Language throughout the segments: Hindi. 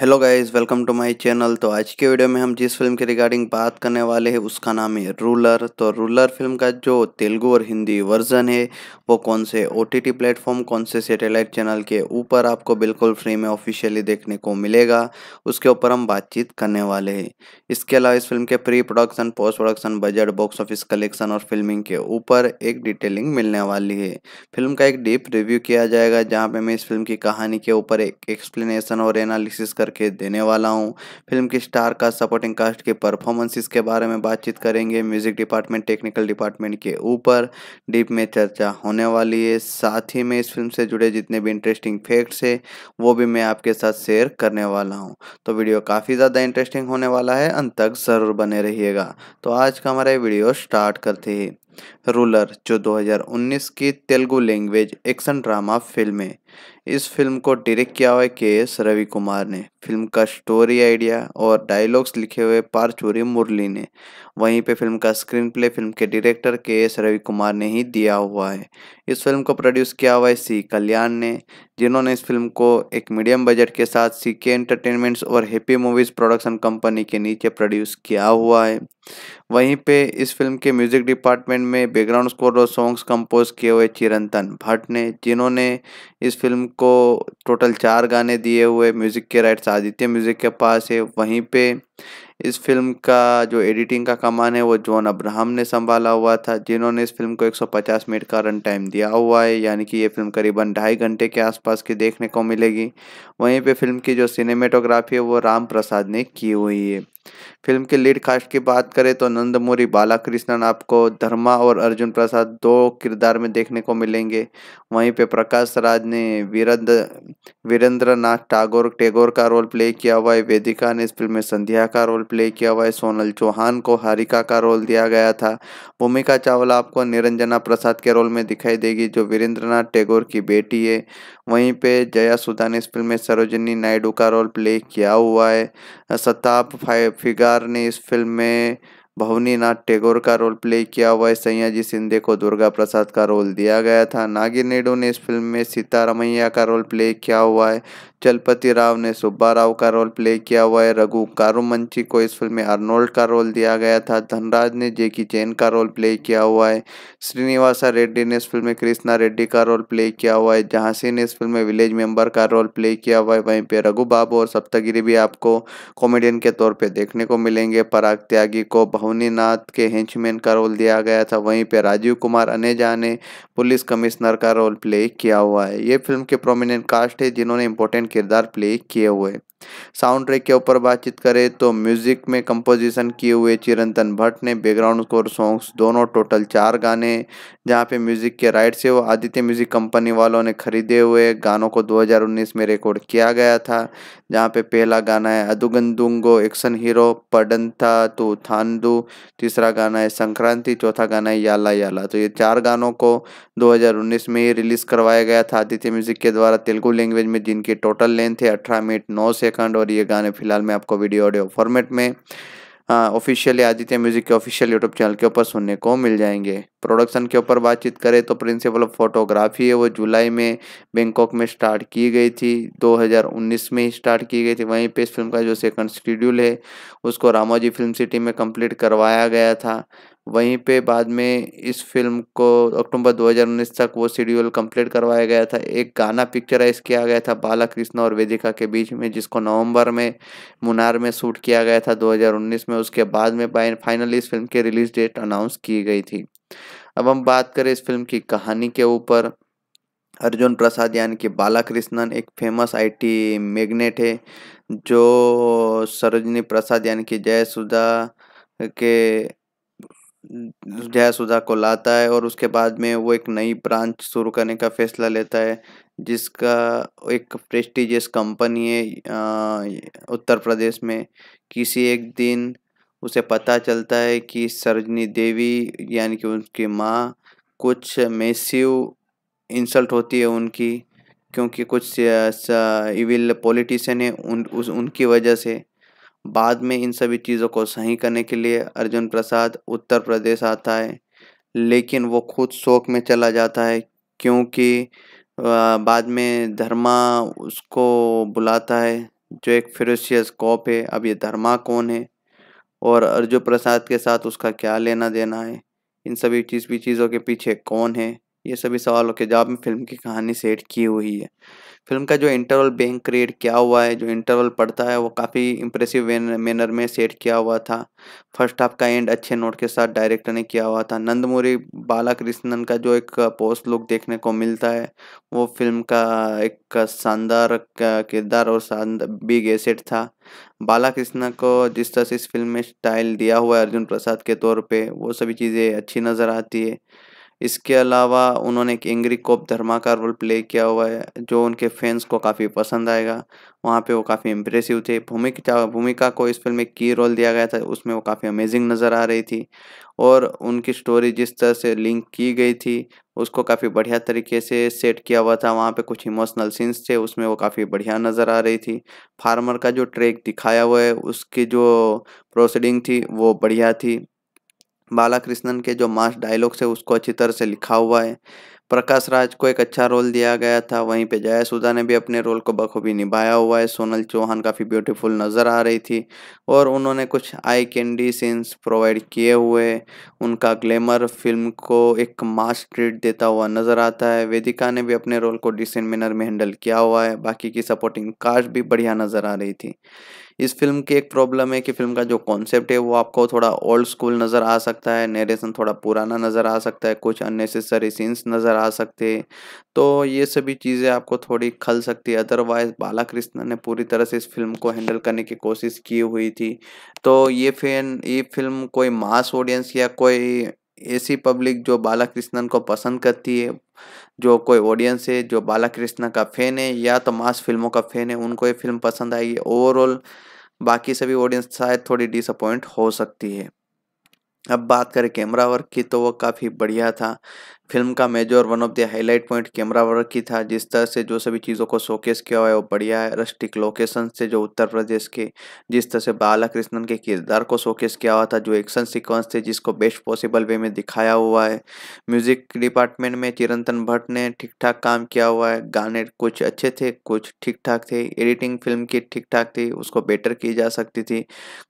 hello guys welcome to my channel तो आज के वीडियो में हम जिस फिल्म के रिगार्डिंग बात करने वाले हैं उसका नाम है रूलर तो रूलर फिल्म का जो तेलुगू और हिंदी वर्जन है वो कौन से ओटीटी प्लेटफॉर्म कौन से सैटेलाइट चैनल के ऊपर आपको बिल्कुल फ्री में ऑफिशियली देखने को मिलेगा उसके ऊपर हम बातचीत करने वाले हैं इसके अलावा इस फिल्म के pre production post production budget box office collection और फिल्मिंग के ऊपर एक डिटेलिंग मिलने वाली है फिल्म का एक डीप रिव्यू किया जाएगा जहाँ पर मैं इस फिल्म की कहानी के ऊपर एक एक्सप्लेनेशन और एनालिसिस कर करके देने वाला हूँ फिल्म की स्टार का सपोर्टिंग कास्ट के परफॉर्मेंसेस के बारे में बातचीत करेंगे म्यूजिक डिपार्टमेंट टेक्निकल डिपार्टमेंट के ऊपर डीप में चर्चा होने वाली है साथ ही में इस फिल्म से जुड़े जितने भी इंटरेस्टिंग फैक्ट्स है वो भी मैं आपके साथ शेयर करने वाला हूँ तो वीडियो काफ़ी ज़्यादा इंटरेस्टिंग होने वाला है अंत तक ज़रूर बने रहिएगा तो आज का हमारा वीडियो स्टार्ट करते हैं रूलर जो 2019 की Telugu language action drama film है इस फिल्म को डायरेक्ट किया हुआ के एस रवि कुमार ने फिल्म का स्टोरी आइडिया और डायलॉग्स लिखे हुए पारचूरी मुरली ने वहीं पे फिल्म का स्क्रीन प्ले फिल्म के director K S Ravi Kumar ने ही दिया हुआ है इस फिल्म को प्रोड्यूस किया हुआ है सी कल्याण ने जिन्होंने इस फिल्म को एक मीडियम बजट के साथ सी के एंटरटेनमेंट्स और हैप्पी मूवीज़ प्रोडक्शन कंपनी के नीचे प्रोड्यूस किया हुआ है वहीं पे इस फिल्म के म्यूजिक डिपार्टमेंट में बैकग्राउंड स्कोर और सॉन्ग्स कंपोज किए हुए चिरंतन भट्ट ने जिन्होंने इस फिल्म को टोटल चार गाने दिए हुए म्यूजिक के राइट्स आदित्य म्यूज़िक के पास है वहीं पे इस फिल्म का जो एडिटिंग का कमान है वो जॉन अब्राहम ने संभाला हुआ था जिन्होंने इस फिल्म को 150 मिनट का रन टाइम दिया हुआ है यानी कि ये फिल्म करीबन ढाई घंटे के आसपास की देखने को मिलेगी वहीं पे फिल्म की जो सिनेमेटोग्राफी है वो राम प्रसाद ने की हुई है फिल्म के लीड कास्ट की बात करें तो नंदमुरी बालाकृष्णन आपको धर्मा और अर्जुन प्रसाद दो किरदार में देखने को मिलेंगे वहीं पे प्रकाश राज ने वीरेंद्र वीरेंद्र नाथ टागोर टेगोर का रोल प्ले किया हुआ है वेदिका ने इस फिल्म में संध्या का रोल प्ले किया हुआ है सोनल चौहान को हारिका का रोल दिया गया था भूमिका चावला आपको निरंजना प्रसाद के रोल में दिखाई देगी जो वीरेंद्र टैगोर की बेटी है वहीं पे जया सुधा ने इस फिल्म में सरोजनी नायडू का रोल प्ले किया हुआ है सताप फाइव फिगार ने इस फिल्म में भवनी नाथ टैगोर का रोल प्ले किया हुआ है सैयाजी सिंधे को दुर्गा प्रसाद का रोल दिया गया था नागिनेडो ने इस फिल्म में सीता रमैया का रोल प्ले किया हुआ है चलपति राव ने सुब्बा राव का रोल प्ले किया हुआ है रघु कारुमंची को इस फिल्म में अर्नोल्ड का रोल दिया गया था धनराज ने जेकी चैन का रोल प्ले किया हुआ है श्रीनिवासा रेड्डी ने इस फिल्म में कृष्णा रेड्डी का रोल प्ले किया हुआ है झांसी ने इस फिल्म में विलेज मेंबर का रोल प्ले किया हुआ है वहीं पर रघु बाबू और सप्तगिरी भी आपको कॉमेडियन के तौर पर देखने को मिलेंगे पराग त्यागी को भवनी नाथ के हेंचमैन का रोल दिया गया था वहीं पर राजीव कुमार अनेजा ने पुलिस कमिश्नर का रोल प्ले किया हुआ है ये फिल्म के प्रोमिनेंट कास्ट है जिन्होंने इंपॉर्टेंट किरदार प्ले किए हुए साउंड ट्रैक के ऊपर बातचीत करें तो म्यूजिक में कंपोजिशन किए हुए चिरंतन भट्ट ने बैकग्राउंड स्कोर सॉन्ग्स दोनों टोटल चार गाने जहां पे म्यूजिक के राइट से वो आदित्य म्यूजिक कंपनी वालों ने खरीदे हुए गानों को 2019 में रिकॉर्ड किया गया था जहाँ पे पहला गाना है अदुगंदुंगो एक्शन हीरो था तू थानदू तीसरा गाना है संक्रांति चौथा गाना है याला याला तो ये चार गानों को 2019 में ही रिलीज करवाया गया था आदित्य म्यूजिक के द्वारा तेलुगु लैंग्वेज में जिनकी टोटल लेंथ है अठारह मिनट नौ सेकंड और ये गाने फिलहाल मैं आपको वीडियो ऑडियो फॉर्मेट में ऑफिशियली हाँ, आदित्य म्यूजिक के ऑफिशियल यूट्यूब चैनल के ऊपर सुनने को मिल जाएंगे प्रोडक्शन के ऊपर बातचीत करें तो प्रिंसिपल ऑफ फोटोग्राफी है वो जुलाई में बैंकॉक में स्टार्ट की गई थी 2019 में ही स्टार्ट की गई थी वहीं पे इस फिल्म का जो सेकंड शेड्यूल है उसको रामोजी फिल्म सिटी में कंप्लीट करवाया गया था वहीं पे बाद में इस फिल्म को अक्टूबर 2019 तक वो शेड्यूल कंप्लीट करवाया गया था एक गाना पिक्चराइज किया गया था बाला कृष्ण और वेदिका के बीच में जिसको नवंबर में मुनार में शूट किया गया था 2019 में उसके बाद में फाइनली इस फिल्म की रिलीज डेट अनाउंस की गई थी अब हम बात करें इस फिल्म की कहानी के ऊपर अर्जुन प्रसाद यानी कि बालाकृष्णन एक फेमस आईटी मैग्नेट है जो सरोजनी प्रसाद यानी कि जयसुदा के जयासुधा को लाता है और उसके बाद में वो एक नई ब्रांच शुरू करने का फैसला लेता है जिसका एक प्रेस्टिजियस कंपनी है उत्तर प्रदेश में किसी एक दिन उसे पता चलता है कि सरजनी देवी यानी कि उनकी माँ कुछ मेसिव इंसल्ट होती है उनकी क्योंकि कुछ इविल पॉलिटिशियन है उन उस उनकी वजह से बाद में इन सभी चीज़ों को सही करने के लिए अर्जुन प्रसाद उत्तर प्रदेश आता है लेकिन वो खुद शोक में चला जाता है क्योंकि बाद में धर्मा उसको बुलाता है जो एक फिरोशियस कॉप है अब ये धर्मा कौन है और अर्जुन प्रसाद के साथ उसका क्या लेना देना है इन सभी चीज़ भी चीज़ों के पीछे कौन है ये सभी सवालों के जवाब में फिल्म की कहानी सेट की हुई है फिल्म का जो इंटरवल बैंक क्रिएट किया हुआ है जो इंटरवल पड़ता है वो काफ़ी इंप्रेसिव मैनर में सेट किया हुआ था फर्स्ट हाफ का एंड अच्छे नोट के साथ डायरेक्टर ने किया हुआ था नंदमुरी बालाकृष्णन का जो एक पोस्ट लुक देखने को मिलता है वो फिल्म का एक शानदार किरदार और शानदार बिग एसेट था बालाकृष्ण को जिस तरह से इस फिल्म में स्टाइल दिया हुआ है अर्जुन प्रसाद के तौर पर वो सभी चीज़ें अच्छी नज़र आती है इसके अलावा उन्होंने एक एंग्री कोप धर्मा का रोल प्ले किया हुआ है जो उनके फैंस को काफ़ी पसंद आएगा वहाँ पे वो काफ़ी इम्प्रेसिव थे भूमिका भूमिका को इस फिल्म में की रोल दिया गया था उसमें वो काफ़ी अमेजिंग नज़र आ रही थी और उनकी स्टोरी जिस तरह से लिंक की गई थी उसको काफ़ी बढ़िया तरीके से सेट किया हुआ था वहाँ पे कुछ इमोशनल सीन्स थे उसमें वो काफ़ी बढ़िया नज़र आ रही थी फार्मर का जो ट्रैक दिखाया हुआ है उसकी जो प्रोसीडिंग थी वो बढ़िया थी बालाकृष्णन के जो मास डायलॉग्स है उसको अच्छी तरह से लिखा हुआ है प्रकाश राज को एक अच्छा रोल दिया गया था वहीं पे जयासुदा ने भी अपने रोल को बखूबी निभाया हुआ है सोनल चौहान काफ़ी ब्यूटीफुल नज़र आ रही थी और उन्होंने कुछ आई कैंडी सीन्स प्रोवाइड किए हुए उनका ग्लैमर फिल्म को एक मास ट्रीट देता हुआ नज़र आता है वेदिका ने भी अपने रोल को डिसेंट मैनर में हैंडल किया हुआ है बाकी की सपोर्टिंग कास्ट भी बढ़िया नज़र आ रही थी इस फिल्म की एक प्रॉब्लम है कि फिल्म का जो कॉन्सेप्ट है वो आपको थोड़ा ओल्ड स्कूल नज़र आ सकता है नरेशन थोड़ा पुराना नज़र आ सकता है कुछ अननेसेसरी सीन्स नज़र आ सकते हैं तो ये सभी चीज़ें आपको थोड़ी खल सकती है अदरवाइज बालाकृष्णन ने पूरी तरह से इस फिल्म को हैंडल करने की कोशिश की हुई थी तो ये फिल्म ये फिल्म कोई मास ऑडियंस या कोई ऐसी पब्लिक जो बाला कृष्णन को पसंद करती है जो कोई ऑडियंस है जो बाला कृष्णा का फैन है या तो मास फिल्मों का फैन है उनको ये फिल्म पसंद आएगी ओवरऑल बाकी सभी ऑडियंस शायद थोड़ी डिसअपॉइंट हो सकती है अब बात करें कैमरा वर्क की तो वो काफ़ी बढ़िया था फिल्म का major one of the highlight point camera work ही था जिस तरह से जो सभी चीज़ों को शोकेस किया हुआ है वो बढ़िया है रस्टिक लोकेशन से जो उत्तर प्रदेश के जिस तरह से बालाकृष्णन के किरदार को शोकेस किया हुआ था जो एक्शन सीक्वेंस थे जिसको बेस्ट पॉसिबल वे में दिखाया हुआ है म्यूजिक डिपार्टमेंट में चिरंतन भट्ट ने ठीक ठाक काम किया हुआ है गाने कुछ अच्छे थे कुछ ठीक ठाक थे एडिटिंग फिल्म की ठीक ठाक थी उसको बेटर की जा सकती थी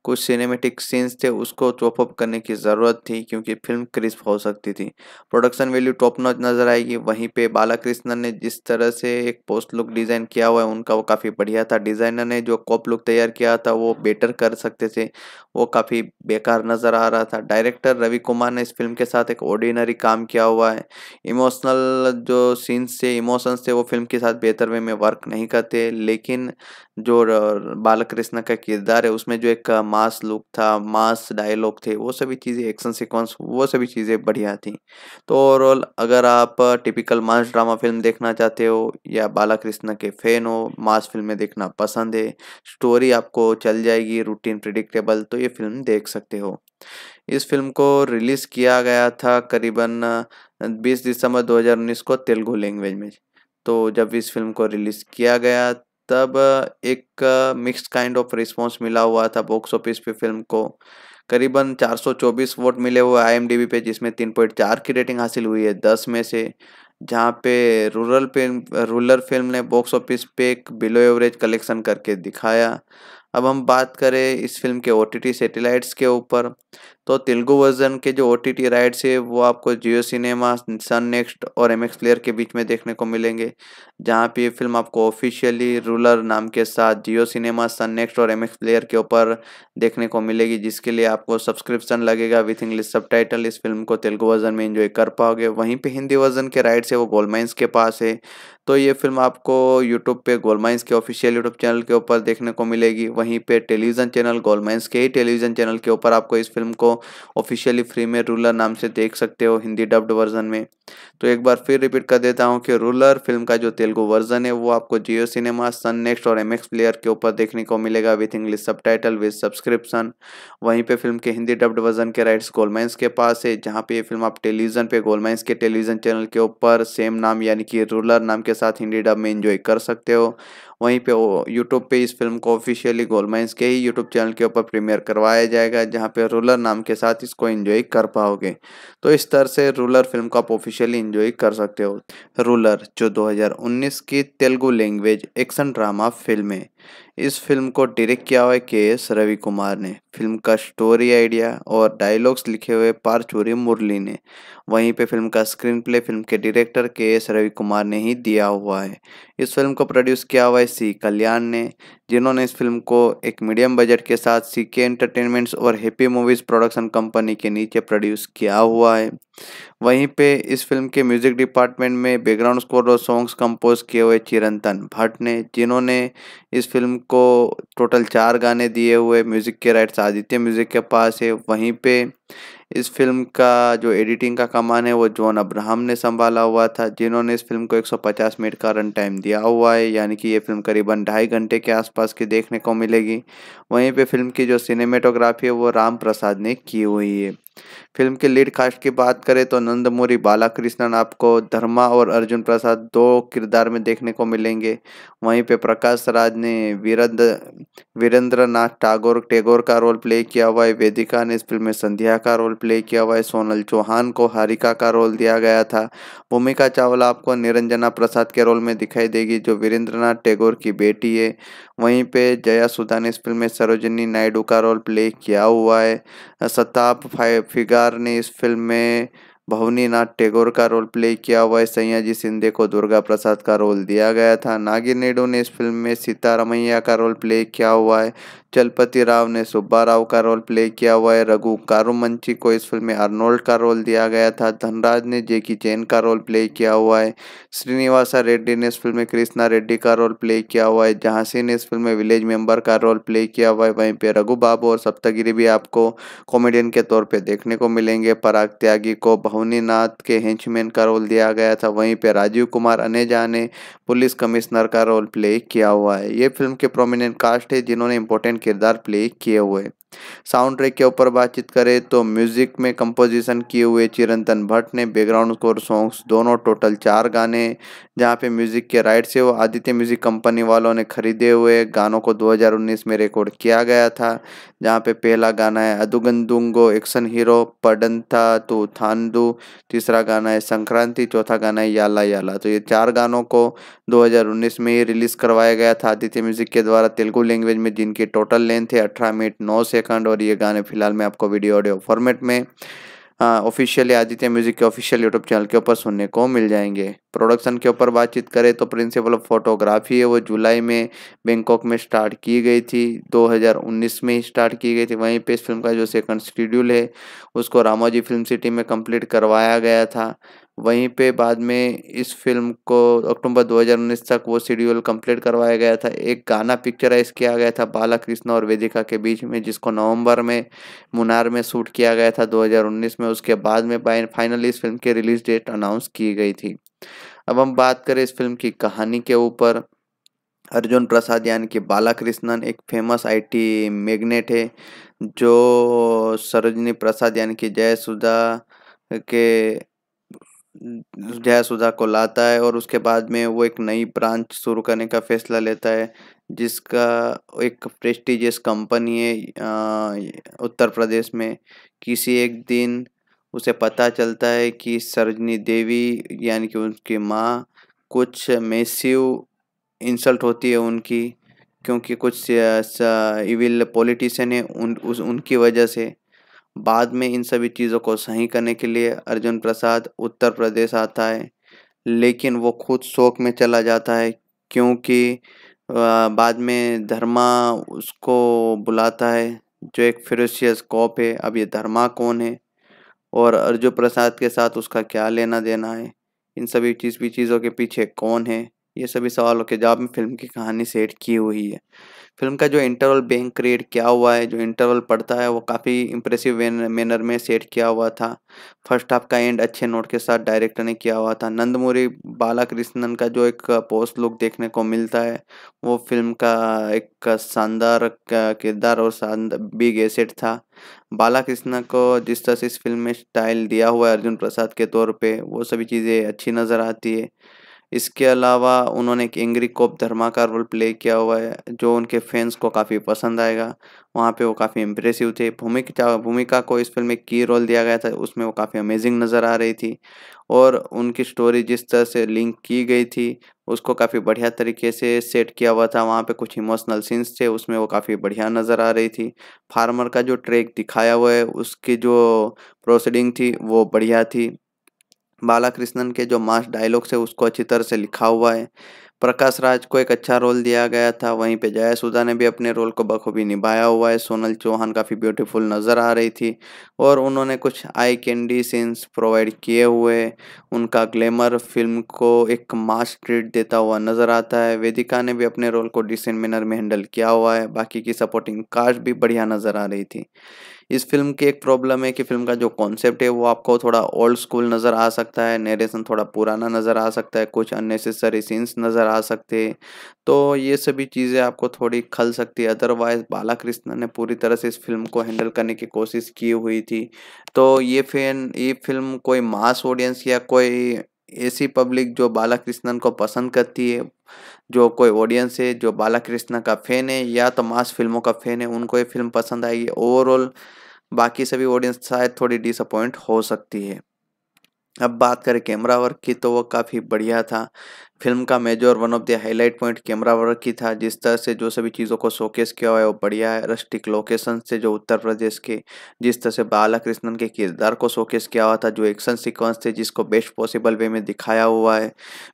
कुछ सिनेमेटिक सीन्स थे उसको चॉपअप करने की ज़रूरत थी क्योंकि फिल्म क्रिस्प हो सकती थी production value value top notch नज़र आएगी वहीं पे बालाकृष्णन ने जिस तरह से एक पोस्ट लुक डिज़ाइन किया हुआ है उनका वो काफ़ी बढ़िया था डिज़ाइनर ने जो कॉप लुक तैयार किया था वो बेटर कर सकते थे वो काफ़ी बेकार नज़र आ रहा था डायरेक्टर रवि कुमार ने इस फिल्म के साथ एक ऑर्डिनरी काम किया हुआ है इमोशनल जो सीन्स थे इमोशंस थे वो फिल्म के साथ बेहतर वे में वर्क नहीं करते लेकिन जो बालकृष्ण का किरदार है उसमें जो एक मास लुक था मास डायलॉग थे वो सभी चीज़ें एक्शन सिक्वेंस वो सभी चीज़ें बढ़िया थी तो ओवरऑल एग्जाम्पल अगर आप टिपिकल मास ड्रामा फिल्म देखना चाहते हो या बाला कृष्ण के फैन हो मास फिल्में देखना पसंद है स्टोरी आपको चल जाएगी रूटीन प्रिडिक्टेबल तो ये फिल्म देख सकते हो इस फिल्म को रिलीज़ किया गया था करीबन 20 दिसंबर 2019 को तेलुगु लैंग्वेज में तो जब इस फिल्म को रिलीज़ किया गया तब एक मिक्स काइंड ऑफ रिस्पॉन्स मिला हुआ था बॉक्स ऑफिस पे फिल्म को करीबन 424 वोट मिले हुए आई पे जिसमें 3.4 की रेटिंग हासिल हुई है 10 में से जहाँ पे रूरल फिल्म रूरल फिल्म ने बॉक्स ऑफिस पे एक बिलो एवरेज कलेक्शन करके दिखाया अब हम बात करें इस फिल्म के ओ टी टी सेटेलाइट्स के ऊपर तो तेलुगु वर्जन के जो ओ टी टी राइट्स है वो आपको जियो सिनेमा सन नेक्स्ट और एम एक्स प्लेयर के बीच में देखने को मिलेंगे जहाँ पे ये फिल्म आपको ऑफिशियली रूलर नाम के साथ जियो सिनेमा सन नेक्स्ट और एम एक्स प्लेयर के ऊपर देखने को मिलेगी जिसके लिए आपको सब्सक्रिप्शन लगेगा विथ इंग्लिश सब इस फिल्म को तेलुगु वर्जन में इंजॉय कर पाओगे वहीं पर हिंदी वर्जन के राइट्स है वो गोलमाइंस के पास है तो ये फिल्म आपको यूट्यूब पे गोलमाइंस के ऑफिशियल यूट्यूब चैनल के ऊपर देखने को मिलेगी वहीं पे टेलीविज़न चैनल गोलमाइंस के ही टेलीविज़न चैनल के ऊपर आपको इस फिल्म को ऑफिशियली फ्री में रूलर नाम से देख सकते हो हिंदी डब्ड वर्जन में तो एक बार फिर रिपीट कर देता हूँ कि रूलर फिल्म का जो तेलुगु वर्जन है वो आपको जियो सिनेमा सन नेक्स्ट और एम प्लेयर के ऊपर देखने को मिलेगा with English subtitle with subscription वहीं पर फिल्म के हिंदी डब्ड वर्जन के राइट्स गोलमाइंस के पास है जहाँ पे ये फिल्म आप टेलीविजन पे गोलमाइंस के टेलीविजन चैनल के ऊपर सेम नाम यानी कि रूलर नाम के साथ हिंदी डब में इंजॉय कर सकते हो वहीं पे यूट्यूब पे इस फिल्म को ऑफिशियली गोलमाइंस के ही यूट्यूब चैनल के ऊपर प्रीमियर करवाया जाएगा जहाँ पे रूलर नाम के साथ इसको इन्जॉय कर पाओगे तो इस तरह से रूलर फिल्म को आप ऑफिशियली इन्जॉय कर सकते हो रूलर जो 2019 की Telugu language action drama film है इस फिल्म को डायरेक्ट किया हुआ है के एस रवि कुमार ने फिल्म का स्टोरी आइडिया और डायलॉग्स लिखे हुए पारचूरी मुरली ने वहीं पे फिल्म का स्क्रीन प्ले फिल्म के director K S Ravi Kumar ने ही दिया हुआ है इस फिल्म को प्रोड्यूस किया हुआ है सी कल्याण ने जिन्होंने इस फिल्म को एक मीडियम बजट के साथ सी के एंटरटेनमेंट्स और हैप्पी मूवीज़ प्रोडक्शन कंपनी के नीचे प्रोड्यूस किया हुआ है वहीं पे इस फिल्म के म्यूजिक डिपार्टमेंट में बैकग्राउंड स्कोर और सॉन्ग्स कंपोज किए हुए चिरंतन भट्ट ने जिन्होंने इस फिल्म को टोटल चार गाने दिए हुए म्यूज़िक के राइट्स आदित्य म्यूज़िक के पास है वहीं पे इस फिल्म का जो एडिटिंग का कमान है वो जॉन अब्राहम ने संभाला हुआ था जिन्होंने इस फिल्म को 150 मिनट का रन टाइम दिया हुआ है यानी कि ये फिल्म करीबन ढाई घंटे के आसपास की देखने को मिलेगी वहीं पे फिल्म की जो सिनेमेटोग्राफी है वो राम प्रसाद ने की हुई है फिल्म के लीड कास्ट की बात करें तो नंदमुरी बालाकृष्णन आपको धर्मा और अर्जुन प्रसाद दो किरदार में देखने को मिलेंगे वहीं पे प्रकाश राज ने वीरेंद्र वीरेंद्र नाथ टागोर टेगोर का रोल प्ले किया हुआ है वेदिका ने इस फिल्म में संध्या का रोल प्ले किया हुआ है सोनल चौहान को हरिका का रोल दिया गया था भूमिका चावला आपको निरंजना प्रसाद के रोल में दिखाई देगी जो वीरेंद्र टैगोर की बेटी है वहीं पे जया सुधा ने इस फिल्म में सरोजनी नायडू का रोल प्ले किया हुआ है सताब फिगार ने इस फिल्म में भवनी नाथ टेगोर का रोल प्ले किया हुआ है सैयाजी शिंदे को दुर्गा प्रसाद का रोल दिया गया था नागी नेडू ने इस फिल्म में सीतारमैया का रोल प्ले किया हुआ है चलपति राव ने सुब्बा राव का रोल प्ले किया हुआ है रघु मंची को इस फिल्म में अर्नोल्ड का रोल दिया गया था धनराज ने जेकी चैन का रोल प्ले किया हुआ है श्रीनिवासा रेड्डी ने इस फिल्म में कृष्णा रेड्डी का रोल प्ले किया हुआ है झांसी ने इस फिल्म में विलेज मेंबर का रोल प्ले किया हुआ है वहीं पे रघु बाबू और सप्तगिरी भी आपको कॉमेडियन के तौर पर देखने को मिलेंगे पराग त्यागी को भुवनीनाथ के हेंचमैन का रोल दिया गया था वहीं पे राजीव कुमार अनेजा ने पुलिस कमिश्नर का रोल प्ले किया हुआ है ये फिल्म के प्रोमिनेंट कास्ट है जिन्होंने इंपॉर्टेंट किरदार प्ले किए हुए साउंड ट्रैक के ऊपर बातचीत करें तो म्यूज़िक में कंपोजिशन किए हुए चिरंतन भट्ट ने बैकग्राउंड स्कोर सॉन्ग्स दोनों टोटल चार गाने जहां पे म्यूज़िक के राइट से वो आदित्य म्यूज़िक कंपनी वालों ने खरीदे हुए गानों को 2019 में रिकॉर्ड किया गया था जहां पे पहला गाना है अदुगंदुंगो एक्शन हीरो था तो थानदू तीसरा गाना है संक्रांति चौथा गाना है याला याला तो ये चार गानों को 2019 में ही रिलीज़ करवाया गया था आदित्य म्यूज़िक के द्वारा तेलुगु लैंग्वेज में जिनकी टोटल लेंथ है अठारह मिनट नौ से सेकंड और ये गाने फिलहाल मैं आपको वीडियो ऑडियो फॉर्मेट में ऑफिशियली आदित्य म्यूजिक के ऑफिशियल यूट्यूब चैनल के ऊपर सुनने को मिल जाएंगे प्रोडक्शन के ऊपर बातचीत करें तो प्रिंसिपल ऑफ फोटोग्राफी है वो जुलाई में बैंकॉक में स्टार्ट की गई थी 2019 में ही स्टार्ट की गई थी वहीं पे इस फिल्म का जो सेकंड शेड्यूल है उसको रामोजी फिल्म सिटी में कंप्लीट करवाया गया था वहीं पे बाद में इस फिल्म को अक्टूबर 2019 तक वो शेड्यूल कंप्लीट करवाया गया था एक गाना पिक्चराइज किया गया था बाला कृष्ण और वेदिका के बीच में जिसको नवंबर में मुनार में शूट किया गया था 2019 में उसके बाद में फाइनली इस फिल्म की रिलीज डेट अनाउंस की गई थी अब हम बात करें इस फिल्म की कहानी के ऊपर अर्जुन प्रसाद यानी कि बालाकृष्णन एक फेमस आईटी मैग्नेट है जो सरोजनी प्रसाद यानी कि जयसुदा के जयासुधा को लाता है और उसके बाद में वो एक नई ब्रांच शुरू करने का फैसला लेता है जिसका एक प्रेस्टिजियस कंपनी है उत्तर प्रदेश में किसी एक दिन उसे पता चलता है कि सरजनी देवी यानी कि उनकी माँ कुछ मेसिव इंसल्ट होती है उनकी क्योंकि कुछ इविल पॉलिटिशियन है उन उस उनकी वजह से बाद में इन सभी चीज़ों को सही करने के लिए अर्जुन प्रसाद उत्तर प्रदेश आता है लेकिन वो खुद शोक में चला जाता है क्योंकि बाद में धर्मा उसको बुलाता है जो एक फिरोशियस कॉप है अब ये धर्मा कौन है और अर्जुन प्रसाद के साथ उसका क्या लेना देना है इन सभी चीज़ भी चीज़ों के पीछे कौन है ये सभी सवालों के जवाब में फिल्म की कहानी सेट की हुई है फिल्म का जो इंटरवल बैंक क्रिएट किया हुआ है जो इंटरवल पड़ता है वो काफ़ी इंप्रेसिव मैनर में सेट किया हुआ था फर्स्ट हाफ का एंड अच्छे नोट के साथ डायरेक्टर ने किया हुआ था नंदमुरी बालाकृष्णन का जो एक पोस्ट लुक देखने को मिलता है वो फिल्म का एक शानदार किरदार और शानदार बिग एसेट था बालाकृष्ण को जिस तरह से इस फिल्म में स्टाइल दिया हुआ है अर्जुन प्रसाद के तौर पे वो सभी चीज़ें अच्छी नज़र आती है इसके अलावा उन्होंने एक एंग्री कोप धर्मा का रोल प्ले किया हुआ है जो उनके फैंस को काफ़ी पसंद आएगा वहाँ पे वो काफ़ी इम्प्रेसिव थे भूमिका भूमिका को इस फिल्म में की रोल दिया गया था उसमें वो काफ़ी अमेजिंग नज़र आ रही थी और उनकी स्टोरी जिस तरह से लिंक की गई थी उसको काफ़ी बढ़िया तरीके से सेट किया हुआ था वहाँ पे कुछ इमोशनल सीन्स थे उसमें वो काफ़ी बढ़िया नज़र आ रही थी फार्मर का जो ट्रैक दिखाया हुआ है उसकी जो प्रोसीडिंग थी वो बढ़िया थी बालाकृष्णन के जो मास डायलॉग्स है उसको अच्छी तरह से लिखा हुआ है प्रकाश राज को एक अच्छा रोल दिया गया था वहीं पे जयासुदा ने भी अपने रोल को बखूबी निभाया हुआ है सोनल चौहान काफ़ी ब्यूटीफुल नज़र आ रही थी और उन्होंने कुछ आई कैंडी सीन्स प्रोवाइड किए हुए उनका ग्लैमर फिल्म को एक मास ट्रीट देता हुआ नज़र आता है वेदिका ने भी अपने रोल को डिसेंट मैनर में हैंडल किया हुआ है बाकी की सपोर्टिंग कास्ट भी बढ़िया नज़र आ रही थी इस फिल्म की एक प्रॉब्लम है कि फिल्म का जो कॉन्सेप्ट है वो आपको थोड़ा ओल्ड स्कूल नज़र आ सकता है नरेशन थोड़ा पुराना नज़र आ सकता है कुछ अननेसेसरी सीन्स नज़र करा सकते हैं तो ये सभी चीज़ें आपको थोड़ी खल सकती है अदरवाइज बालाकृष्ण ने पूरी तरह से इस फिल्म को हैंडल करने की कोशिश की हुई थी तो ये फिल्म ये फिल्म कोई मास ऑडियंस या कोई ऐसी पब्लिक जो बालाकृष्णन को पसंद करती है जो कोई ऑडियंस है जो बालाकृष्ण का फैन है या तो मास फिल्मों का फैन है उनको ये फिल्म पसंद आएगी ओवरऑल बाकी सभी ऑडियंस शायद थोड़ी डिसअपॉइंट हो सकती है अब बात करें कैमरा वर्क की तो वो काफ़ी बढ़िया था फिल्म का major one of the highlight point camera work ही था जिस तरह से जो सभी चीज़ों को शोकेस किया हुआ है वो बढ़िया है रस्टिक लोकेशन से जो उत्तर प्रदेश के जिस तरह से बाला कृष्णन के किरदार को शोकेस किया हुआ था जो एक्शन सीक्वेंस थे जिसको बेस्ट पॉसिबल वे में दिखाया हुआ है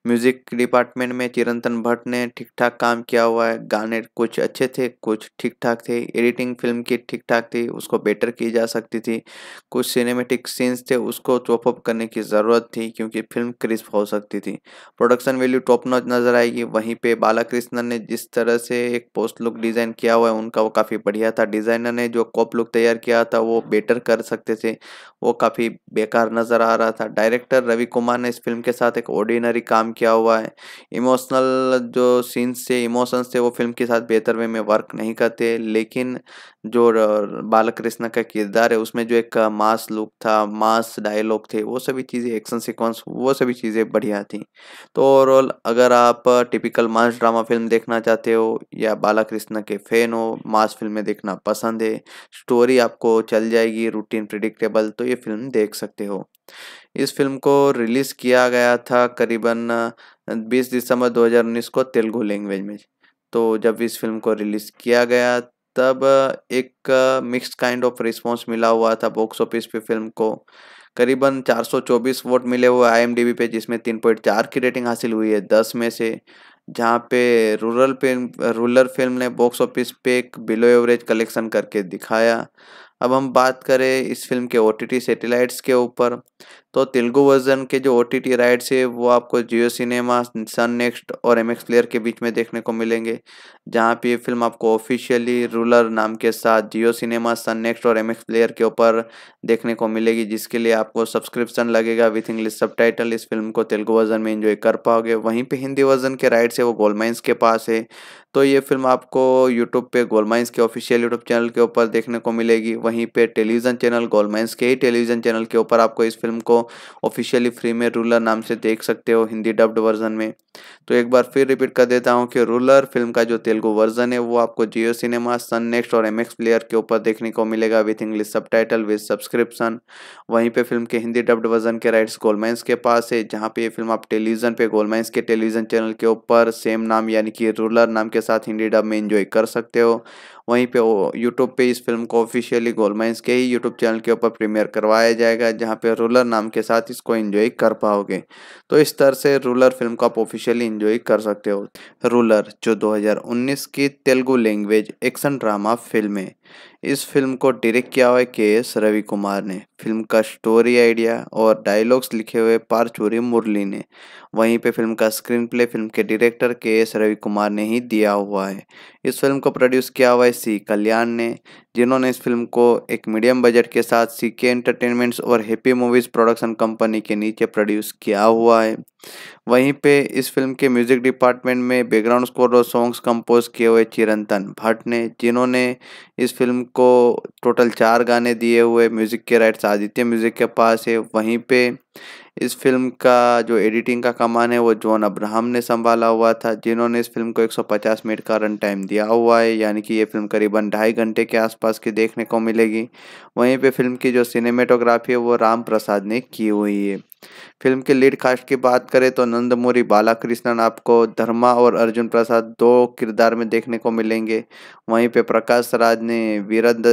म्यूजिक डिपार्टमेंट में चिरंतन भट्ट ने ठीक ठाक काम किया हुआ है गाने कुछ अच्छे थे कुछ ठीक ठाक थे एडिटिंग फिल्म की ठीक ठाक थी उसको बेटर की जा सकती थी कुछ सिनेमेटिक सीन्स थे उसको चॉपअप करने की ज़रूरत थी क्योंकि फिल्म क्रिस्प हो सकती थी production value value top notch नजर आएगी वहीं पे बालाकृष्णन ने जिस तरह से एक पोस्ट लुक डिज़ाइन किया हुआ है उनका वो काफ़ी बढ़िया था डिज़ाइनर ने जो कॉप लुक तैयार किया था वो बेटर कर सकते थे वो काफ़ी बेकार नज़र आ रहा था डायरेक्टर रवि कुमार ने इस फिल्म के साथ एक ऑर्डिनरी काम किया हुआ है इमोशनल जो सीन्स थे इमोशंस थे वो फिल्म के साथ बेहतर वे में वर्क नहीं करते लेकिन जो बालकृष्ण का किरदार है उसमें जो एक मास लुक था मास डायलॉग थे वो सभी चीज़ें एक्शन सिक्वेंस वो सभी चीज़ें बढ़िया थी तो ओवरऑल अगर आप टिपिकल मास ड्रामा फिल्म देखना चाहते हो या बाला कृष्ण के फैन हो मास फिल्में देखना पसंद है स्टोरी आपको चल जाएगी रूटीन प्रिडिक्टेबल तो ये फिल्म देख सकते हो इस फिल्म को रिलीज़ किया गया था करीबन 20 दिसंबर 2019 को तेलुगु लैंग्वेज में तो जब इस फिल्म को रिलीज़ किया गया तब एक मिक्स काइंड ऑफ रिस्पॉन्स मिला हुआ था बॉक्स ऑफिस पे फिल्म को करीबन 424 वोट मिले हुए आई पे जिसमें 3.4 की रेटिंग हासिल हुई है 10 में से जहाँ पे रूरल फिल्म रूरल फिल्म ने बॉक्स ऑफिस पे एक बिलो एवरेज कलेक्शन करके दिखाया अब हम बात करें इस फिल्म के ओ टी टी सेटेलाइट्स के ऊपर तो तेलुगु वर्जन के जो ओ टी टी राइट्स है वो आपको जियो सिनेमा सन नेक्स्ट और एम एक्स प्लेयर के बीच में देखने को मिलेंगे जहाँ पे ये फिल्म आपको ऑफिशियली रूलर नाम के साथ जियो सिनेमा सन नेक्स्ट और एम एक्स प्लेयर के ऊपर देखने को मिलेगी जिसके लिए आपको सब्सक्रिप्शन लगेगा विथ इंग्लिश सब इस फिल्म को तेलुगु वर्जन में इंजॉय कर पाओगे वहीं पर हिंदी वर्जन के राइट्स है वो गोलमाइंस के पास है तो ये फिल्म आपको यूट्यूब पे गोलमाइंस के ऑफिशियल यूट्यूब चैनल के ऊपर देखने को मिलेगी वहीं पे टेलीविज़न चैनल गोलमाइंस के ही टेलीविज़न चैनल के ऊपर आपको इस फिल्म को ऑफिशियली फ्री में रूलर नाम से देख सकते हो हिंदी डब्ड वर्जन में तो एक बार फिर रिपीट कर देता हूँ कि रूलर फिल्म का जो तेलुगु वर्जन है वो आपको जियो सिनेमा सन नेक्स्ट और एम प्लेयर के ऊपर देखने को मिलेगा with English subtitle with subscription वहीं पर फिल्म के हिंदी डब्ड वर्जन के राइट्स गोलमाइंस के पास है जहाँ पे ये फिल्म आप टेलीविजन पर गोलमाइंस के टेलीविजन चैनल के ऊपर सेम नाम यानी कि रूलर नाम के साथ हिंदी डब में इंजॉय कर सकते हो वहीं पे यूट्यूब पे इस फिल्म को ऑफिशियली गोलमाइंस के ही यूट्यूब चैनल के ऊपर प्रीमियर करवाया जाएगा जहाँ पे रूलर नाम के साथ इसको इन्जॉय कर पाओगे तो इस तरह से रूलर फिल्म को आप ऑफिशियली इन्जॉय कर सकते हो रूलर जो 2019 की Telugu language action drama film है इस फिल्म को डायरेक्ट किया हुआ है के एस रवि कुमार ने फिल्म का स्टोरी आइडिया और डायलॉग्स लिखे हुए पारचूरी मुरली ने वहीं पे फिल्म का स्क्रीन प्ले फिल्म के director K S Ravi Kumar ने ही दिया हुआ है इस फिल्म को प्रोड्यूस किया हुआ है सी कल्याण ने जिन्होंने इस फिल्म को एक मीडियम बजट के साथ सी के एंटरटेनमेंट्स और हैप्पी मूवीज़ प्रोडक्शन कंपनी के नीचे प्रोड्यूस किया हुआ है वहीं पे इस फिल्म के म्यूजिक डिपार्टमेंट में बैकग्राउंड स्कोर और सॉन्ग्स कंपोज किए हुए चिरंतन भट्ट ने जिन्होंने इस फिल्म को टोटल चार गाने दिए हुए म्यूजिक के राइट्स आदित्य म्यूजिक के पास है वहीं पे इस फिल्म का जो एडिटिंग का कमान है वो जॉन अब्राहम ने संभाला हुआ था जिन्होंने इस फिल्म को 150 मिनट का रन टाइम दिया हुआ है यानी कि ये फिल्म करीबन ढाई घंटे के आसपास की देखने को मिलेगी वहीं पे फिल्म की जो सिनेमेटोग्राफी है वो राम प्रसाद ने की हुई है फिल्म के लीड कास्ट की बात करें तो नंदमुरी बालाकृष्णन आपको धर्मा और अर्जुन प्रसाद दो किरदार में देखने को मिलेंगे वहीं पे प्रकाश राज ने वीरेंद्र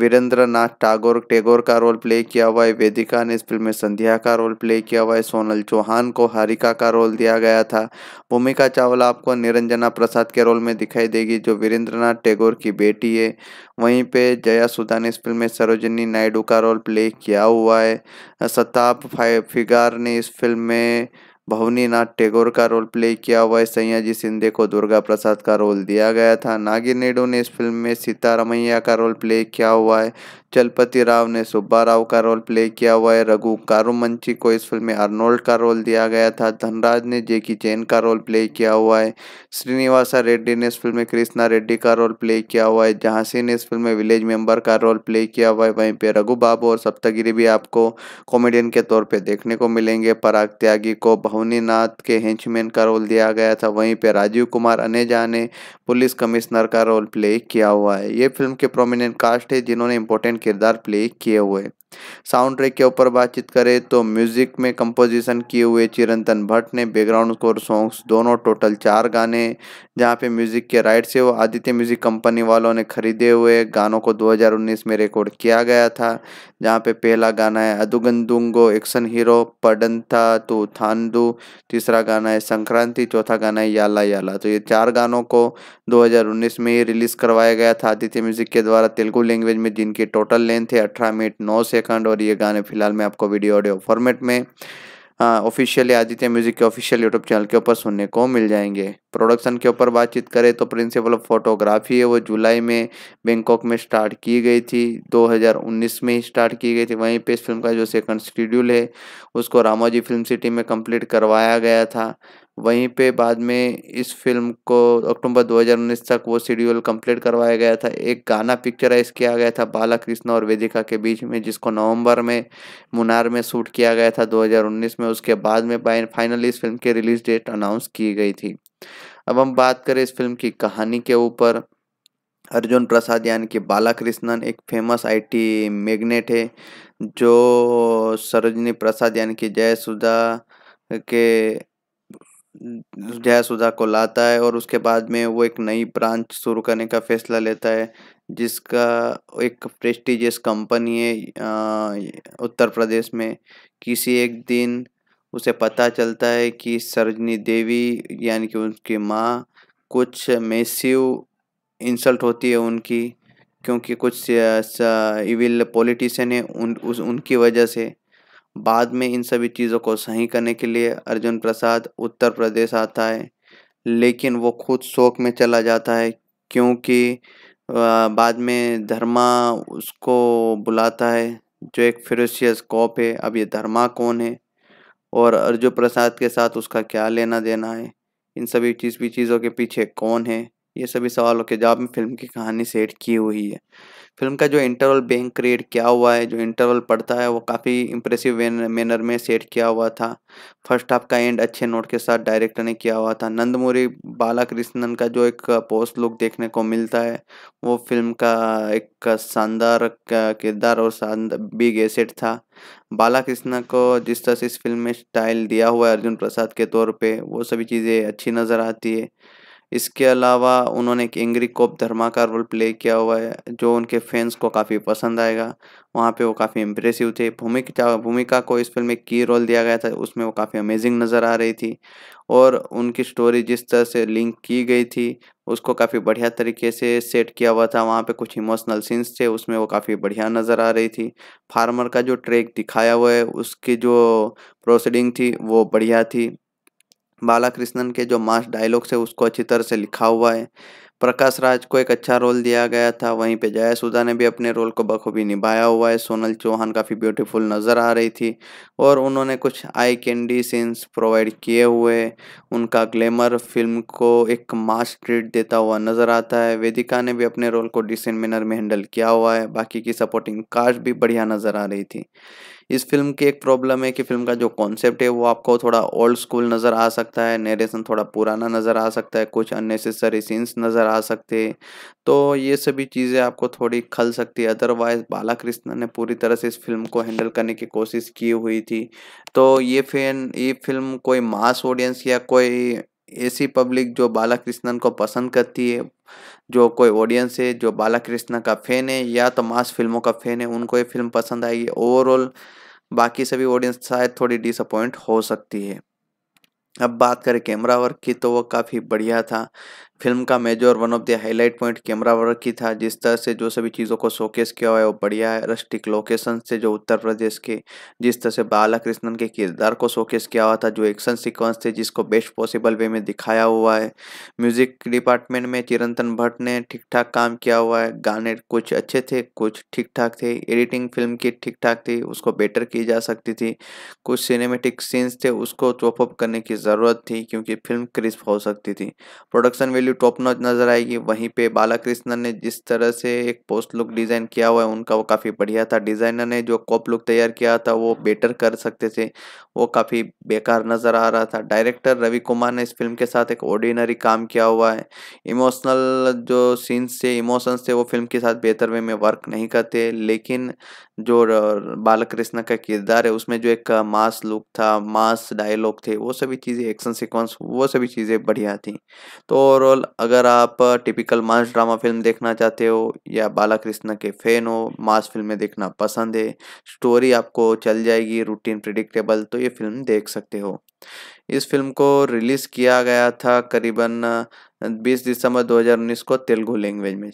वीरेंद्र नाथ टागोर टेगोर का रोल प्ले किया हुआ है वेदिका ने इस फिल्म में संध्या का रोल प्ले किया हुआ है सोनल चौहान को हारिका का रोल दिया गया था भूमिका चावला आपको निरंजना प्रसाद के रोल में दिखाई देगी जो वीरेंद्र टैगोर की बेटी है वहीं पे जया सुधा ने इस फिल्म में सरोजनी नायडू का रोल प्ले किया हुआ है सताब फिगार कुमार ने इस फिल्म में भवनी नाथ टैगोर का रोल प्ले किया हुआ है सैयाजी सिंधे को दुर्गा प्रसाद का रोल दिया गया था नागी नेडू ने इस फिल्म में सीता रमैया का रोल प्ले किया हुआ है चलपति राव ने सुब्बा राव का रोल प्ले किया हुआ है रघु कारुमंची को इस फिल्म में अर्नोल्ड का रोल दिया गया था धनराज ने जेकी चैन का रोल प्ले किया हुआ है श्रीनिवासा रेड्डी ने इस फिल्म में कृष्णा रेड्डी का रोल प्ले किया हुआ है झांसी ने इस फिल्म में विलेज मेंबर का रोल प्ले किया हुआ है वहीं पर रघु बाबू और सप्तगिरी भी आपको कॉमेडियन के तौर पर देखने को मिलेंगे पराग त्यागी को भवनी नाथ के हेंचमैन का रोल दिया गया था वहीं पर राजीव कुमार अनेजा ने पुलिस कमिश्नर का रोल प्ले किया हुआ है ये फिल्म के प्रोमिनेंट कास्ट है जिन्होंने इंपॉर्टेंट इंपॉर्टेंट किरदार प्ले किए हुए साउंड ट्रैक के ऊपर बातचीत करें तो म्यूजिक में कंपोजिशन किए हुए चिरंतन भट्ट ने बैकग्राउंड स्कोर सॉन्ग्स दोनों टोटल चार गाने जहां पे म्यूजिक के राइट से वो आदित्य म्यूजिक कंपनी वालों ने खरीदे हुए गानों को 2019 में रिकॉर्ड किया गया था जहाँ पे पहला गाना है अदुगंदुंगो एक्शन हीरो था तू थानदू तीसरा गाना है संक्रांति चौथा गाना है याला याला तो ये चार गानों को 2019 में ही रिलीज करवाया गया था आदित्य म्यूजिक के द्वारा तेलुगु लैंग्वेज में जिनकी टोटल लेंथ है अठारह मिनट नौ सेकंड और ये गाने फिलहाल मैं आपको वीडियो ऑडियो फॉर्मेट में ऑफिशियली हाँ, आदित्य म्यूजिक के ऑफिशियल यूट्यूब चैनल के ऊपर सुनने को मिल जाएंगे प्रोडक्शन के ऊपर बातचीत करें तो प्रिंसिपल ऑफ फोटोग्राफी है वो जुलाई में बैंकॉक में स्टार्ट की गई थी 2019 में ही स्टार्ट की गई थी वहीं पे इस फिल्म का जो सेकंड शेड्यूल है उसको रामोजी फिल्म सिटी में कंप्लीट करवाया गया था वहीं पे बाद में इस फिल्म को अक्टूबर 2019 तक वो शेड्यूल कंप्लीट करवाया गया था एक गाना पिक्चराइज किया गया था बाला कृष्ण और वेदिका के बीच में जिसको नवंबर में मुनार में शूट किया गया था 2019 में उसके बाद में फाइनली इस फिल्म की रिलीज डेट अनाउंस की गई थी अब हम बात करें इस फिल्म की कहानी के ऊपर अर्जुन प्रसाद यानी कि बालाकृष्णन एक फेमस आईटी मैग्नेट है जो सरोजनी प्रसाद यानी कि जयसुदा के जयासुधा को लाता है और उसके बाद में वो एक नई ब्रांच शुरू करने का फैसला लेता है जिसका एक प्रेस्टिजियस कंपनी है उत्तर प्रदेश में किसी एक दिन उसे पता चलता है कि सरजनी देवी यानी कि उनकी माँ कुछ मेसिव इंसल्ट होती है उनकी क्योंकि कुछ इविल पॉलिटिशियन है उन उस उनकी वजह से बाद में इन सभी चीज़ों को सही करने के लिए अर्जुन प्रसाद उत्तर प्रदेश आता है लेकिन वो खुद शोक में चला जाता है क्योंकि बाद में धर्मा उसको बुलाता है जो एक फिरोशियस कॉप है अब ये धर्मा कौन है और अर्जुन प्रसाद के साथ उसका क्या लेना देना है इन सभी चीज़ भी चीज़ों के पीछे कौन है ये सभी सवालों के जवाब में फिल्म की कहानी सेट की हुई है फिल्म का जो इंटरवल बैंक क्रिएट किया हुआ है जो इंटरवल पड़ता है वो काफ़ी इंप्रेसिव मैनर में सेट किया हुआ था फर्स्ट हाफ का एंड अच्छे नोट के साथ डायरेक्टर ने किया हुआ था नंदमूरी बालाकृष्णन का जो एक पोस्ट लुक देखने को मिलता है वो फिल्म का एक शानदार किरदार और शानदार बिग एसेट था बालाकृष्ण को जिस तरह से इस फिल्म में स्टाइल दिया हुआ है अर्जुन प्रसाद के तौर पर वो सभी चीज़ें अच्छी नज़र आती है इसके अलावा उन्होंने एक एंग्री कोप धर्मा का रोल प्ले किया हुआ है जो उनके फैंस को काफ़ी पसंद आएगा वहाँ पे वो काफ़ी इम्प्रेसिव थे भूमिका भूमिका को इस फिल्म में की रोल दिया गया था उसमें वो काफ़ी अमेजिंग नज़र आ रही थी और उनकी स्टोरी जिस तरह से लिंक की गई थी उसको काफ़ी बढ़िया तरीके से सेट किया हुआ था वहाँ पे कुछ इमोशनल सीन्स थे उसमें वो काफ़ी बढ़िया नज़र आ रही थी फार्मर का जो ट्रैक दिखाया हुआ है उसकी जो प्रोसीडिंग थी वो बढ़िया थी बालाकृष्णन के जो मास डायलॉग्स है उसको अच्छी तरह से लिखा हुआ है प्रकाश राज को एक अच्छा रोल दिया गया था वहीं पे जयासुदा ने भी अपने रोल को बखूबी निभाया हुआ है सोनल चौहान काफ़ी ब्यूटीफुल नज़र आ रही थी और उन्होंने कुछ आई कैंडी सीन्स प्रोवाइड किए हुए उनका ग्लैमर फिल्म को एक मास ट्रीट देता हुआ नज़र आता है वेदिका ने भी अपने रोल को डिसेंट मैनर में हैंडल किया हुआ है बाकी की सपोर्टिंग कास्ट भी बढ़िया नज़र आ रही थी इस फिल्म की एक प्रॉब्लम है कि फिल्म का जो कॉन्सेप्ट है वो आपको थोड़ा ओल्ड स्कूल नज़र आ सकता है नरेशन थोड़ा पुराना नज़र आ सकता है कुछ अननेसेसरी सीन्स नज़र आ सकते हैं तो ये सभी चीज़ें आपको थोड़ी खल सकती है अदरवाइज बाला ने पूरी तरह से इस फिल्म को हैंडल करने की कोशिश की हुई थी तो ये फैन ये फिल्म कोई मास ऑडियंस या कोई ऐसी पब्लिक जो बाला को पसंद करती है जो कोई ऑडियंस है जो बाला कृष्णा का फैन है या तो मास फिल्मों का फैन है उनको ये फिल्म पसंद आएगी ओवरऑल बाकी सभी ऑडियंस शायद थोड़ी डिसअपॉइंट हो सकती है अब बात करें कैमरा वर्क की तो वो काफ़ी बढ़िया था फिल्म का major one of the highlight point camera work की था जिस तरह से जो सभी चीज़ों को शोकेस किया हुआ है वो बढ़िया है रस्टिक लोकेशन से जो उत्तर प्रदेश के जिस तरह से बाला कृष्णन के किरदार को शोकेस किया हुआ था जो एक्शन सीक्वेंस थे जिसको बेस्ट पॉसिबल वे में दिखाया हुआ है म्यूजिक डिपार्टमेंट में चिरंतन भट्ट ने ठीक ठाक काम किया हुआ है गाने कुछ अच्छे थे कुछ ठीक ठाक थे एडिटिंग फिल्म की ठीक ठाक थी उसको बेटर की जा सकती थी कुछ सिनेमेटिक सीन्स थे उसको चॉपअप करने की ज़रूरत थी क्योंकि फिल्म क्रिस्प हो सकती थी प्रोडक्शन वैल्यू टॉप नॉच नज़र आएगी वहीं पे बालाकृष्णन ने जिस तरह से एक पोस्ट लुक डिज़ाइन किया हुआ है उनका वो काफ़ी बढ़िया था डिज़ाइनर ने जो कॉप लुक तैयार किया था वो बेटर कर सकते थे वो काफ़ी बेकार नज़र आ रहा था डायरेक्टर रवि कुमार ने इस फिल्म के साथ एक ऑर्डिनरी काम किया हुआ है इमोशनल जो सीन्स थे इमोशंस थे वो फिल्म के साथ बेहतर वे में वर्क नहीं करते लेकिन जो बालकृष्ण का किरदार है उसमें जो एक मास लुक था मास डायलॉग थे वो सभी चीज़ें एक्शन सिक्वेंस वो सभी चीज़ें बढ़िया थी तो ओवरऑल अगर आप टिपिकल मास ड्रामा फिल्म देखना चाहते हो या बाला कृष्ण के फैन हो मास फिल्में देखना पसंद है स्टोरी आपको चल जाएगी रूटीन प्रिडिक्टेबल तो ये फिल्म देख सकते हो इस फिल्म को रिलीज़ किया गया था करीबन 20 दिसंबर 2019 को तेलुगु लैंग्वेज में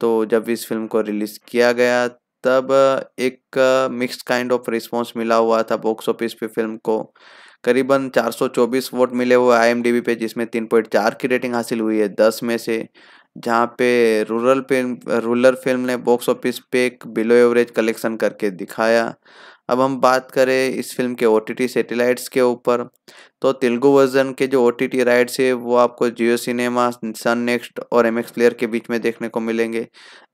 तो जब इस फिल्म को रिलीज़ किया गया तब एक मिक्स काइंड ऑफ रिस्पॉन्स मिला हुआ था बॉक्स ऑफिस पे फिल्म को करीबन 424 वोट मिले हुए आई पे जिसमें 3.4 की रेटिंग हासिल हुई है 10 में से जहाँ पे रूरल फिल्म रूरल फिल्म ने बॉक्स ऑफिस पे एक बिलो एवरेज कलेक्शन करके दिखाया अब हम बात करें इस फिल्म के ओ टी टी सेटेलाइट्स के ऊपर तो तेलुगु वर्जन के जो ओ टी टी राइट्स है वो आपको जियो सिनेमा सन नेक्स्ट और एम एक्स प्लेयर के बीच में देखने को मिलेंगे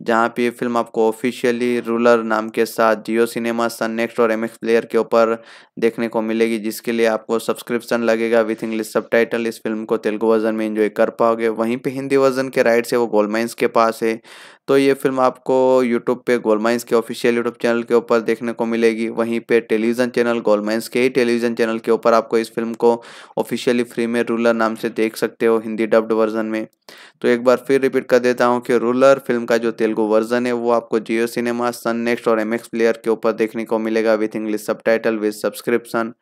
जहाँ पे ये फिल्म आपको ऑफिशियली रूलर नाम के साथ जियो सिनेमा सन नेक्स्ट और एम एक्स प्लेयर के ऊपर देखने को मिलेगी जिसके लिए आपको सब्सक्रिप्शन लगेगा विथ इंग्लिश सब इस फिल्म को तेलुगु वर्जन में इंजॉय कर पाओगे वहीं पर हिंदी वर्जन के राइट्स है वो गोलमाइंस के पास है तो ये फिल्म आपको यूट्यूब पे गोलमाइंस के ऑफिशियल यूट्यूब चैनल के ऊपर देखने को मिलेगी वहीं पे टेलीविज़न चैनल गोलमाइंस के ही टेलीविज़न चैनल के ऊपर आपको इस फिल्म को ऑफिशियली फ्री में रूलर नाम से देख सकते हो हिंदी डब्ड वर्जन में तो एक बार फिर रिपीट कर देता हूँ कि रूलर फिल्म का जो तेलुगु वर्जन है वो आपको जियो सिनेमा सन नेक्स्ट और एम प्लेयर के ऊपर देखने को मिलेगा with English subtitle with subscription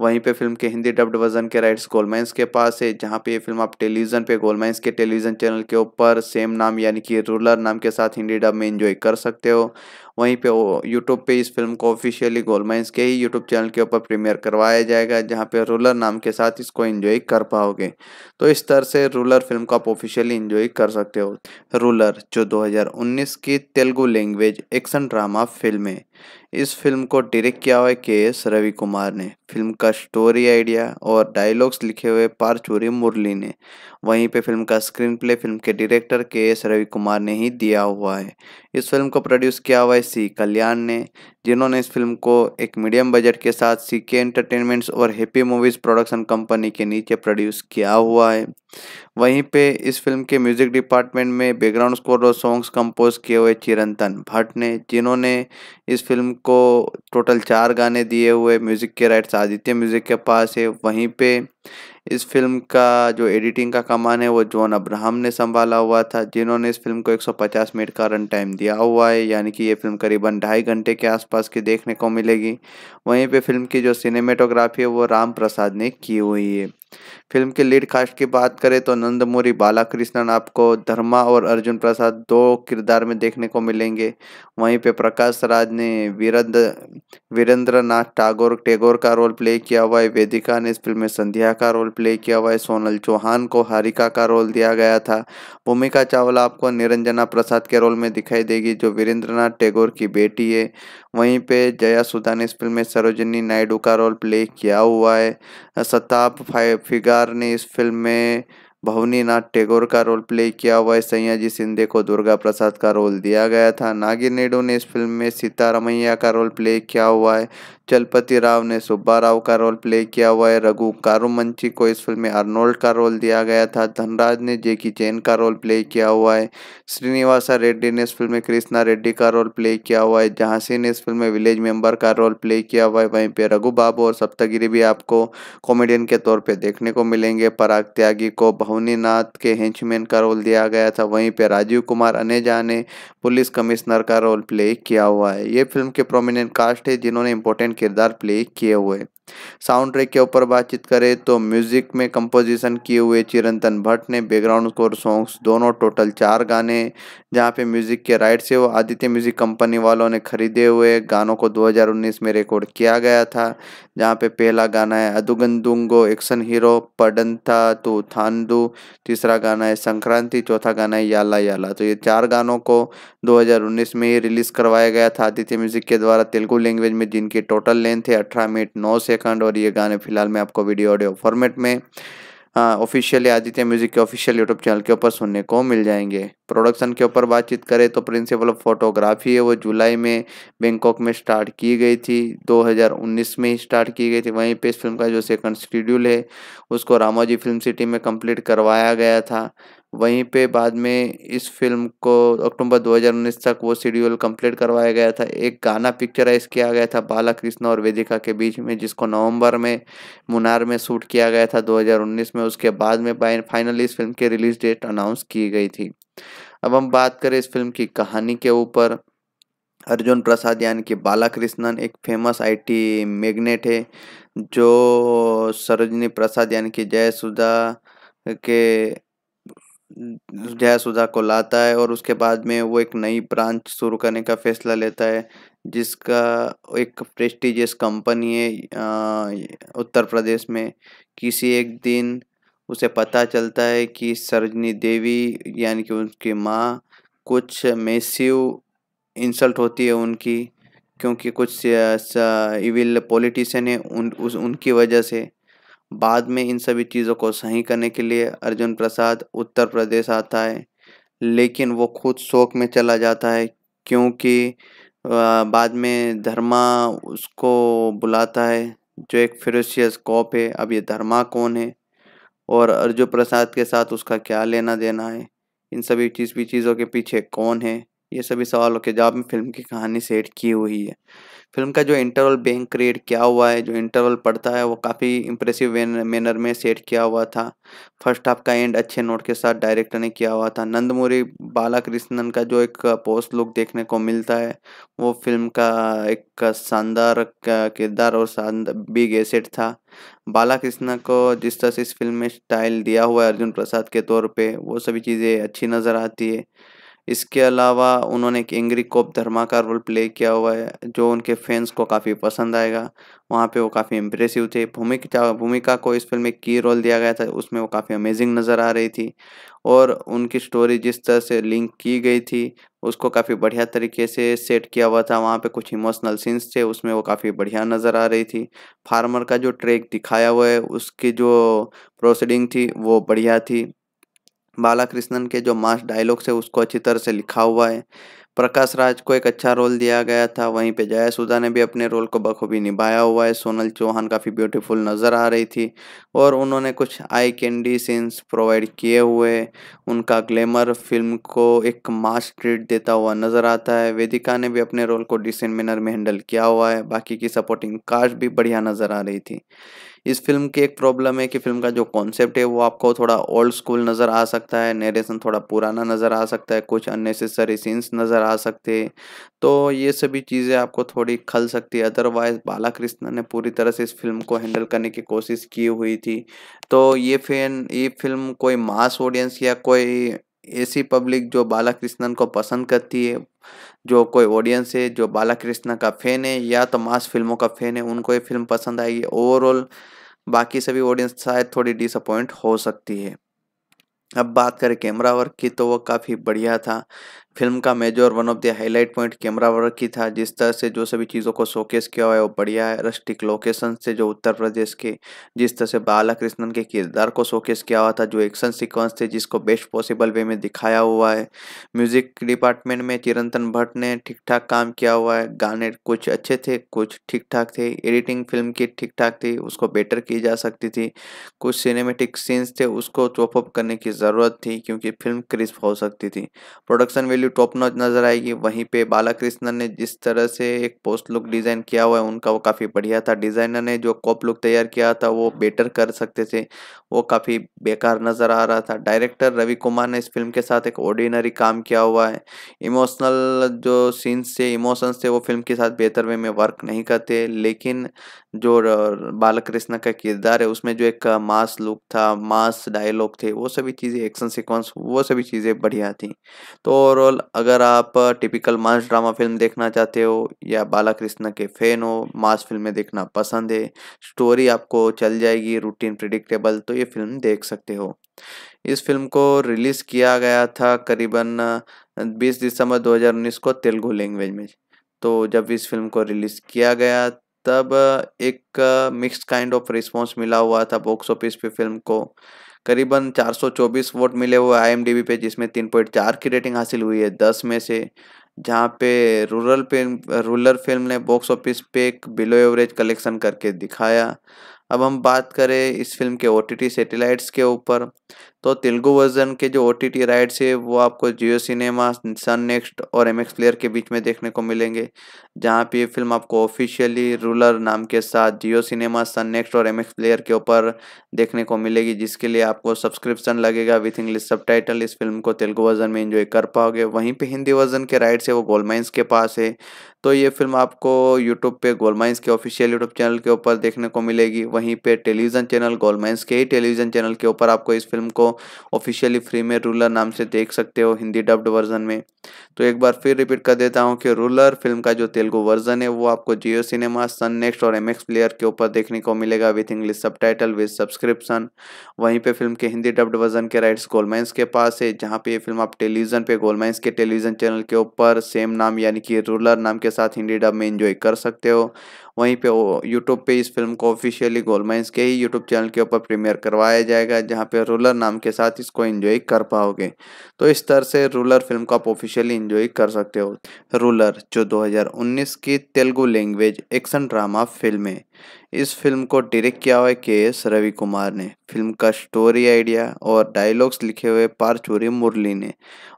वहीं पर फिल्म के हिंदी डब्ड वर्जन के राइट्स गोलमाइंस के पास है जहाँ पे ये फिल्म आप टेलीविजन पर गोलमाइंस के टेलीविजन चैनल के ऊपर सेम नाम यानी कि रूलर नाम के साथ हिंदी डब में इंजॉय कर सकते हो वहीं पे यूट्यूब पे इस फिल्म को ऑफिशियली गोलमाइंस के ही यूट्यूब चैनल के ऊपर प्रीमियर करवाया जाएगा जहाँ पे रूलर नाम के साथ इसको इन्जॉय कर पाओगे तो इस तरह से रूलर फिल्म को आप ऑफिशियली इन्जॉय कर सकते हो रूलर जो 2019 की Telugu language action drama film है इस फिल्म को डायरेक्ट किया हुआ के एस रवि कुमार ने फिल्म का स्टोरी आइडिया और डायलॉग्स लिखे हुए पारचूरी मुरली ने वहीं पे फिल्म का स्क्रीन प्ले फिल्म के director K S Ravi Kumar ने ही दिया हुआ है इस फिल्म को प्रोड्यूस किया हुआ है सी कल्याण ने जिन्होंने इस फिल्म को एक मीडियम बजट के साथ सी के एंटरटेनमेंट्स और हैप्पी मूवीज़ प्रोडक्शन कंपनी के नीचे प्रोड्यूस किया हुआ है वहीं पे इस फिल्म के म्यूजिक डिपार्टमेंट में बैकग्राउंड स्कोर और सॉन्ग्स कंपोज किए हुए चिरंतन भट्ट ने जिन्होंने इस फिल्म को टोटल चार गाने दिए हुए म्यूजिक के राइट्स आदित्य म्यूजिक के पास है वहीं पे इस फिल्म का जो एडिटिंग का कमान है वो जॉन अब्राहम ने संभाला हुआ था जिन्होंने इस फिल्म को 150 मिनट का रन टाइम दिया हुआ है यानी कि ये फिल्म करीबन ढाई घंटे के आसपास की देखने को मिलेगी वहीं पे फिल्म की जो सिनेमेटोग्राफी है वो राम प्रसाद ने की हुई है फिल्म के लीड कास्ट की बात करें तो नंदमुरी बालाकृष्णन आपको धर्मा और अर्जुन प्रसाद दो किरदार में देखने को मिलेंगे वहीं पे प्रकाश राज ने वीरेंद्र वीरेंद्र नाथ टागोर टेगोर का रोल प्ले किया हुआ है वेदिका ने इस फिल्म में संध्या का रोल प्ले किया हुआ है सोनल चौहान को हारिका का रोल दिया गया था भूमिका चावला आपको निरंजना प्रसाद के रोल में दिखाई देगी जो वीरेंद्रनाथ टैगोर की बेटी है वहीं पे जया सुधा ने इस फिल्म में सरोजनी नायडू का रोल प्ले किया हुआ है सताप फिगार ने इस फिल्म में भवनी नाथ टैगोर का रोल प्ले किया हुआ है सयाजी सिंधे को दुर्गा प्रसाद का रोल दिया गया था नागिर नेडू ने इस फिल्म में सीता रमैया का रोल प्ले किया हुआ है चलपति राव ने सुब्बा राव का रोल प्ले किया हुआ है रघु कारुमंची को इस फिल्म में अर्नोल्ड का रोल दिया गया था धनराज ने जेकी चैन का रोल प्ले किया हुआ है श्रीनिवासा रेड्डी ने इस फिल्म में कृष्णा रेड्डी का रोल प्ले किया हुआ है झांसी ने इस फिल्म में विलेज मेंबर का रोल प्ले किया हुआ है वहीं पर रघु बाबू और सप्तगिरी भी आपको कॉमेडियन के तौर पर देखने को मिलेंगे पराग त्यागी को भवनी के हेंचमैन का रोल दिया गया था वहीं पर राजीव कुमार अनेजा ने पुलिस कमिश्नर का रोल प्ले किया हुआ है ये फिल्म के प्रोमिनेंट कास्ट है जिन्होंने इंपॉर्टेंट किरदार प्ले किए हुए साउंड ट्रैक के ऊपर बातचीत करें तो म्यूज़िक में कंपोजिशन किए हुए चिरंतन भट्ट ने बैकग्राउंड स्कोर सॉन्ग्स दोनों टोटल चार गाने जहां पे म्यूज़िक के राइट से वो आदित्य म्यूज़िक कंपनी वालों ने खरीदे हुए गानों को 2019 में रिकॉर्ड किया गया था जहां पे पहला गाना है अदुगंदुंगो एक्शन हीरो था तो थानदू तीसरा गाना है संक्रांति चौथा गाना है याला याला तो ये चार गानों को दो में ही रिलीज़ करवाया गया था आदित्य म्यूज़िक के द्वारा तेलुगु लैंग्वेज में जिनकी टोटल लेंथ है अठारह मिनट नौ से सेकंड और ये गाने फिलहाल मैं आपको वीडियो ऑडियो फॉर्मेट में ऑफिशियली आदित्य म्यूजिक के ऑफिशियल यूट्यूब चैनल के ऊपर सुनने को मिल जाएंगे प्रोडक्शन के ऊपर बातचीत करें तो प्रिंसिपल ऑफ फोटोग्राफी है वो जुलाई में बैंकॉक में स्टार्ट की गई थी 2019 में ही स्टार्ट की गई थी वहीं पे इस फिल्म का जो सेकंड शेड्यूल है उसको रामोजी फिल्म सिटी में कंप्लीट करवाया गया था वहीं पे बाद में इस फिल्म को अक्टूबर 2019 तक वो शेड्यूल कंप्लीट करवाया गया था एक गाना पिक्चराइज किया गया था बाला कृष्ण और वेदिका के बीच में जिसको नवंबर में मुनार में शूट किया गया था 2019 में उसके बाद में फाइनली इस फिल्म की रिलीज डेट अनाउंस की गई थी अब हम बात करें इस फिल्म की कहानी के ऊपर अर्जुन प्रसाद यानी कि बालाकृष्णन एक फेमस आईटी मैग्नेट है जो सरोजनी प्रसाद यानी कि जयसुदा के जयासुधा को लाता है और उसके बाद में वो एक नई ब्रांच शुरू करने का फैसला लेता है जिसका एक प्रेस्टिजियस कंपनी है उत्तर प्रदेश में किसी एक दिन उसे पता चलता है कि सरजनी देवी यानी कि उनकी माँ कुछ मेसिव इंसल्ट होती है उनकी क्योंकि कुछ इविल पॉलिटिशियन है उन उस उनकी वजह से बाद में इन सभी चीज़ों को सही करने के लिए अर्जुन प्रसाद उत्तर प्रदेश आता है लेकिन वो खुद शोक में चला जाता है क्योंकि बाद में धर्मा उसको बुलाता है जो एक फिरोशियस कॉप है अब ये धर्मा कौन है और अर्जुन प्रसाद के साथ उसका क्या लेना देना है इन सभी चीज़ भी चीज़ों के पीछे कौन है ये सभी सवालों के जवाब में फिल्म की कहानी सेट की हुई है फिल्म का जो इंटरवल बैंक क्रिएट किया हुआ है जो इंटरवल पड़ता है वो काफ़ी इंप्रेसिव मैनर में सेट किया हुआ था फर्स्ट हाफ का एंड अच्छे नोट के साथ डायरेक्टर ने किया हुआ था नंदमुरी बालाकृष्णन का जो एक पोस्ट लुक देखने को मिलता है वो फिल्म का एक शानदार किरदार और शानदार बिग एसेट था बालाकृष्ण को जिस तरह से इस फिल्म में स्टाइल दिया हुआ है अर्जुन प्रसाद के तौर पे वो सभी चीज़ें अच्छी नज़र आती है इसके अलावा उन्होंने एक एंग्री कोप धर्मा का रोल प्ले किया हुआ है जो उनके फैंस को काफ़ी पसंद आएगा वहाँ पे वो काफ़ी इम्प्रेसिव थे भूमिका भूमिका को इस फिल्म में की रोल दिया गया था उसमें वो काफ़ी अमेजिंग नज़र आ रही थी और उनकी स्टोरी जिस तरह से लिंक की गई थी उसको काफ़ी बढ़िया तरीके से सेट किया हुआ था वहाँ पे कुछ इमोशनल सीन्स थे उसमें वो काफ़ी बढ़िया नज़र आ रही थी फार्मर का जो ट्रैक दिखाया हुआ है उसकी जो प्रोसीडिंग थी वो बढ़िया थी बालाकृष्णन के जो मास डायलॉग्स है उसको अच्छी तरह से लिखा हुआ है प्रकाश राज को एक अच्छा रोल दिया गया था वहीं पे जयासुदा ने भी अपने रोल को बखूबी निभाया हुआ है सोनल चौहान काफ़ी ब्यूटीफुल नज़र आ रही थी और उन्होंने कुछ आई कैंडी सीन्स प्रोवाइड किए हुए उनका ग्लैमर फिल्म को एक मास ट्रीट देता हुआ नज़र आता है वेदिका ने भी अपने रोल को डिसेंट मैनर में हैंडल किया हुआ है बाकी की सपोर्टिंग कास्ट भी बढ़िया नज़र आ रही थी इस फिल्म की एक प्रॉब्लम है कि फिल्म का जो कॉन्सेप्ट है वो आपको थोड़ा ओल्ड स्कूल नज़र आ सकता है नरेशन थोड़ा पुराना नज़र आ सकता है कुछ अननेसेसरी सीन्स नज़र आ सकते हैं तो ये सभी चीज़ें आपको थोड़ी खल सकती है अदरवाइज बालाकृष्ण ने पूरी तरह से इस फिल्म को हैंडल करने की कोशिश की हुई थी तो ये फैन ये फिल्म कोई मास ऑडियंस या कोई ऐसी पब्लिक जो बालाकृष्णन को पसंद करती है जो कोई ऑडियंस है जो बालाकृष्णन का फैन है या तो मास फिल्मों का फैन है उनको ये फिल्म पसंद आएगी ओवरऑल बाकी सभी ऑडियंस शायद थोड़ी डिसअपॉइंट हो सकती है अब बात करें कैमरा वर्क की तो वो काफ़ी बढ़िया था फिल्म का major one of the highlight point camera work ही था जिस तरह से जो सभी चीज़ों को शोकेस किया हुआ है वो बढ़िया है रस्टिक लोकेशन से जो उत्तर प्रदेश के जिस तरह से बाला कृष्णन के किरदार को शोकेस किया हुआ था जो एक्शन सीक्वेंस थे जिसको बेस्ट पॉसिबल वे में दिखाया हुआ है म्यूजिक डिपार्टमेंट में चिरंतन भट्ट ने ठीक ठाक काम किया हुआ है गाने कुछ अच्छे थे कुछ ठीक ठाक थे एडिटिंग फिल्म की ठीक ठाक थी उसको बेटर की जा सकती थी कुछ सिनेमेटिक सीन्स थे उसको चॉपअप करने की ज़रूरत थी क्योंकि फिल्म क्रिस्प हो सकती थी production value value top notch नजर आएगी वहीं पे बालाकृष्णन ने जिस तरह से एक पोस्ट लुक डिज़ाइन किया हुआ है उनका वो काफ़ी बढ़िया था डिज़ाइनर ने जो कॉप लुक तैयार किया था वो बेटर कर सकते थे वो काफ़ी बेकार नज़र आ रहा था डायरेक्टर रवि कुमार ने इस फिल्म के साथ एक ऑर्डिनरी काम किया हुआ है इमोशनल जो सीन्स थे इमोशंस थे वो फिल्म के साथ बेहतर वे में वर्क नहीं करते लेकिन जो बालकृष्ण का किरदार है उसमें जो एक मास लुक था मास डायलॉग थे वो सभी चीज़ें एक्शन सीक्वेंस वो सभी चीज़ें बढ़िया थी तो ओवरऑल अगर आप टिपिकल मास ड्रामा फिल्म देखना चाहते हो या बालाकृष्ण के फैन हो मास फिल्में देखना पसंद है स्टोरी आपको चल जाएगी रूटीन प्रिडिक्टेबल तो ये फिल्म देख सकते हो इस फिल्म को रिलीज़ किया गया था करीबन बीस दिसंबर दो को तेलुगु लैंग्वेज में तो जब इस फिल्म को रिलीज़ किया गया तब एक मिक्स काइंड ऑफ रिस्पॉन्स मिला हुआ था बॉक्स ऑफिस पे फिल्म को करीबन 424 वोट मिले हुए आई पे जिसमें 3.4 की रेटिंग हासिल हुई है 10 में से जहाँ पे रूरल फिल्म रूरल फिल्म ने बॉक्स ऑफिस पे एक बिलो एवरेज कलेक्शन करके दिखाया अब हम बात करें इस फिल्म के ओ टी टी सेटेलाइट्स के ऊपर तो तेलुगु वर्जन के जो ओ टी टी राइट्स है वो आपको जियो सिनेमा सन नेक्स्ट और एम एक्स प्लेयर के बीच में देखने को मिलेंगे जहाँ पे ये फिल्म आपको ऑफिशियली रूलर नाम के साथ जियो सिनेमा सन नेक्स्ट और एम एक्स प्लेयर के ऊपर देखने को मिलेगी जिसके लिए आपको सब्सक्रिप्शन लगेगा विथ इंग्लिश सब टाइटल इस फिल्म को तेलुगु वर्जन में इंजॉय कर पाओगे वहीं पर हिंदी वर्जन के राइट्स है वो गोलमाइंस के पास है तो ये फिल्म आपको यूट्यूब पे गोलमाइंस के ऑफिशियल यूट्यूब चैनल के ऊपर देखने को मिलेगी वहीं पे टेलीविज़न चैनल गोलमाइंस के ही टेलीविज़न चैनल के ऊपर आपको इस फिल्म को ऑफिशियली फ्री में रूलर नाम से देख सकते हो हिंदी डब्ड वर्जन में तो एक बार फिर रिपीट कर देता हूँ कि रूलर फिल्म का जो तेलुगु वर्जन है वो आपको जियो सिनेमा सन नेक्स्ट और एम प्लेयर के ऊपर देखने को मिलेगा with English subtitle with subscription वहीं पर फिल्म के हिंदी डब्ड वर्जन के राइट्स गोलमाइंस के पास है जहाँ पे ये फिल्म आप टेलीविजन पर गोलमाइंस के टेलीविजन चैनल के ऊपर सेम नाम यानी कि रूलर नाम के साथ हिंदी डब में इंजॉय कर सकते हो वहीं पे यूट्यूब पे इस फिल्म को ऑफिशियली गोलमाइंस के ही यूट्यूब चैनल के ऊपर प्रीमियर करवाया जाएगा जहाँ पे रूलर नाम के साथ इसको इन्जॉय कर पाओगे तो इस तरह से रूलर फिल्म को आप ऑफिशियली इन्जॉय कर सकते हो रूलर जो 2019 की Telugu language action drama film है इस फिल्म को डायरेक्ट किया हुआ है के एस रवि कुमार ने फिल्म का स्टोरी आइडिया और डायलॉग्स लिखे हुए पारचूरी मुरली ने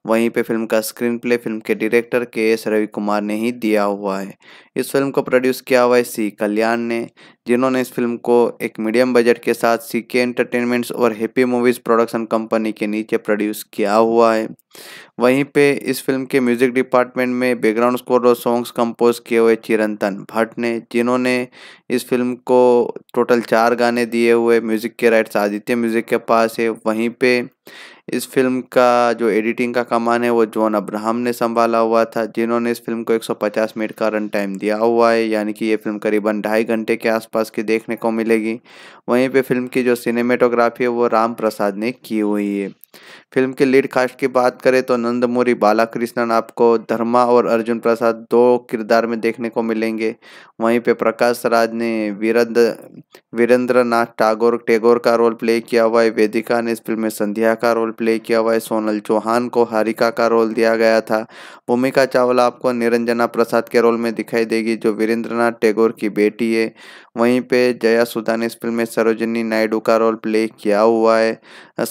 वहीं पे फिल्म का स्क्रीन प्ले फिल्म के director K S Ravi Kumar ने ही दिया हुआ है इस फिल्म को प्रोड्यूस किया हुआ है सी कल्याण ने जिन्होंने इस फिल्म को एक मीडियम बजट के साथ सी के एंटरटेनमेंट्स और हैप्पी मूवीज़ प्रोडक्शन कंपनी के नीचे प्रोड्यूस किया हुआ है वहीं पे इस फिल्म के म्यूजिक डिपार्टमेंट में बैकग्राउंड स्कोर और सॉन्ग्स कंपोज किए हुए चिरंतन भट्ट ने जिन्होंने इस फिल्म को टोटल चार गाने दिए हुए म्यूजिक के राइट्स आदित्य म्यूजिक के पास है वहीं पे इस फिल्म का जो एडिटिंग का कमान है वो जॉन अब्राहम ने संभाला हुआ था जिन्होंने इस फिल्म को 150 मिनट का रन टाइम दिया हुआ है यानी कि ये फिल्म करीबन ढाई घंटे के आसपास की देखने को मिलेगी वहीं पे फिल्म की जो सिनेमेटोग्राफी है वो राम प्रसाद ने की हुई है फिल्म के लीड कास्ट की बात करें तो नंदमुरी बालाकृष्णन आपको धर्मा और अर्जुन प्रसाद दो किरदार में देखने को मिलेंगे वहीं पे प्रकाश राज ने वीरेंद्र वीरेंद्र नाथ टागोर टेगोर का रोल प्ले किया हुआ है वेदिका ने इस फिल्म में संध्या का रोल प्ले किया हुआ है सोनल चौहान को हारिका का रोल दिया गया था भूमिका चावला आपको निरंजना प्रसाद के रोल में दिखाई देगी जो वीरेंद्र नाथ टैगोर की बेटी है वहीं पे जया सुधा ने इस फिल्म में सरोजनी नायडू का रोल प्ले किया हुआ है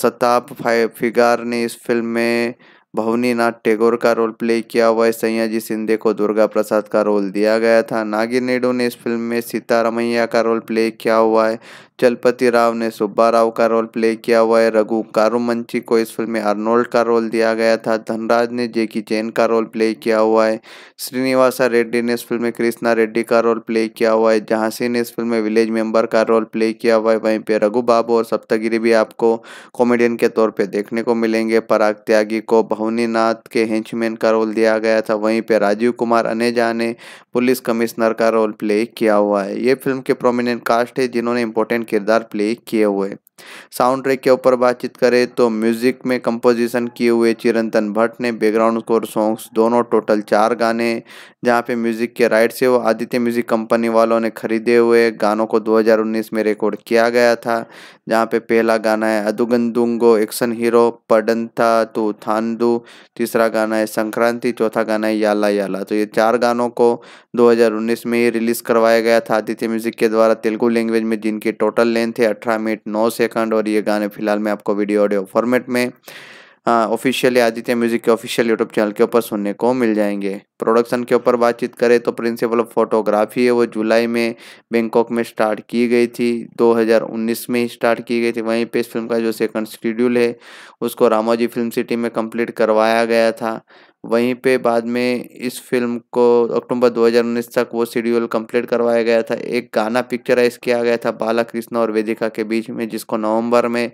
सताब फिगार कुमार ने इस फिल्म में भवनी नाथ टैगोर का रोल प्ले किया हुआ है सैयाजी सिंधे को दुर्गा प्रसाद का रोल दिया गया था नागिन नेडू ने इस फिल्म में सीता रमैया का रोल प्ले किया हुआ है चलपति राव ने सुब्बा राव का रोल प्ले किया हुआ है रघु कारुमंची को इस फिल्म में अर्नोल्ड का रोल दिया गया था धनराज ने जेकी चैन का रोल प्ले किया हुआ है श्रीनिवासा रेड्डी ने इस फिल्म में कृष्णा रेड्डी का रोल प्ले किया हुआ है झांसी ने इस फिल्म में विलेज मेंबर का रोल प्ले किया हुआ है वहीं पर रघु बाबू और सप्तगिरी भी आपको कॉमेडियन के तौर पर देखने को मिलेंगे पराग त्यागी को भवनी के हेंचमैन का रोल दिया गया था वहीं पर राजीव कुमार अनेजा ने पुलिस कमिश्नर का रोल प्ले किया हुआ है ये फिल्म के प्रोमिनेंट कास्ट है जिन्होंने इंपॉर्टेंट किरदार प्ले किए हुए साउंड ट्रैक के ऊपर बातचीत करें तो म्यूजिक में कंपोजिशन किए हुए चिरंतन भट्ट ने बैकग्राउंड स्कोर सॉन्ग्स दोनों टोटल चार गाने जहां पे म्यूजिक के राइट से वो आदित्य म्यूजिक कंपनी वालों ने खरीदे हुए गानों को 2019 में रिकॉर्ड किया गया था जहाँ पे पहला गाना है अदुगंदुंगो एक्शन हीरो था तू थानदू तीसरा गाना है संक्रांति चौथा गाना है याला याला तो ये चार गानों को 2019 में ही रिलीज करवाया गया था आदित्य म्यूजिक के द्वारा तेलुगु लैंग्वेज में जिनकी टोटल लेंथ है अठारह मिनट नौ सेकंड और ये गाने फिलहाल मैं आपको वीडियो ऑडियो फॉर्मेट में ऑफिशियली हाँ, आदित्य म्यूजिक के ऑफिशियल यूट्यूब चैनल के ऊपर सुनने को मिल जाएंगे प्रोडक्शन के ऊपर बातचीत करें तो प्रिंसिपल ऑफ फोटोग्राफी है वो जुलाई में बैंकॉक में स्टार्ट की गई थी 2019 में ही स्टार्ट की गई थी वहीं पे इस फिल्म का जो सेकंड शेड्यूल है उसको रामोजी फिल्म सिटी में कंप्लीट करवाया गया था वहीं पे बाद में इस फिल्म को अक्टूबर 2019 तक वो शेड्यूल कंप्लीट करवाया गया था एक गाना पिक्चराइज किया गया था बाला कृष्ण और वेदिका के बीच में जिसको नवंबर में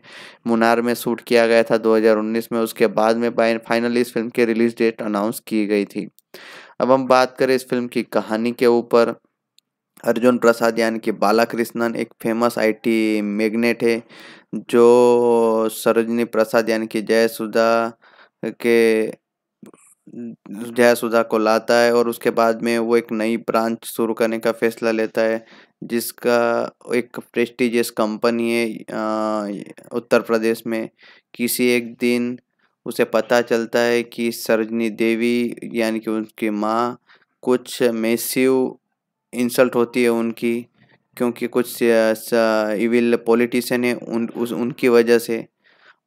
मुनार में शूट किया गया था 2019 में उसके बाद में फाइनली इस फिल्म की रिलीज डेट अनाउंस की गई थी अब हम बात करें इस फिल्म की कहानी के ऊपर अर्जुन प्रसाद यानी कि बालाकृष्णन एक फेमस आईटी मैग्नेट है जो सरोजनी प्रसाद यानी कि जयसुदा के जयासुधा को लाता है और उसके बाद में वो एक नई ब्रांच शुरू करने का फैसला लेता है जिसका एक प्रेस्टिजियस कंपनी है उत्तर प्रदेश में किसी एक दिन उसे पता चलता है कि सरजनी देवी यानी कि उनकी माँ कुछ मेसिव इंसल्ट होती है उनकी क्योंकि कुछ इविल पॉलिटिशियन है उन उस उनकी वजह से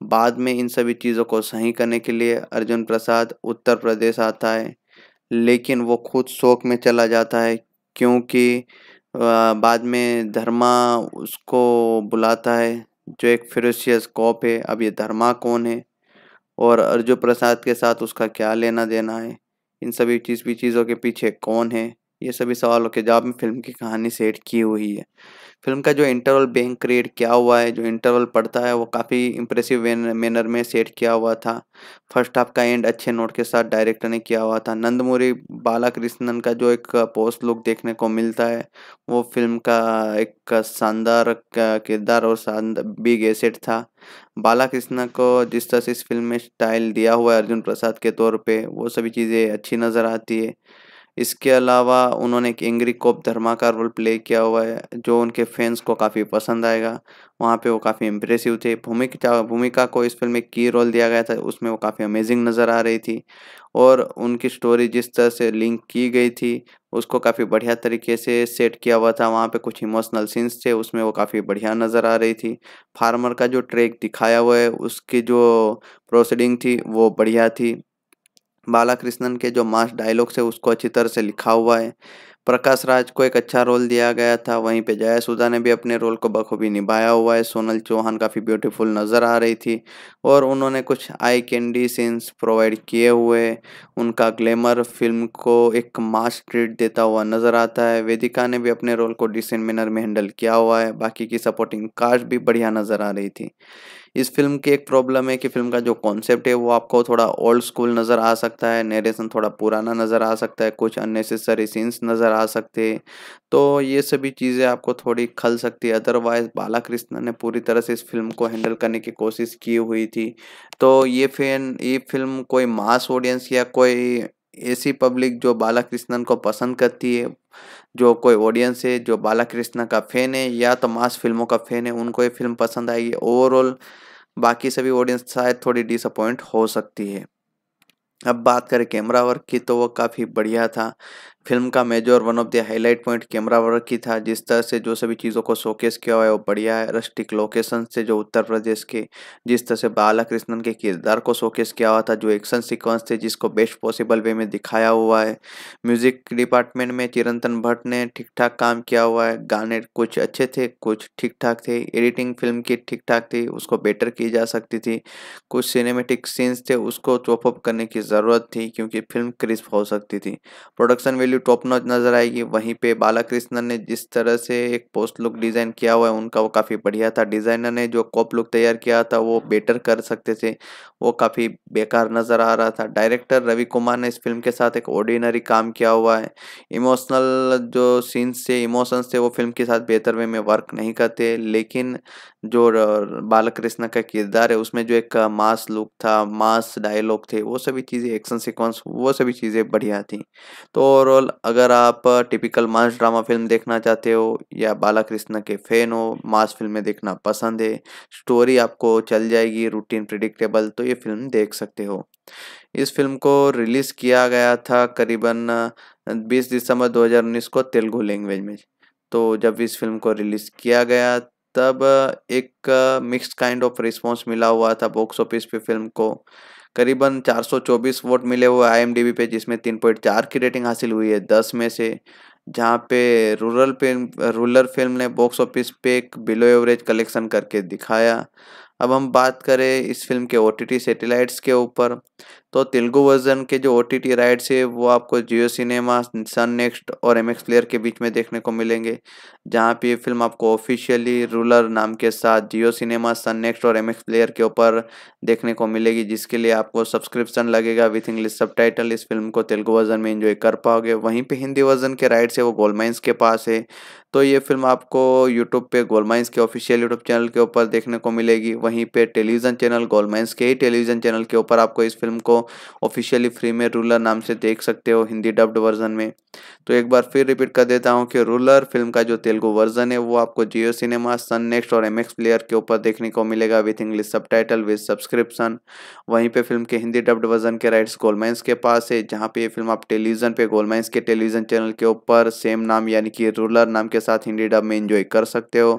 बाद में इन सभी चीज़ों को सही करने के लिए अर्जुन प्रसाद उत्तर प्रदेश आता है लेकिन वो खुद शोक में चला जाता है क्योंकि बाद में धर्मा उसको बुलाता है जो एक फिरोशियस कॉप है अब ये धर्मा कौन है और अर्जुन प्रसाद के साथ उसका क्या लेना देना है इन सभी चीज़ भी चीज़ों के पीछे कौन है ये सभी सवालों के जवाब में फिल्म की कहानी सेट की हुई है फिल्म का जो इंटरवल बैंक क्रिएट किया हुआ है जो इंटरवल पड़ता है वो काफ़ी इंप्रेसिव मैनर में सेट किया हुआ था फर्स्ट हाफ का एंड अच्छे नोट के साथ डायरेक्टर ने किया हुआ था नंदमुरी बालाकृष्णन का जो एक पोस्ट लुक देखने को मिलता है वो फिल्म का एक शानदार किरदार और शानदार बिग एसेट था बालाकृष्ण को जिस तरह से इस फिल्म में स्टाइल दिया हुआ है अर्जुन प्रसाद के तौर पर वो सभी चीज़ें अच्छी नज़र आती है इसके अलावा उन्होंने एक एंग्री कोप धर्मा का रोल प्ले किया हुआ है जो उनके फैंस को काफ़ी पसंद आएगा वहाँ पे वो काफ़ी इम्प्रेसिव थे भूमिका भूमिका को इस फिल्म में की रोल दिया गया था उसमें वो काफ़ी अमेजिंग नज़र आ रही थी और उनकी स्टोरी जिस तरह से लिंक की गई थी उसको काफ़ी बढ़िया तरीके से सेट किया हुआ था वहाँ पे कुछ इमोशनल सीन्स थे उसमें वो काफ़ी बढ़िया नज़र आ रही थी फार्मर का जो ट्रैक दिखाया हुआ है उसकी जो प्रोसीडिंग थी वो बढ़िया थी बालाकृष्णन के जो मास डायलॉग्स है उसको अच्छी तरह से लिखा हुआ है प्रकाश राज को एक अच्छा रोल दिया गया था वहीं पे जया सुधा ने भी अपने रोल को बखूबी निभाया हुआ है सोनल चौहान काफ़ी ब्यूटीफुल नज़र आ रही थी और उन्होंने कुछ आई कैंडी सीन्स प्रोवाइड किए हुए उनका ग्लैमर फिल्म को एक मास ट्रीट देता हुआ नज़र आता है वेदिका ने भी अपने रोल को डिसेंट मैनर में हैंडल किया हुआ है बाकी की सपोर्टिंग कास्ट भी बढ़िया नज़र आ रही थी इस फिल्म की एक प्रॉब्लम है कि फिल्म का जो कॉन्सेप्ट है वो आपको थोड़ा ओल्ड स्कूल नज़र आ सकता है नरेशन थोड़ा पुराना नज़र आ सकता है कुछ अननेसेसरी सीन्स नज़र आ सकते हैं तो ये सभी चीज़ें आपको थोड़ी खल सकती है अदरवाइज बालाकृष्ण ने पूरी तरह से इस फिल्म को हैंडल करने की कोशिश की हुई थी तो ये फिल्म ये फिल्म कोई मास ऑडियंस या कोई ऐसी पब्लिक जो बाला कृष्णन को पसंद करती है जो कोई ऑडियंस है जो बाला कृष्णा का फैन है या तो मास फिल्मों का फैन है उनको ये फिल्म पसंद आएगी ओवरऑल बाकी सभी ऑडियंस शायद थोड़ी डिसअपॉइंट हो सकती है अब बात करें कैमरा वर्क की तो वो काफ़ी बढ़िया था फिल्म का major one of the highlight point camera work ही था जिस तरह से जो सभी चीज़ों को शोकेस किया हुआ है वो बढ़िया है रस्टिक लोकेशन से जो उत्तर प्रदेश के जिस तरह से बालाकृष्णन के किरदार को शोकेस किया हुआ था जो एक्शन सीक्वेंस थे जिसको बेस्ट पॉसिबल वे में दिखाया हुआ है म्यूजिक डिपार्टमेंट में चिरंतन भट्ट ने ठीक ठाक काम किया हुआ है गाने कुछ अच्छे थे कुछ ठीक ठाक थे एडिटिंग फिल्म की ठीक ठाक थी उसको बेटर की जा सकती थी कुछ सिनेमेटिक सीन्स थे उसको चॉपअप करने की ज़रूरत थी क्योंकि फिल्म क्रिस्प हो सकती थी production value value top notch नजर आएगी वहीं पे बालाकृष्णन ने जिस तरह से एक पोस्ट लुक डिज़ाइन किया हुआ है उनका वो काफ़ी बढ़िया था डिज़ाइनर ने जो कॉप लुक तैयार किया था वो बेटर कर सकते थे वो काफ़ी बेकार नज़र आ रहा था डायरेक्टर रवि कुमार ने इस फिल्म के साथ एक ऑर्डिनरी काम किया हुआ है इमोशनल जो सीन्स थे इमोशंस थे वो फिल्म के साथ बेहतर वे में वर्क नहीं करते लेकिन जो बालकृष्ण का किरदार है उसमें जो एक मास लुक था मास डायलॉग थे वो सभी चीज़ें एक्शन सिक्वेंस वो सभी चीज़ें बढ़िया थी तो ओवरऑल एग्जाम्पल अगर आप टिपिकल मास ड्रामा फिल्म देखना चाहते हो या बाला कृष्ण के फैन हो मास फिल्में देखना पसंद है स्टोरी आपको चल जाएगी रूटीन प्रिडिक्टेबल तो ये फिल्म देख सकते हो इस फिल्म को रिलीज़ किया गया था करीबन 20 दिसंबर 2019 को तेलुगु लैंग्वेज में तो जब इस फिल्म को रिलीज़ किया गया तब एक मिक्स काइंड ऑफ रिस्पॉन्स मिला हुआ था बॉक्स ऑफिस पे फिल्म को करीबन 424 वोट मिले हुए आई पे जिसमें 3.4 की रेटिंग हासिल हुई है 10 में से जहाँ पे रूरल फिल्म रूरल फिल्म ने बॉक्स ऑफिस पे एक बिलो एवरेज कलेक्शन करके दिखाया अब हम बात करें इस फिल्म के ओ टी सेटेलाइट्स के ऊपर तो तेलुगु वर्जन के जो ओ टी राइट्स है वो आपको जियो सिनेमा सन नेक्स्ट और एम एक्स प्लेयर के बीच में देखने को मिलेंगे जहाँ पे ये फिल्म आपको ऑफिशियली रूलर नाम के साथ जियो सिनेमा सन नेक्स्ट और एम एक्स प्लेयर के ऊपर देखने को मिलेगी जिसके लिए आपको सब्सक्रिप्शन लगेगा विथ इंग्लिश सब इस फिल्म को तेलुगु वर्जन में इंजॉय कर पाओगे वहीं पर हिंदी वर्जन के राइट्स है वो गोलमाइंस के पास है तो ये फिल्म आपको यूट्यूब पे गोलमाइंस के ऑफिशियल यूट्यूब चैनल के ऊपर देखने को मिलेगी वहीं पे टेलीविज़न चैनल गोलमाइंस के ही टेलीविज़न चैनल के ऊपर आपको इस फिल्म को ऑफिशियली फ्री में रूलर नाम से देख सकते हो हिंदी डब्ड वर्जन में तो एक बार फिर रिपीट कर देता हूँ कि रूलर फिल्म का जो तेलुगु वर्जन है वो आपको जियो सिनेमा सन नेक्स्ट और एम प्लेयर के ऊपर देखने को मिलेगा with English subtitle subscription वहीं पर फिल्म के हिंदी डब्ड वर्जन के राइट्स गोलमाइंस के पास है जहाँ पे ये फिल्म आप टेलीविज़न पे गोलमाइंस के टेलीविज़न चैनल के ऊपर सेम नाम यानी कि रूलर नाम के साथ हिंदी डब में इंजॉय कर सकते हो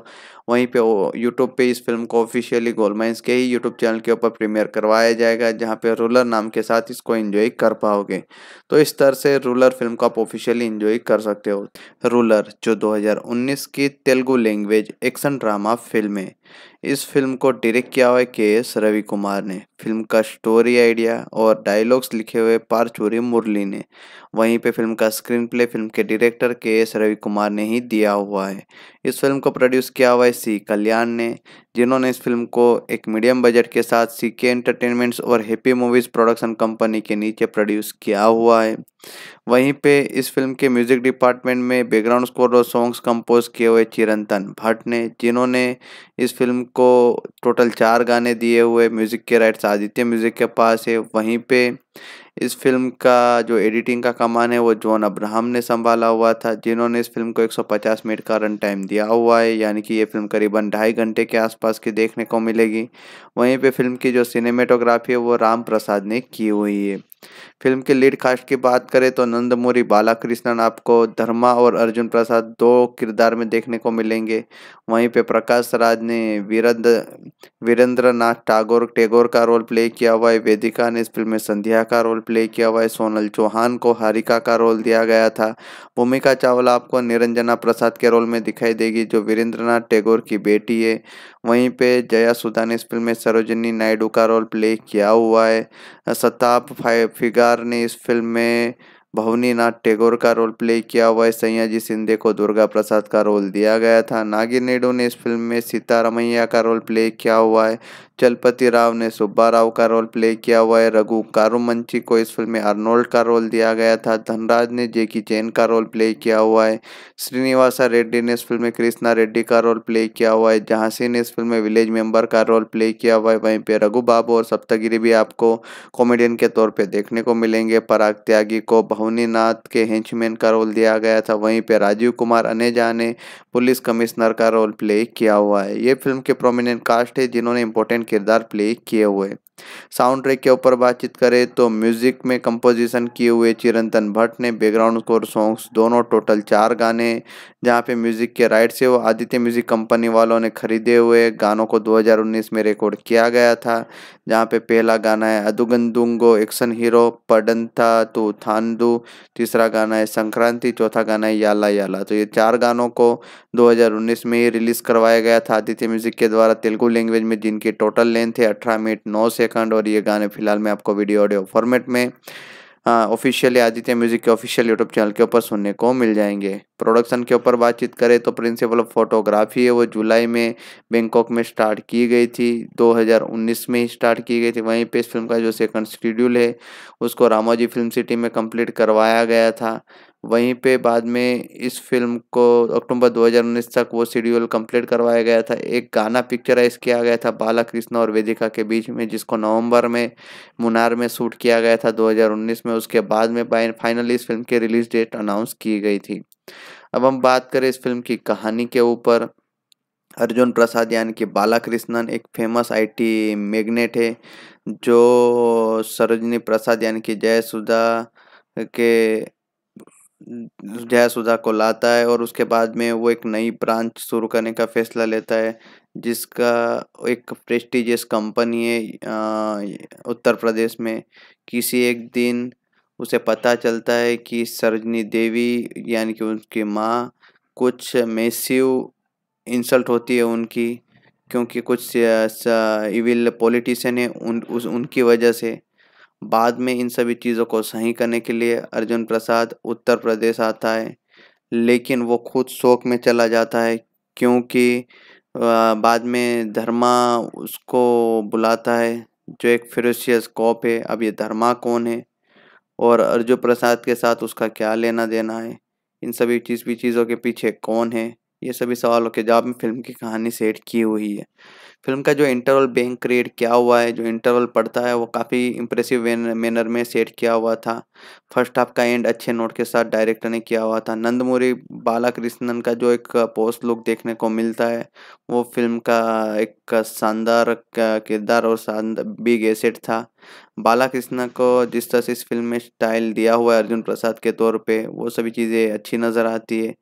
वहीं पे यूट्यूब पे इस फिल्म को ऑफिशियली गोलमाइंस के ही यूट्यूब चैनल के ऊपर प्रीमियर करवाया जाएगा जहां पे रूलर नाम के साथ इसको एंजॉय कर पाओगे तो इस तरह से रूलर फिल्म को आप ऑफिशियली एंजॉय कर सकते हो रूलर जो 2019 की Telugu language action drama film है इस फिल्म को डायरेक्ट किया हुआ है के एस रवि कुमार ने फिल्म का स्टोरी आइडिया और डायलॉग्स लिखे हुए पारचोरी मुरली ने वहीं पे फिल्म का स्क्रीन प्ले फिल्म के director K S Ravi Kumar ने ही दिया हुआ है इस फिल्म को प्रोड्यूस किया हुआ है सी कल्याण ने जिन्होंने इस फिल्म को एक मीडियम बजट के साथ सी के एंटरटेनमेंट्स और हैप्पी मूवीज़ प्रोडक्शन कंपनी के नीचे प्रोड्यूस किया हुआ है वहीं पे इस फिल्म के म्यूजिक डिपार्टमेंट में बैकग्राउंड स्कोर और सॉन्ग्स कंपोज किए हुए चिरंतन भट्ट ने जिन्होंने इस फिल्म को टोटल चार गाने दिए हुए म्यूजिक के राइट्स आदित्य म्यूजिक के पास है वहीं पे इस फिल्म का जो एडिटिंग का कमान है वो जॉन अब्राहम ने संभाला हुआ था जिन्होंने इस फिल्म को 150 मिनट का रन टाइम दिया हुआ है यानी कि ये फिल्म करीबन ढाई घंटे के आसपास की देखने को मिलेगी वहीं पे फिल्म की जो सिनेमेटोग्राफी है वो राम प्रसाद ने की हुई है फिल्म के लीड कास्ट की बात करें तो नंदमूरी बालाकृष्णन आपको धर्मा और अर्जुन प्रसाद दो किरदार में देखने को मिलेंगे वहीं पे प्रकाश राज ने वीरेंद्र वीरेंद्र नाथ टागोर टेगोर का रोल प्ले किया हुआ है वेदिका ने इस फिल्म में संध्या का रोल प्ले किया हुआ है सोनल चौहान को हारिका का रोल दिया गया था भूमिका चावला आपको निरंजना प्रसाद के रोल में दिखाई देगी जो वीरेंद्रनाथ टैगोर की बेटी है वहीं पे जया सुधा ने इस फिल्म में सरोजनी नायडू का रोल प्ले किया हुआ है सताप फिगार ने इस फिल्म में भवनी नाथ टैगोर का रोल प्ले किया हुआ है सैयाजी सिंधे को दुर्गा प्रसाद का रोल दिया गया था नागी नेडू ने इस फिल्म में सीता रमैया का रोल प्ले किया हुआ है चलपति राव ने सुब्बा राव का रोल प्ले किया हुआ है रघु कारुमंची को इस फिल्म में अर्नोल्ड का रोल दिया गया था धनराज ने जेकी चैन का रोल प्ले किया हुआ है श्रीनिवासा रेड्डी ने इस फिल्म में कृष्णा रेड्डी का रोल प्ले किया हुआ है झांसी ने इस फिल्म में विलेज मेंबर का रोल प्ले किया हुआ है वहीं पर रघु बाबू और सप्तगिरी भी आपको कॉमेडियन के तौर पर देखने को मिलेंगे पराग त्यागी को भवनी नाथ के हेंचमैन का रोल दिया गया था वहीं पर राजीव कुमार अनेजा ने पुलिस कमिश्नर का रोल प्ले किया हुआ है ये फिल्म के प्रोमिनेंट कास्ट है जिन्होंने इंपॉर्टेंट किरदार प्ले किए हुए साउंड ट्रैक के ऊपर बातचीत करें तो म्यूज़िक में कंपोजिशन किए हुए चिरंतन भट्ट ने बैकग्राउंड स्कोर सॉन्ग्स दोनों टोटल चार गाने जहां पे म्यूज़िक के राइट से वो आदित्य म्यूज़िक कंपनी वालों ने खरीदे हुए गानों को 2019 में रिकॉर्ड किया गया था जहां पे पहला गाना है अदुगंदुंगो एक्शन हीरो था तो थानदू तीसरा गाना है संक्रांति चौथा गाना है याला याला तो ये चार गानों को 2019 में ही रिलीज़ करवाया गया था आदित्य म्यूज़िक के द्वारा तेलुगु लैंग्वेज में जिनकी टोटल लेंथ है अठारह मिनट नौ से सेकंड और ये गाने फिलहाल मैं आपको वीडियो ऑडियो फॉर्मेट में ऑफिशियली आदित्य म्यूजिक के ऑफिशियल यूट्यूब चैनल के ऊपर सुनने को मिल जाएंगे प्रोडक्शन के ऊपर बातचीत करें तो प्रिंसिपल ऑफ फोटोग्राफी है वो जुलाई में बैंकॉक में स्टार्ट की गई थी 2019 में ही स्टार्ट की गई थी वहीं पे इस फिल्म का जो सेकंड शेड्यूल है उसको रामोजी फिल्म सिटी में कंप्लीट करवाया गया था वहीं पे बाद में इस फिल्म को अक्टूबर 2019 तक वो शेड्यूल कंप्लीट करवाया गया था एक गाना पिक्चराइज किया गया था बाला कृष्ण और वेदिका के बीच में जिसको नवंबर में मुनार में शूट किया गया था 2019 में उसके बाद में फाइनली इस फिल्म की रिलीज डेट अनाउंस की गई थी अब हम बात करें इस फिल्म की कहानी के ऊपर अर्जुन प्रसाद यानी कि बालाकृष्णन एक फेमस आईटी मैग्नेट है जो सरोजनी प्रसाद यानी कि जयसुदा के जयासुधा को लाता है और उसके बाद में वो एक नई ब्रांच शुरू करने का फैसला लेता है जिसका एक प्रेस्टिजियस कंपनी है उत्तर प्रदेश में किसी एक दिन उसे पता चलता है कि सरजनी देवी यानी कि उनकी माँ कुछ मेसिव इंसल्ट होती है उनकी क्योंकि कुछ इविल पॉलिटिशियन है उन उस उनकी वजह से बाद में इन सभी चीज़ों को सही करने के लिए अर्जुन प्रसाद उत्तर प्रदेश आता है लेकिन वो खुद शोक में चला जाता है क्योंकि बाद में धर्मा उसको बुलाता है जो एक फिरोशियस कॉप है अब ये धर्मा कौन है और अर्जुन प्रसाद के साथ उसका क्या लेना देना है इन सभी चीज़ भी चीज़ों के पीछे कौन है ये सभी सवालों के जवाब में फिल्म की कहानी सेट की हुई है फिल्म का जो इंटरवल बैंक क्रिएट किया हुआ है जो इंटरवल पड़ता है वो काफ़ी इंप्रेसिव मैनर में सेट किया हुआ था फर्स्ट हाफ का एंड अच्छे नोट के साथ डायरेक्टर ने किया हुआ था नंदमुरी बालाकृष्णन का जो एक पोस्ट लुक देखने को मिलता है वो फिल्म का एक शानदार किरदार और शानदार बिग एसेट था बालाकृष्ण को जिस तरह से इस फिल्म में स्टाइल दिया हुआ है अर्जुन प्रसाद के तौर पे वो सभी चीज़ें अच्छी नज़र आती है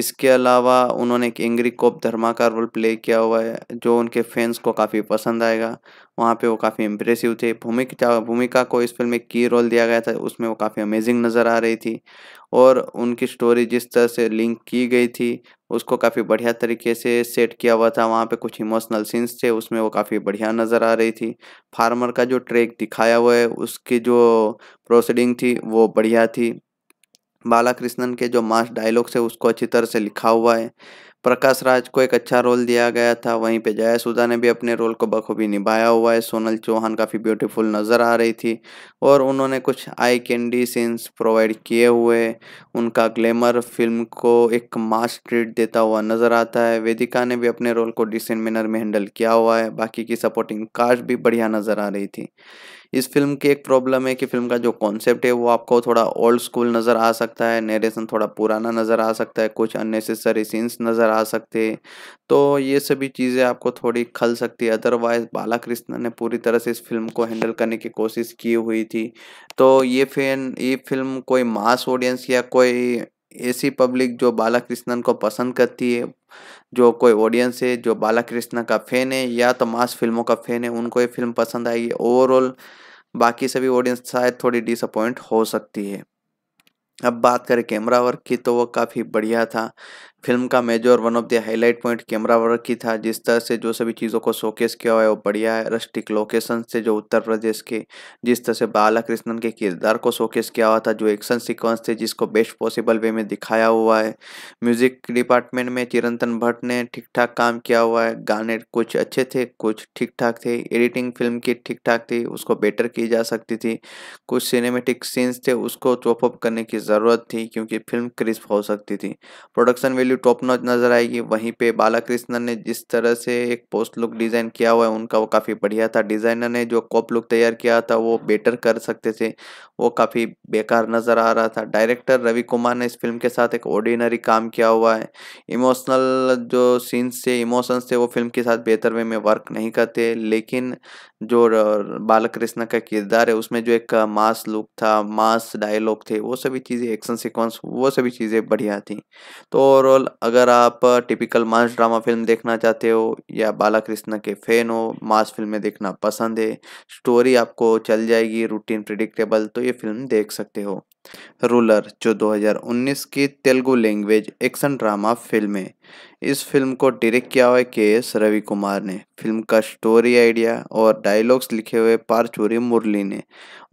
इसके अलावा उन्होंने एक एंग्री कोप धर्मा का रोल प्ले किया हुआ है जो उनके फैंस को काफ़ी पसंद आएगा वहाँ पे वो काफ़ी इम्प्रेसिव थे भूमिका भूमिका को इस फिल्म में की रोल दिया गया था उसमें वो काफ़ी अमेजिंग नज़र आ रही थी और उनकी स्टोरी जिस तरह से लिंक की गई थी उसको काफ़ी बढ़िया तरीके से सेट किया हुआ था वहाँ पे कुछ इमोशनल सीन्स थे उसमें वो काफ़ी बढ़िया नज़र आ रही थी फार्मर का जो ट्रैक दिखाया हुआ है उसकी जो प्रोसीडिंग थी वो बढ़िया थी बालाकृष्णन के जो मास डायलॉग्स है उसको अच्छी तरह से लिखा हुआ है प्रकाश राज को एक अच्छा रोल दिया गया था वहीं पे जयासुदा ने भी अपने रोल को बखूबी निभाया हुआ है सोनल चौहान काफ़ी ब्यूटीफुल नज़र आ रही थी और उन्होंने कुछ आई कैंडी सीन्स प्रोवाइड किए हुए उनका ग्लैमर फिल्म को एक मास ट्रीट देता हुआ नज़र आता है वेदिका ने भी अपने रोल को डिसेंट मैनर में हैंडल किया हुआ है बाकी की सपोर्टिंग कास्ट भी बढ़िया नज़र आ रही थी इस फिल्म की एक प्रॉब्लम है कि फिल्म का जो कॉन्सेप्ट है वो आपको थोड़ा ओल्ड स्कूल नज़र आ सकता है नरेशन थोड़ा पुराना नज़र आ सकता है कुछ अननेसेसरी सीन्स नज़र आ सकते हैं तो ये सभी चीज़ें आपको थोड़ी खल सकती है अदरवाइज बालाकृष्णन ने पूरी तरह से इस फिल्म को हैंडल करने की कोशिश की हुई थी तो ये फैन ये फिल्म कोई मास ऑडियंस या कोई ऐसी पब्लिक जो बाला कृष्णन को पसंद करती है जो कोई ऑडियंस है जो बाला कृष्णा का फैन है या तो मास फिल्मों का फैन है उनको ये फिल्म पसंद आएगी ओवरऑल बाकी सभी ऑडियंस शायद थोड़ी डिसअपॉइंट हो सकती है अब बात करें कैमरा वर्क की तो वो काफ़ी बढ़िया था फिल्म का major one of the highlight point camera work ही था जिस तरह से जो सभी चीज़ों को शोकेस किया हुआ है वो बढ़िया है रस्टिक लोकेशन से जो उत्तर प्रदेश के जिस तरह से बालाकृष्णन के किरदार को शोकेस किया हुआ था जो एक्शन सीक्वेंस थे जिसको बेस्ट पॉसिबल वे में दिखाया हुआ है म्यूजिक डिपार्टमेंट में चिरंतन भट्ट ने ठीक ठाक काम किया हुआ है गाने कुछ अच्छे थे कुछ ठीक ठाक थे एडिटिंग फिल्म की ठीक ठाक थी उसको बेटर की जा सकती थी कुछ सिनेमेटिक सीन्स थे उसको चॉपअप करने की ज़रूरत थी क्योंकि फिल्म क्रिस्प हो सकती थी production value value top notch नज़र आएगी वहीं पे बालाकृष्णन ने जिस तरह से एक पोस्ट लुक डिज़ाइन किया हुआ है उनका वो काफ़ी बढ़िया था डिज़ाइनर ने जो कॉप लुक तैयार किया था वो बेटर कर सकते थे वो काफ़ी बेकार नज़र आ रहा था डायरेक्टर रवि कुमार ने इस फिल्म के साथ एक ऑर्डिनरी काम किया हुआ है इमोशनल जो सीन्स थे इमोशंस थे वो फिल्म के साथ बेहतर वे में वर्क नहीं करते लेकिन जो बालक कृष्ण का किरदार है उसमें जो एक मास लुक था मास डायलॉग थे वो सभी चीज़ें एक्शन सीक्वेंस वो सभी चीज़ें बढ़िया थी तो ओवरऑल अगर आप टिपिकल मास ड्रामा फिल्म देखना चाहते हो या बाला कृष्ण के फैन हो मास फिल्में देखना पसंद है स्टोरी आपको चल जाएगी रूटीन प्रिडिक्टेबल तो ये फिल्म देख सकते हो रूलर जो 2019 की Telugu language action drama film है इस फिल्म को डायरेक्ट किया हुआ है के एस रवि कुमार ने फिल्म का स्टोरी आइडिया और डायलॉग्स लिखे हुए पारचूरी मुरली ने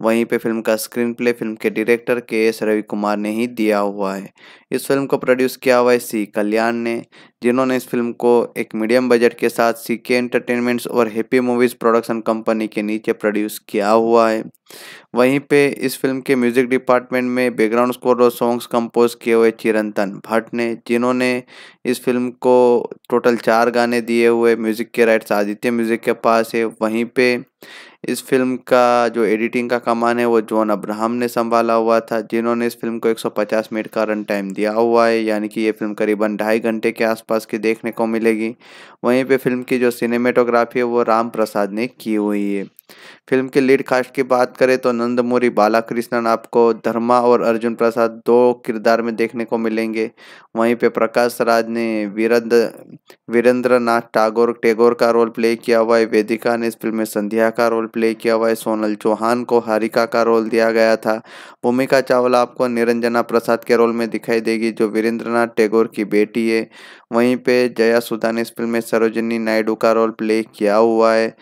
वहीं पे फिल्म का स्क्रीन प्ले फिल्म के director K S Ravi Kumar ने ही दिया हुआ है इस फिल्म को प्रोड्यूस किया हुआ है सी कल्याण ने जिन्होंने इस फिल्म को एक मीडियम बजट के साथ सी के एंटरटेनमेंट्स और हैप्पी मूवीज़ प्रोडक्शन कंपनी के नीचे प्रोड्यूस किया हुआ है वहीं पे इस फिल्म के म्यूजिक डिपार्टमेंट में बैकग्राउंड स्कोर और सॉन्ग्स कंपोज किए हुए चिरंतन भट्ट ने जिन्होंने इस फिल्म को टोटल चार गाने दिए हुए म्यूज़िक के राइट्स आदित्य म्यूज़िक के पास है वहीं पे इस फिल्म का जो एडिटिंग का कमान है वो जॉन अब्राहम ने संभाला हुआ था जिन्होंने इस फिल्म को 150 मिनट का रन टाइम दिया हुआ है यानी कि ये फिल्म करीबन ढाई घंटे के आसपास की देखने को मिलेगी वहीं पे फिल्म की जो सिनेमेटोग्राफी है वो राम प्रसाद ने की हुई है फिल्म के लीड कास्ट की बात करें तो नंदमूरी बालाकृष्णन आपको धर्मा और अर्जुन प्रसाद दो किरदार में देखने को मिलेंगे वहीं पे प्रकाश राज ने वीरेंद्र वीरेंद्र नाथ टागोर टेगोर का रोल प्ले किया हुआ है वेदिका ने इस फिल्म में संध्या का रोल प्ले किया हुआ है सोनल चौहान को हारिका का रोल दिया गया था भूमिका चावला आपको निरंजना प्रसाद के रोल में दिखाई देगी जो वीरेंद्रनाथ टैगोर की बेटी है वहीं पे जया सुधा ने इस फिल्म में सरोजनी नायडू का रोल प्ले किया हुआ है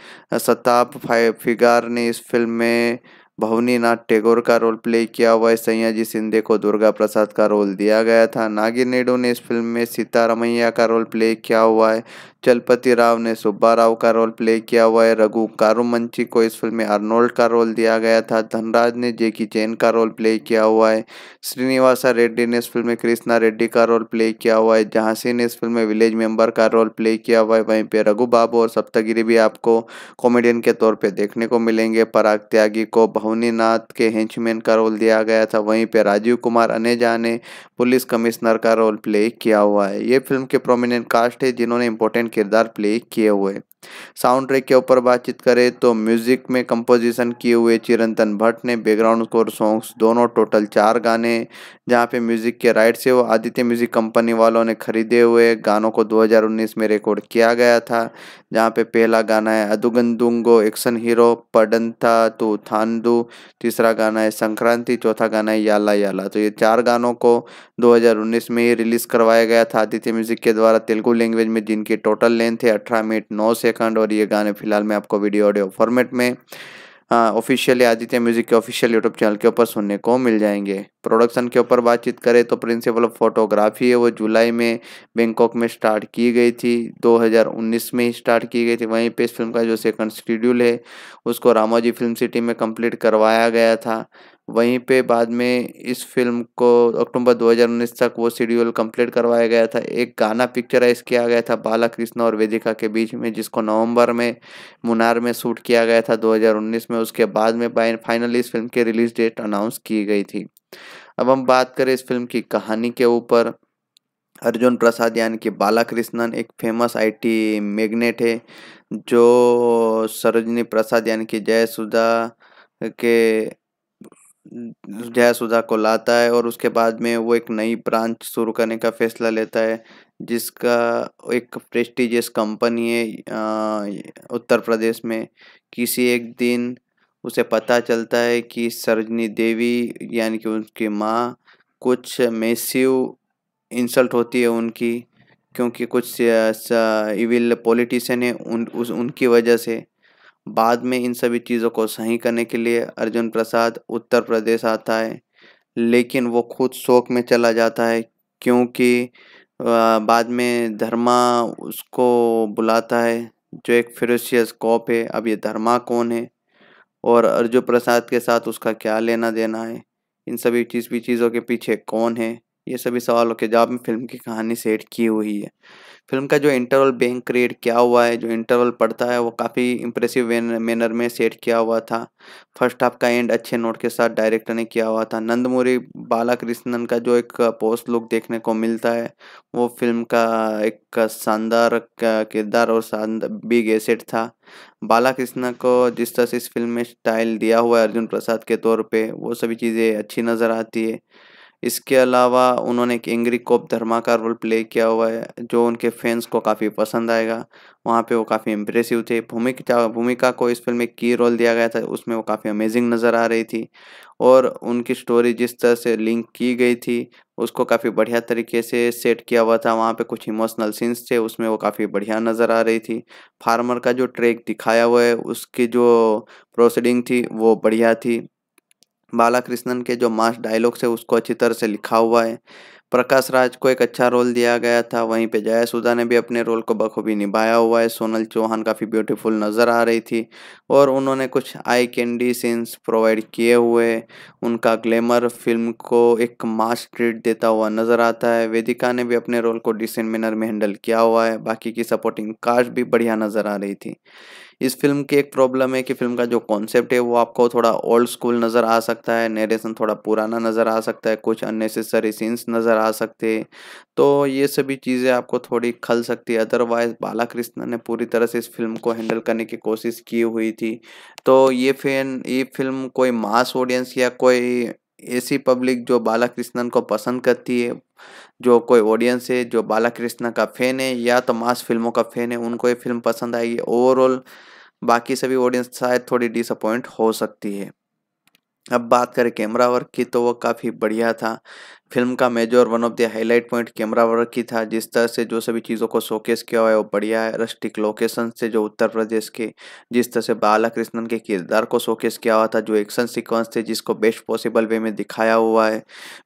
सताप फिगार ने इस फिल्म में भवनी नाथ टैगोर का रोल प्ले किया हुआ है सैयाजी सिंधे को दुर्गा प्रसाद का रोल दिया गया था नागिर नेडू ने इस फिल्म में सीता रमैया का रोल प्ले किया हुआ है चलपति राव ने सुब्बा राव का रोल प्ले किया हुआ है रघु कारुमंची को इस फिल्म में अर्नोल्ड का रोल दिया गया था धनराज ने जेकी चैन का रोल प्ले किया हुआ है श्रीनिवासा रेड्डी ने इस फिल्म में कृष्णा रेड्डी का रोल प्ले किया हुआ है झांसी ने इस फिल्म में विलेज मेंबर का रोल प्ले किया हुआ है वहीं पर रघु बाबू और सप्तगिरी भी आपको कॉमेडियन के तौर पर देखने को मिलेंगे पराग त्यागी को भवनी नाथ के हेंचमैन का रोल दिया गया था वहीं पर राजीव कुमार अनेजा ने पुलिस कमिश्नर का रोल प्ले किया हुआ है ये फिल्म के प्रोमिनेंट कास्ट है जिन्होंने इंपॉर्टेंट किरदार प्ले किए हुए साउंड ट्रैक के ऊपर बातचीत करें तो म्यूज़िक में कंपोजिशन किए हुए चिरंतन भट्ट ने बैकग्राउंड स्कोर सॉन्ग्स दोनों टोटल चार गाने जहां पे म्यूज़िक के राइट से वो आदित्य म्यूज़िक कंपनी वालों ने खरीदे हुए गानों को 2019 में रिकॉर्ड किया गया था जहां पे पहला गाना है अदुगंदुंगो एक्शन हीरो था तू थानदू तीसरा गाना है संक्रांति चौथा गाना है याला याला तो ये चार गानों को 2019 में ही रिलीज़ करवाया गया था आदित्य म्यूज़िक के द्वारा तेलुगु लैंग्वेज में जिनकी टोटल लेंथ है अठारह मिनट नौ से सेकंड और ये गाने फिलहाल मैं आपको वीडियो ऑडियो फॉर्मेट में ऑफिशियली आदित्य म्यूजिक के ऑफिशियल यूट्यूब चैनल के ऊपर सुनने को मिल जाएंगे प्रोडक्शन के ऊपर बातचीत करें तो प्रिंसिपल ऑफ फोटोग्राफी है वो जुलाई में बैंकॉक में स्टार्ट की गई थी 2019 में ही स्टार्ट की गई थी वहीं पे इस फिल्म का जो सेकंड शेड्यूल है उसको रामोजी फिल्म सिटी में कंप्लीट करवाया गया था वहीं पे बाद में इस फिल्म को अक्टूबर 2019 तक वो शेड्यूल कंप्लीट करवाया गया था एक गाना पिक्चराइज किया गया था बाला कृष्ण और वेदिका के बीच में जिसको नवंबर में मुनार में शूट किया गया था 2019 में उसके बाद में फाइनली इस फिल्म की रिलीज डेट अनाउंस की गई थी अब हम बात करें इस फिल्म की कहानी के ऊपर अर्जुन प्रसाद यानी कि बालाकृष्णन एक फेमस आईटी मैग्नेट है जो सरोजनी प्रसाद यानी कि जयसुदा के जयासुधा को लाता है और उसके बाद में वो एक नई ब्रांच शुरू करने का फैसला लेता है जिसका एक प्रेस्टिजियस कंपनी है उत्तर प्रदेश में किसी एक दिन उसे पता चलता है कि सरजनी देवी यानी कि उनकी माँ कुछ मेसिव इंसल्ट होती है उनकी क्योंकि कुछ इविल पॉलिटिशियन है उन उस उनकी वजह से बाद में इन सभी चीज़ों को सही करने के लिए अर्जुन प्रसाद उत्तर प्रदेश आता है लेकिन वो खुद शोक में चला जाता है क्योंकि बाद में धर्मा उसको बुलाता है जो एक फिरोशियस कॉप है अब ये धर्मा कौन है और अर्जुन प्रसाद के साथ उसका क्या लेना देना है इन सभी चीज़ भी चीज़ों के पीछे कौन है ये सभी सवालों के जवाब में फिल्म की कहानी सेट की हुई है फिल्म का जो इंटरवल बैंक क्रिएट किया हुआ है जो इंटरवल पड़ता है वो काफ़ी इंप्रेसिव मैनर में सेट किया हुआ था फर्स्ट हाफ का एंड अच्छे नोट के साथ डायरेक्टर ने किया हुआ था बाला बालाकृष्णन का जो एक पोस्ट लुक देखने को मिलता है वो फिल्म का एक शानदार किरदार और शानदार बिग एसेट था बालाकृष्णा को जिस तरह से इस फिल्म में स्टाइल दिया हुआ है अर्जुन प्रसाद के तौर पे वो सभी चीज़ें अच्छी नज़र आती है इसके अलावा उन्होंने एक एंग्री कोप धर्मा का रोल प्ले किया हुआ है जो उनके फैंस को काफ़ी पसंद आएगा वहाँ पे वो काफ़ी इम्प्रेसिव थे भूमिका भूमिका को इस फिल्म में की रोल दिया गया था उसमें वो काफ़ी अमेजिंग नज़र आ रही थी और उनकी स्टोरी जिस तरह से लिंक की गई थी उसको काफ़ी बढ़िया तरीके से सेट किया हुआ था वहाँ पे कुछ इमोशनल सीन्स थे उसमें वो काफ़ी बढ़िया नज़र आ रही थी फार्मर का जो ट्रैक दिखाया हुआ है उसकी जो प्रोसीडिंग थी वो बढ़िया थी बालाकृष्णन के जो मास डायलॉग्स है उसको अच्छी तरह से लिखा हुआ है प्रकाश राज को एक अच्छा रोल दिया गया था वहीं पे जयासुदा ने भी अपने रोल को बखूबी निभाया हुआ है सोनल चौहान काफ़ी ब्यूटीफुल नज़र आ रही थी और उन्होंने कुछ आई कैंडी सीन्स प्रोवाइड किए हुए उनका ग्लैमर फिल्म को एक मास ट्रीट देता हुआ नज़र आता है वेदिका ने भी अपने रोल को डिसेंट मैनर में हैंडल किया हुआ है बाकी की सपोर्टिंग कास्ट भी बढ़िया नज़र आ रही थी इस फिल्म की एक प्रॉब्लम है कि फिल्म का जो कॉन्सेप्ट है वो आपको थोड़ा ओल्ड स्कूल नज़र आ सकता है नरेशन थोड़ा पुराना नज़र आ सकता है कुछ अननेसेसरी सीन्स नज़र आ सकते हैं तो ये सभी चीज़ें आपको थोड़ी खल सकती है अदरवाइज बालाकृष्ण ने पूरी तरह से इस फिल्म को हैंडल करने की कोशिश की हुई थी तो ये फिल्म ये फिल्म कोई मास ऑडियंस या कोई ऐसी पब्लिक जो बाला कृष्णन को पसंद करती है जो कोई ऑडियंस है जो बाला कृष्णा का फैन है या तो मास फिल्मों का फैन है उनको ये फिल्म पसंद आएगी ओवरऑल बाकी सभी ऑडियंस शायद थोड़ी डिसअपॉइंट हो सकती है अब बात करें कैमरा वर्क की तो वो काफ़ी बढ़िया था फिल्म का major one of the highlight point camera work ही था जिस तरह से जो सभी चीज़ों को शोकेस किया हुआ है वो बढ़िया है रस्टिक लोकेशन से जो उत्तर प्रदेश के जिस तरह से बाला कृष्णन के किरदार को शोकेस किया हुआ था जो एक्शन सीक्वेंस थे जिसको बेस्ट पॉसिबल वे में दिखाया हुआ है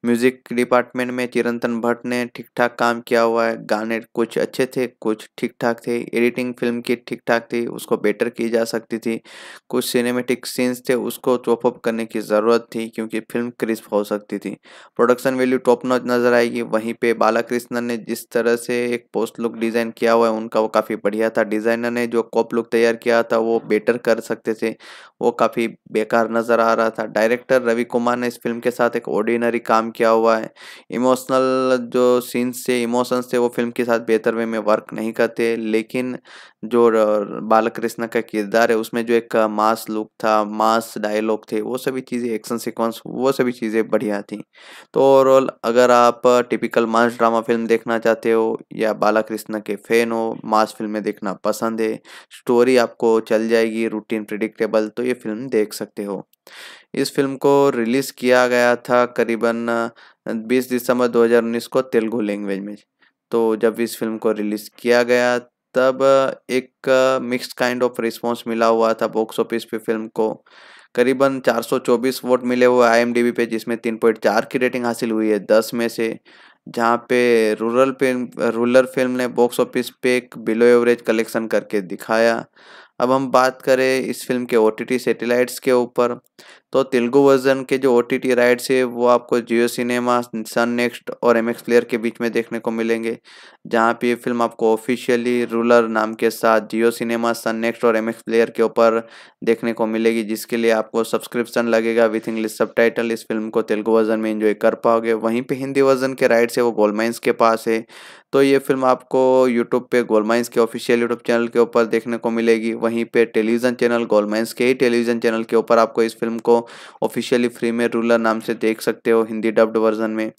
म्यूजिक डिपार्टमेंट में चिरंतन भट्ट ने ठीक ठाक काम किया हुआ है गाने कुछ अच्छे थे कुछ ठीक ठाक थे एडिटिंग फिल्म की ठीक ठाक थी उसको बेटर की जा सकती थी कुछ सिनेमेटिक सीन्स थे उसको चॉपअप करने की ज़रूरत थी क्योंकि फिल्म क्रिस्प हो सकती थी production value value top notch नजर आएगी वहीं पे बालाकृष्णन ने जिस तरह से एक पोस्ट लुक डिजाइन किया हुआ है उनका वो काफी बढ़िया था डिजाइनर ने जो कॉप लुक तैयार किया था वो बेटर कर सकते थे वो काफी बेकार नजर आ रहा था डायरेक्टर रवि कुमार ने इस फिल्म के साथ एक ऑर्डिनरी काम किया हुआ है इमोशनल जो सीन्स थे इमोशंस थे वो फिल्म के साथ बेहतर वे में वर्क नहीं करते लेकिन जो बालकृष्ण का किरदार है उसमें जो एक मास लुक था मास डायलॉग थे वो सभी चीज़ें एक्शन सीक्वेंस वो सभी चीज़ें बढ़िया थी तो ओवरऑल अगर आप टिपिकल मास ड्रामा फिल्म देखना चाहते हो या बालाकृष्ण के फैन हो मास फिल्में देखना पसंद है स्टोरी आपको चल जाएगी रूटीन प्रिडिक्टेबल तो ये फिल्म देख सकते हो इस फिल्म को रिलीज़ किया गया था करीबन बीस दिसंबर दो को तेलुगु लैंग्वेज में तो जब इस फिल्म को रिलीज़ किया गया तब एक मिक्स्ड काइंड ऑफ रिस्पॉन्स मिला हुआ था बॉक्स ऑफिस पे फिल्म को करीबन 424 वोट मिले हुए आईएमडीबी पे जिसमें 3.4 की रेटिंग हासिल हुई है 10 में से जहाँ पे रूरल फिल्म रूरल फिल्म ने बॉक्स ऑफिस पे एक बिलो एवरेज कलेक्शन करके दिखाया अब हम बात करें इस फिल्म के ओ टी टी सेटेलाइट्स के ऊपर तो तेलुगु वर्जन के जो ओ टी टी राइट्स है वो आपको जियो सिनेमा सन नेक्स्ट और एम एक्स प्लेयर के बीच में देखने को मिलेंगे जहाँ पे ये फिल्म आपको ऑफिशियली रूलर नाम के साथ जियो सिनेमा सन नेक्स्ट और एम एक्स प्लेयर के ऊपर देखने को मिलेगी जिसके लिए आपको सब्सक्रिप्शन लगेगा विथ इंग्लिश सब इस फिल्म को तेलुगु वर्जन में इंजॉय कर पाओगे वहीं पर हिंदी वर्जन के राइट्स है वो गोलमाइंस के पास है तो ये फिल्म आपको यूट्यूब पे गोलमाइंस के ऑफिशियल यूट्यूब चैनल के ऊपर देखने को मिलेगी वहीं पे टेलीविज़न चैनल गोलमाइंस के ही टेलीविज़न चैनल के ऊपर आपको इस फिल्म को ऑफिशियली फ्री में रूलर नाम से देख सकते हो हिंदी डब्ड वर्जन में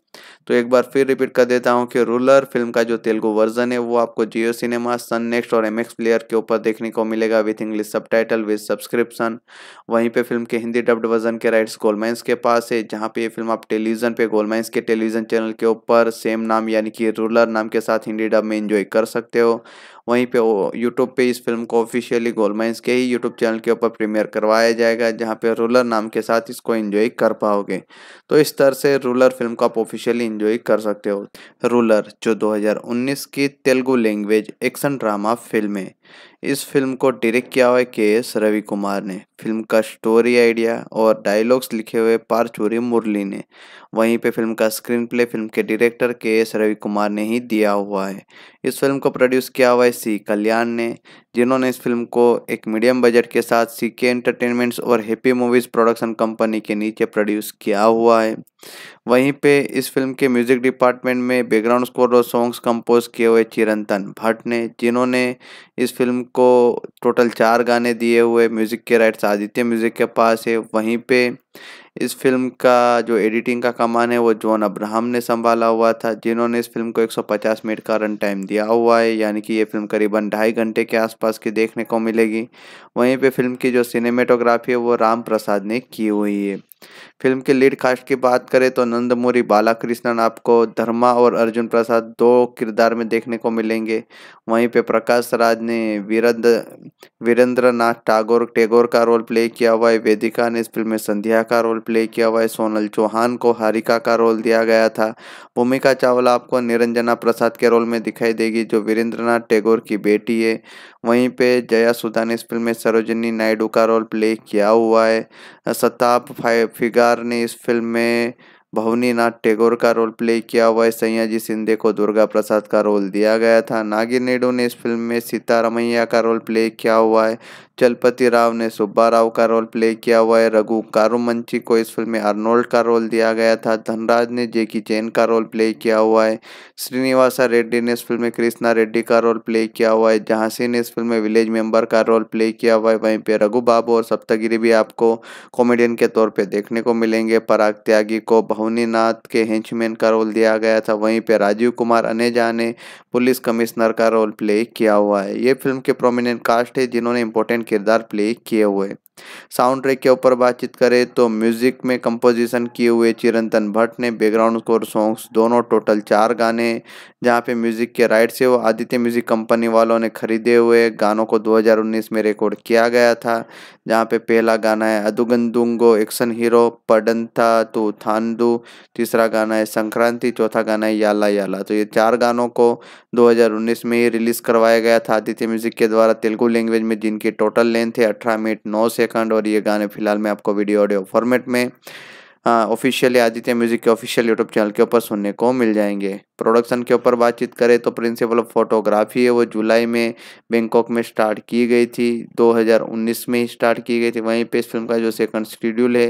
तो एक बार फिर रिपीट कर देता हूँ कि रूलर फिल्म का जो तेलुगु वर्जन है वो आपको जियो सिनेमा सन नेक्स्ट और एम प्लेयर के ऊपर देखने को मिलेगा with English subtitle with subscription वहीं पर फिल्म के हिंदी डब्ड वर्जन के राइट्स गोलमाइंस के पास है जहाँ पे ये फिल्म आप टेलीविजन पर गोलमाइंस के टेलीविजन चैनल के ऊपर सेम नाम यानी कि रूलर नाम के साथ हिंदी डब में इंजॉय कर सकते हो वहीं पे यूट्यूब पे इस फिल्म को ऑफिशियली गोलमाइंस के ही यूट्यूब चैनल के ऊपर प्रीमियर करवाया जाएगा जहाँ पे रूलर नाम के साथ इसको इन्जॉय कर पाओगे तो इस तरह से रूलर फिल्म को आप ऑफिशियली इन्जॉय कर सकते हो रूलर जो 2019 की Telugu language action drama film है इस फिल्म को डायरेक्ट किया हुआ के एस रवि कुमार ने फिल्म का स्टोरी आइडिया और डायलॉग्स लिखे हुए पारचोरी मुरली ने वहीं पे फिल्म का स्क्रीन प्ले फिल्म के director K S Ravi Kumar ने ही दिया हुआ है इस फिल्म को प्रोड्यूस किया हुआ है सी कल्याण ने जिन्होंने इस फिल्म को एक मीडियम बजट के साथ सीके एंटरटेनमेंट्स और हैप्पी मूवीज़ प्रोडक्शन कंपनी के नीचे प्रोड्यूस किया हुआ है वहीं पे इस फिल्म के म्यूजिक डिपार्टमेंट में बैकग्राउंड स्कोर और सॉन्ग्स कंपोज किए हुए चिरंतन भट्ट ने जिन्होंने इस फिल्म को टोटल चार गाने दिए हुए म्यूजिक के राइट्स आदित्य म्यूजिक के पास है वहीं पे इस फिल्म का जो एडिटिंग का कमान है वो जॉन अब्राहम ने संभाला हुआ था जिन्होंने इस फिल्म को 150 मिनट का रन टाइम दिया हुआ है यानी कि ये फिल्म करीबन ढाई घंटे के आसपास की देखने को मिलेगी वहीं पे फिल्म की जो सिनेमेटोग्राफी है वो राम प्रसाद ने की हुई है फिल्म के लीड कास्ट की बात करें तो नंदमुरी बालाकृष्णन आपको धर्मा और अर्जुन प्रसाद दो किरदार में देखने को मिलेंगे वहीं पे प्रकाश राज ने वीरेंद्र वीरेंद्र नाथ टागोर टेगोर का रोल प्ले किया हुआ है वेदिका ने इस फिल्म में संध्या का रोल प्ले किया हुआ है सोनल चौहान को हारिका का रोल दिया गया था भूमिका चावला आपको निरंजना प्रसाद के रोल में दिखाई देगी जो वीरेंद्र टैगोर की बेटी है वहीं पे जया सुधा ने इस फिल्म में सरोजनी नायडू का रोल प्ले किया हुआ है सताप फिगार ने इस फिल्म में भवनीनाथ टैगोर का रोल प्ले किया हुआ है सैयाजी शिंदे को दुर्गा प्रसाद का रोल दिया गया था नागी नेडू ने इस फिल्म में सीतारामैया का रोल प्ले किया हुआ है चलपति राव ने सुब्बा राव का रोल प्ले किया हुआ है रघु मंची को इस फिल्म में अर्नोल्ड का रोल दिया गया था धनराज ने जेकी चैन का रोल प्ले किया हुआ है श्रीनिवासा रेड्डी ने इस फिल्म में कृष्णा रेड्डी का रोल प्ले किया हुआ है झांसी ने इस फिल्म में विलेज मेंबर का रोल प्ले किया हुआ है वहीं पे रघु बाबू और सप्तगिरी भी आपको कॉमेडियन के तौर पर देखने को मिलेंगे पराग त्यागी को भुवनीनाथ के हेंचमैन का रोल दिया गया था वहीं पर राजीव कुमार अनेजा ने पुलिस कमिश्नर का रोल प्ले किया हुआ है ये फिल्म के प्रोमिनेंट कास्ट है जिन्होंने इंपॉर्टेंट किरदार प्ले किए हुए साउंड ट्रैक के ऊपर बातचीत करें तो म्यूज़िक में कंपोजिशन किए हुए चिरंतन भट्ट ने बैकग्राउंड स्कोर सॉन्ग्स दोनों टोटल चार गाने जहां पे म्यूज़िक के राइट से वो आदित्य म्यूज़िक कंपनी वालों ने खरीदे हुए गानों को 2019 में रिकॉर्ड किया गया था जहां पे पहला गाना है अदुगंदुंगो एक्शन हीरो था तो थानदू तीसरा गाना है संक्रांति चौथा गाना है याला याला तो ये चार गानों को 2019 में ही रिलीज़ करवाया गया था आदित्य म्यूज़िक के द्वारा तेलुगु लैंग्वेज में जिनकी टोटल लेंथ है अठारह मिनट नौ से सेकंड और ये गाने फिलहाल मैं आपको वीडियो ऑडियो फॉर्मेट में ऑफिशियली आदित्य म्यूजिक के ऑफिशियल यूट्यूब चैनल के ऊपर सुनने को मिल जाएंगे प्रोडक्शन के ऊपर बातचीत करें तो प्रिंसिपल ऑफ फोटोग्राफी है वो जुलाई में बैंकॉक में स्टार्ट की गई थी 2019 में ही स्टार्ट की गई थी वहीं पे इस फिल्म का जो सेकंड शेड्यूल है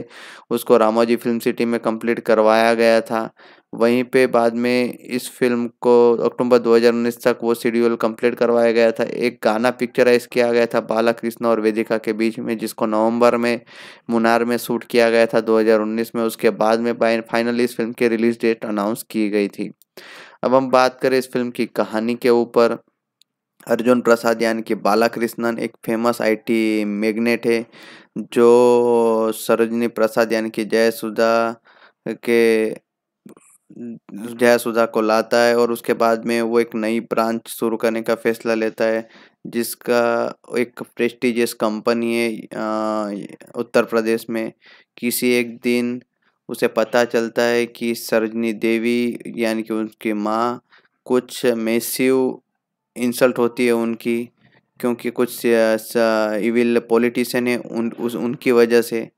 उसको रामोजी फिल्म सिटी में कंप्लीट करवाया गया था वहीं पे बाद में इस फिल्म को अक्टूबर 2019 तक वो शेड्यूल कंप्लीट करवाया गया था एक गाना पिक्चराइज किया गया था बाला कृष्ण और वेदिका के बीच में जिसको नवंबर में मुनार में शूट किया गया था 2019 में उसके बाद में फाइनली इस फिल्म की रिलीज डेट अनाउंस की गई थी अब हम बात करें इस फिल्म की कहानी के ऊपर अर्जुन प्रसाद यानी कि बालाकृष्णन एक फेमस आईटी मैग्नेट है जो सरोजनी प्रसाद यानी कि जयसुदा के जयासुधा को लाता है और उसके बाद में वो एक नई ब्रांच शुरू करने का फैसला लेता है जिसका एक प्रेस्टिजियस कंपनी है उत्तर प्रदेश में किसी एक दिन उसे पता चलता है कि सरजनी देवी यानी कि उनकी माँ कुछ मेसिव इंसल्ट होती है उनकी क्योंकि कुछ इविल पॉलिटिशियन है उन उस उनकी वजह से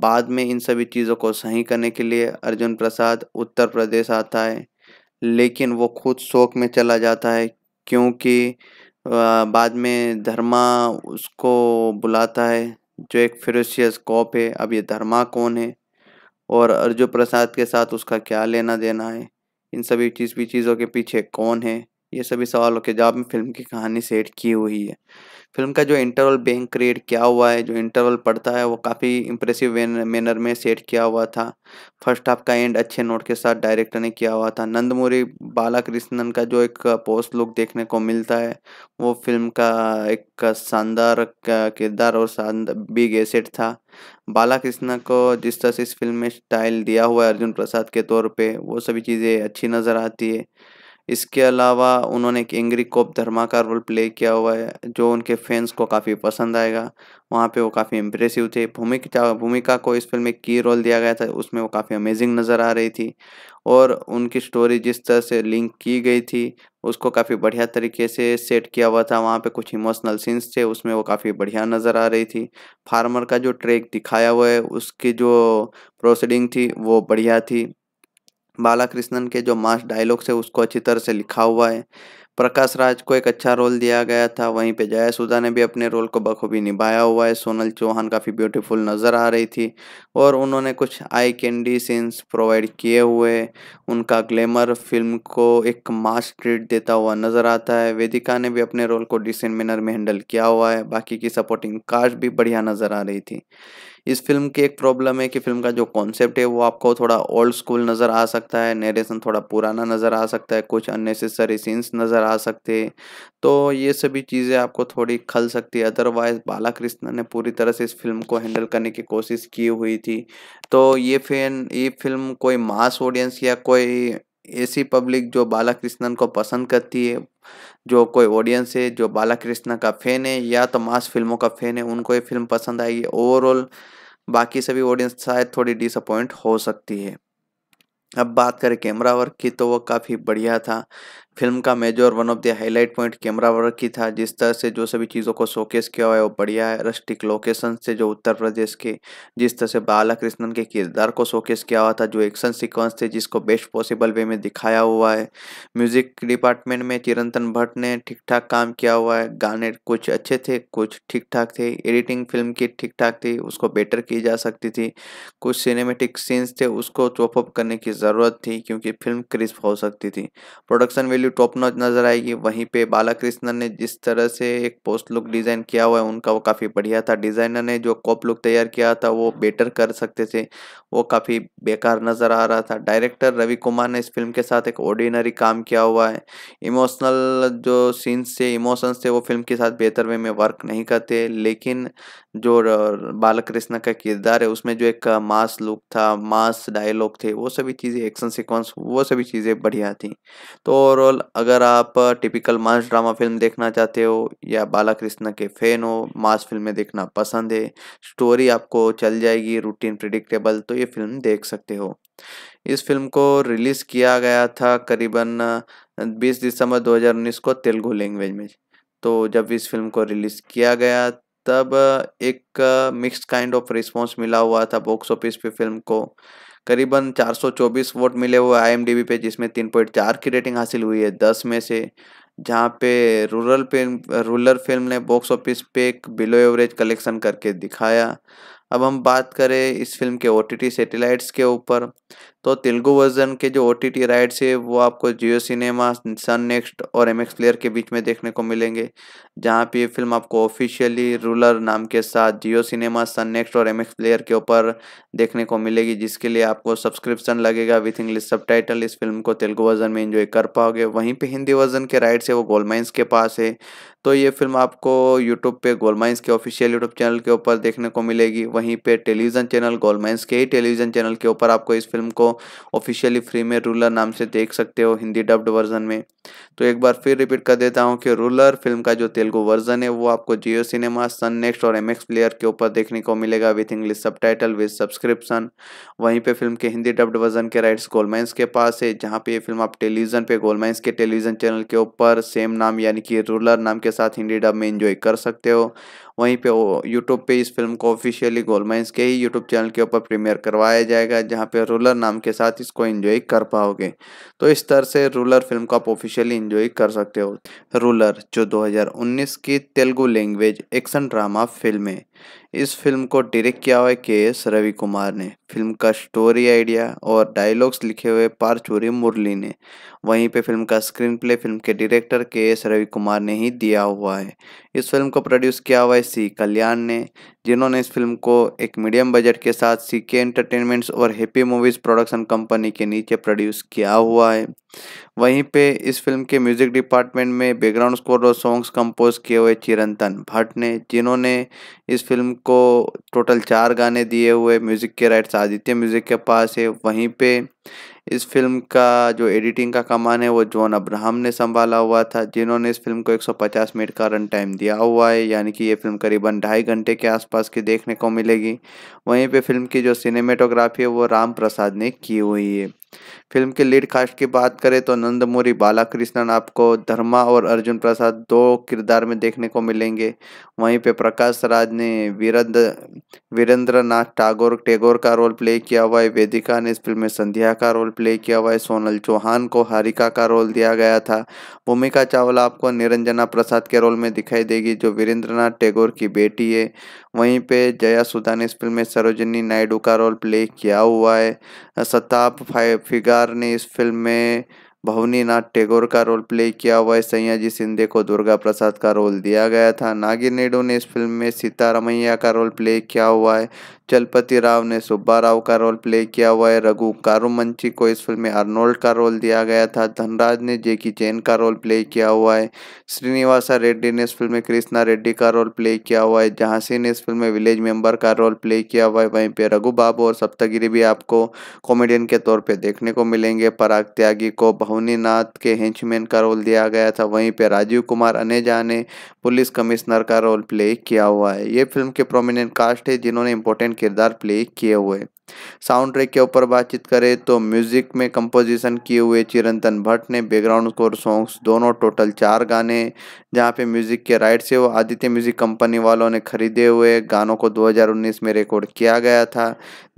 बाद में इन सभी चीज़ों को सही करने के लिए अर्जुन प्रसाद उत्तर प्रदेश आता है लेकिन वो खुद शोक में चला जाता है क्योंकि बाद में धर्मा उसको बुलाता है जो एक फिरोशियस कॉप है अब ये धर्मा कौन है और अर्जुन प्रसाद के साथ उसका क्या लेना देना है इन सभी चीज़ भी चीज़ों के पीछे कौन है ये सभी सवालों के जवाब में फिल्म की कहानी सेट की हुई है फिल्म का जो इंटरवल बैंक क्रिएट किया हुआ है जो इंटरवल पड़ता है वो काफ़ी इंप्रेसिव मैनर में सेट किया हुआ था फर्स्ट हाफ का एंड अच्छे नोट के साथ डायरेक्टर ने किया हुआ था नंदमुरी बालाकृष्णन का जो एक पोस्ट लुक देखने को मिलता है वो फिल्म का एक शानदार किरदार और शानदार बिग एसेट था बालाकृष्णा को जिस तरह से इस फिल्म में स्टाइल दिया हुआ है अर्जुन प्रसाद के तौर पर वो सभी चीज़ें अच्छी नज़र आती है इसके अलावा उन्होंने एक एंग्री कोप धर्मा का रोल प्ले किया हुआ है जो उनके फैंस को काफ़ी पसंद आएगा वहाँ पे वो काफ़ी इम्प्रेसिव थे भूमिका भूमिका को इस फिल्म में की रोल दिया गया था उसमें वो काफ़ी अमेजिंग नज़र आ रही थी और उनकी स्टोरी जिस तरह से लिंक की गई थी उसको काफ़ी बढ़िया तरीके से सेट किया हुआ था वहाँ पे कुछ इमोशनल सीन्स थे उसमें वो काफ़ी बढ़िया नज़र आ रही थी फार्मर का जो ट्रैक दिखाया हुआ है उसकी जो प्रोसीडिंग थी वो बढ़िया थी बालाकृष्णन के जो मास डायलॉग्स है उसको अच्छी तरह से लिखा हुआ है प्रकाश राज को एक अच्छा रोल दिया गया था वहीं पे जयासुदा ने भी अपने रोल को बखूबी निभाया हुआ है सोनल चौहान काफ़ी ब्यूटीफुल नज़र आ रही थी और उन्होंने कुछ आई कैंडी सीन्स प्रोवाइड किए हुए उनका ग्लैमर फिल्म को एक मास ट्रीट देता हुआ नज़र आता है वेदिका ने भी अपने रोल को डिसेंट मैनर में हैंडल किया हुआ है बाकी की सपोर्टिंग कास्ट भी बढ़िया नज़र आ रही थी इस फिल्म की एक प्रॉब्लम है कि फिल्म का जो कॉन्सेप्ट है वो आपको थोड़ा ओल्ड स्कूल नज़र आ सकता है नरेशन थोड़ा पुराना नज़र आ सकता है कुछ अननेसेसरी सीन्स नज़र आ सकते हैं तो ये सभी चीज़ें आपको थोड़ी खल सकती है अदरवाइज बाला ने पूरी तरह से इस फिल्म को हैंडल करने की कोशिश की हुई थी तो ये फिल्म ये फिल्म कोई मास ऑडियंस या कोई ऐसी पब्लिक जो बाला कृष्णन को पसंद करती है जो कोई ऑडियंस है जो बाला कृष्णा का फैन है या तो मास फिल्मों का फैन है उनको ये फिल्म पसंद आएगी ओवरऑल बाकी सभी ऑडियंस शायद थोड़ी डिसअपॉइंट हो सकती है अब बात करें कैमरा वर्क की तो वो काफ़ी बढ़िया था फिल्म का major one of the highlight point camera work ही था जिस तरह से जो सभी चीज़ों को शोकेस किया हुआ है वो बढ़िया है रस्टिक लोकेशन से जो उत्तर प्रदेश के जिस तरह से बाला कृष्णन के किरदार को शोकेस किया हुआ था जो एक्शन सीक्वेंस थे जिसको बेस्ट पॉसिबल वे में दिखाया हुआ है म्यूजिक डिपार्टमेंट में चिरंतन भट्ट ने ठीक ठाक काम किया हुआ है गाने कुछ अच्छे थे कुछ ठीक ठाक थे एडिटिंग फिल्म की ठीक ठाक थी उसको बेटर की जा सकती थी कुछ सिनेमेटिक सीन्स थे उसको चॉपअप करने की ज़रूरत थी क्योंकि फिल्म क्रिस्प हो सकती थी production value value top notch नजर आएगी वहीं पे बालाकृष्णन ने जिस तरह से एक पोस्ट लुक डिज़ाइन किया हुआ है उनका वो काफ़ी बढ़िया था डिज़ाइनर ने जो कॉप लुक तैयार किया था वो बेटर कर सकते थे वो काफ़ी बेकार नज़र आ रहा था डायरेक्टर रवि कुमार ने इस फिल्म के साथ एक ऑर्डिनरी काम किया हुआ है इमोशनल जो सीन्स थे इमोशंस थे वो फिल्म के साथ बेहतर वे में वर्क नहीं करते लेकिन जो बालकृष्ण का किरदार है उसमें जो एक मास लुक था मास डायलॉग थे वो सभी चीज़ें एक्शन सिक्वेंस वो सभी चीज़ें बढ़िया थी तो ओवरऑल अगर आप टिपिकल मास ड्रामा फिल्म देखना चाहते हो या बाला कृष्ण के फैन हो मास फिल्में देखना पसंद है स्टोरी आपको चल जाएगी रूटीन प्रिडिक्टेबल तो ये फिल्म देख सकते हो इस फिल्म को रिलीज़ किया गया था करीबन 20 दिसंबर 2019 को तेलुगु लैंग्वेज में तो जब इस फिल्म को रिलीज़ किया गया तब एक मिक्स काइंड ऑफ रिस्पॉन्स मिला हुआ था बॉक्स ऑफिस पे फिल्म को करीबन 424 वोट मिले हुए आई पे जिसमें 3.4 की रेटिंग हासिल हुई है 10 में से जहाँ पे रूरल फिल्म रूरल फिल्म ने बॉक्स ऑफिस पे एक बिलो एवरेज कलेक्शन करके दिखाया अब हम बात करें इस फिल्म के ओ टी टी सेटेलाइट्स के ऊपर तो तेलुगु वर्जन के जो ओ टी टी राइट्स है वो आपको जियो सिनेमा सन नेक्स्ट और एम एक्स प्लेयर के बीच में देखने को मिलेंगे जहाँ पे ये फिल्म आपको ऑफिशियली रूलर नाम के साथ जियो सिनेमा सन नेक्स्ट और एम एक्स प्लेयर के ऊपर देखने को मिलेगी जिसके लिए आपको सब्सक्रिप्शन लगेगा विथ इंग्लिश सब इस फिल्म को तेलुगु वर्जन में इंजॉय कर पाओगे वहीं पर हिंदी वर्जन के राइट्स है वो गोलमाइंस के पास है तो ये फिल्म आपको यूट्यूब पे गोलमाइंस के ऑफिशियल यूट्यूब चैनल के ऊपर देखने को मिलेगी वहीं पे टेलीविज़न चैनल गोलमाइंस के ही टेलीविज़न चैनल के ऊपर आपको इस फिल्म को ऑफिशियली फ्री में रूलर नाम से देख सकते हो हिंदी डब्ड वर्जन में तो एक बार फिर रिपीट कर देता हूँ कि रूलर फिल्म का जो तेलुगु वर्जन है वो आपको जियो सिनेमा सन नेक्स्ट और एम प्लेयर के ऊपर देखने को मिलेगा with English subtitle with subscription वहीं पर फिल्म के हिंदी डब्ड वर्जन के राइट्स गोलमाइंस के पास है जहाँ पे ये फिल्म आप टेलीविजन पर गोलमाइंस के टेलीविजन चैनल के ऊपर सेम नाम यानी कि रूलर नाम के साथ हिंदी डब में इंजॉय कर सकते हो वहीं पे यूट्यूब पे इस फिल्म को ऑफिशियली गोलमाइंस के ही यूट्यूब चैनल के ऊपर प्रीमियर करवाया जाएगा जहाँ पे रूलर नाम के साथ इसको इन्जॉय कर पाओगे तो इस तरह से रूलर फिल्म को आप ऑफिशियली इन्जॉय कर सकते हो रूलर जो 2019 की Telugu language action drama film है इस फिल्म को डायरेक्ट किया हुआ है के एस रवि कुमार ने फिल्म का स्टोरी आइडिया और डायलॉग्स लिखे हुए पारचूरी मुरली ने वहीं पे फिल्म का स्क्रीन प्ले फिल्म के director K S Ravi Kumar ने ही दिया हुआ है इस फिल्म को प्रोड्यूस किया हुआ है सी कल्याण ने जिन्होंने इस फिल्म को एक मीडियम बजट के साथ सी के एंटरटेनमेंट्स और हैप्पी मूवीज़ प्रोडक्शन कंपनी के नीचे प्रोड्यूस किया हुआ है वहीं पे इस फिल्म के म्यूजिक डिपार्टमेंट में बैकग्राउंड स्कोर और सॉन्ग्स कंपोज किए हुए चिरंतन भट्ट ने जिन्होंने इस फिल्म को टोटल चार गाने दिए हुए म्यूजिक के राइट्स आदित्य म्यूजिक के पास है वहीं पे इस फिल्म का जो एडिटिंग का कमान है वो जॉन अब्राहम ने संभाला हुआ था जिन्होंने इस फिल्म को 150 मिनट का रन टाइम दिया हुआ है यानी कि ये फिल्म करीबन ढाई घंटे के आसपास की देखने को मिलेगी वहीं पे फिल्म की जो सिनेमेटोग्राफी है वो राम प्रसाद ने की हुई है फिल्म के लीड कास्ट की बात करें तो नंदमुरी बालाकृष्णन आपको धर्मा और अर्जुन प्रसाद दो किरदार में देखने को मिलेंगे वहीं पे प्रकाश राज ने वीरेंद्र वीरेंद्र नाथ टागोर टेगोर का रोल प्ले किया हुआ है वेदिका ने इस फिल्म में संध्या का रोल प्ले किया हुआ है सोनल चौहान को हारिका का रोल दिया गया था भूमिका चावला आपको निरंजना प्रसाद के रोल में दिखाई देगी जो वीरेंद्र टेगोर टैगोर की बेटी है वहीं पे जया सुधा ने इस फिल्म में सरोजनी नायडू का रोल प्ले किया हुआ है सताप फिगार ने इस फिल्म में भवनी नाथ टेगोर का रोल प्ले किया हुआ है सैयाजी सिंधे को दुर्गा प्रसाद का रोल दिया गया था नागी नेडू ने इस फिल्म में सीता रमैया का रोल प्ले किया हुआ है चलपति राव ने सुब्बा राव का रोल प्ले किया हुआ है रघु कारुमंची को इस फिल्म में अर्नोल्ड का रोल दिया गया था धनराज ने जेकी चैन का रोल प्ले किया हुआ है श्रीनिवासा रेड्डी ने इस फिल्म में कृष्णा रेड्डी का रोल प्ले किया हुआ है झांसी ने इस फिल्म में विलेज मेंबर का रोल प्ले किया हुआ है वहीं पर रघु बाबू और सप्तगिरी भी आपको कॉमेडियन के तौर पर देखने को मिलेंगे पराग त्यागी को भवनी के हेंचमैन का रोल दिया गया था वहीं पर राजीव कुमार अनेजा ने पुलिस कमिश्नर का रोल प्ले किया हुआ है ये फिल्म के प्रोमिनेंट कास्ट है जिन्होंने इंपॉर्टेंट किरदार प्ले किए हुए साउंड ट्रैक के ऊपर बातचीत करें तो म्यूज़िक में कंपोजिशन किए हुए चिरंतन भट्ट ने बैकग्राउंड स्कोर सॉन्ग्स दोनों टोटल चार गाने जहां पे म्यूज़िक के राइट से वो आदित्य म्यूज़िक कंपनी वालों ने खरीदे हुए गानों को 2019 में रिकॉर्ड किया गया था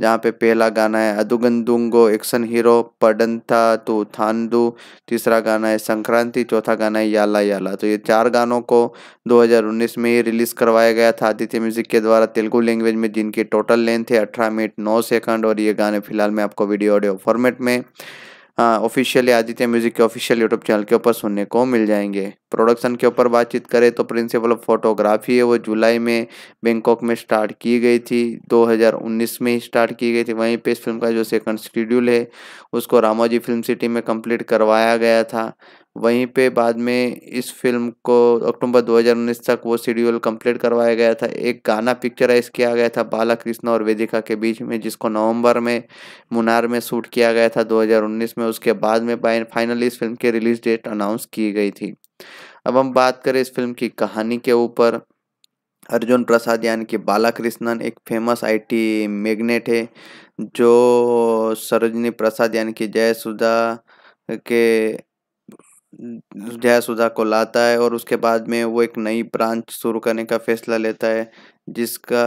जहां पे पहला गाना है अदुगंदुंगो एक्शन हीरो था तो थानदू तीसरा गाना है संक्रांति चौथा गाना है याला याला तो ये चार गानों को 2019 में ही रिलीज़ करवाया गया था आदित्य म्यूज़िक के द्वारा तेलुगु लैंग्वेज में जिनकी टोटल लेंथ है अठारह मिनट नौ से सेकंड और ये गाने फिलहाल मैं आपको वीडियो ऑडियो फॉर्मेट में ऑफिशियली आदित्य म्यूजिक के ऑफिशियल यूट्यूब चैनल के ऊपर सुनने को मिल जाएंगे प्रोडक्शन के ऊपर बातचीत करें तो प्रिंसिपल ऑफ फोटोग्राफी है वो जुलाई में बैंकॉक में स्टार्ट की गई थी 2019 में ही स्टार्ट की गई थी वहीं पे इस फिल्म का जो सेकंड शेड्यूल है उसको रामोजी फिल्म सिटी में कंप्लीट करवाया गया था वहीं पे बाद में इस फिल्म को अक्टूबर 2019 तक वो शेड्यूल कंप्लीट करवाया गया था एक गाना पिक्चराइज किया गया था बाला कृष्ण और वेदिका के बीच में जिसको नवंबर में मुनार में शूट किया गया था 2019 में उसके बाद में फाइनली इस फिल्म की रिलीज डेट अनाउंस की गई थी अब हम बात करें इस फिल्म की कहानी के ऊपर अर्जुन प्रसाद यानी कि बालाकृष्णन एक फेमस आईटी मैग्नेट है जो सरोजनी प्रसाद यानी कि जयसुधा के जयासुधा को लाता है और उसके बाद में वो एक नई ब्रांच शुरू करने का फैसला लेता है जिसका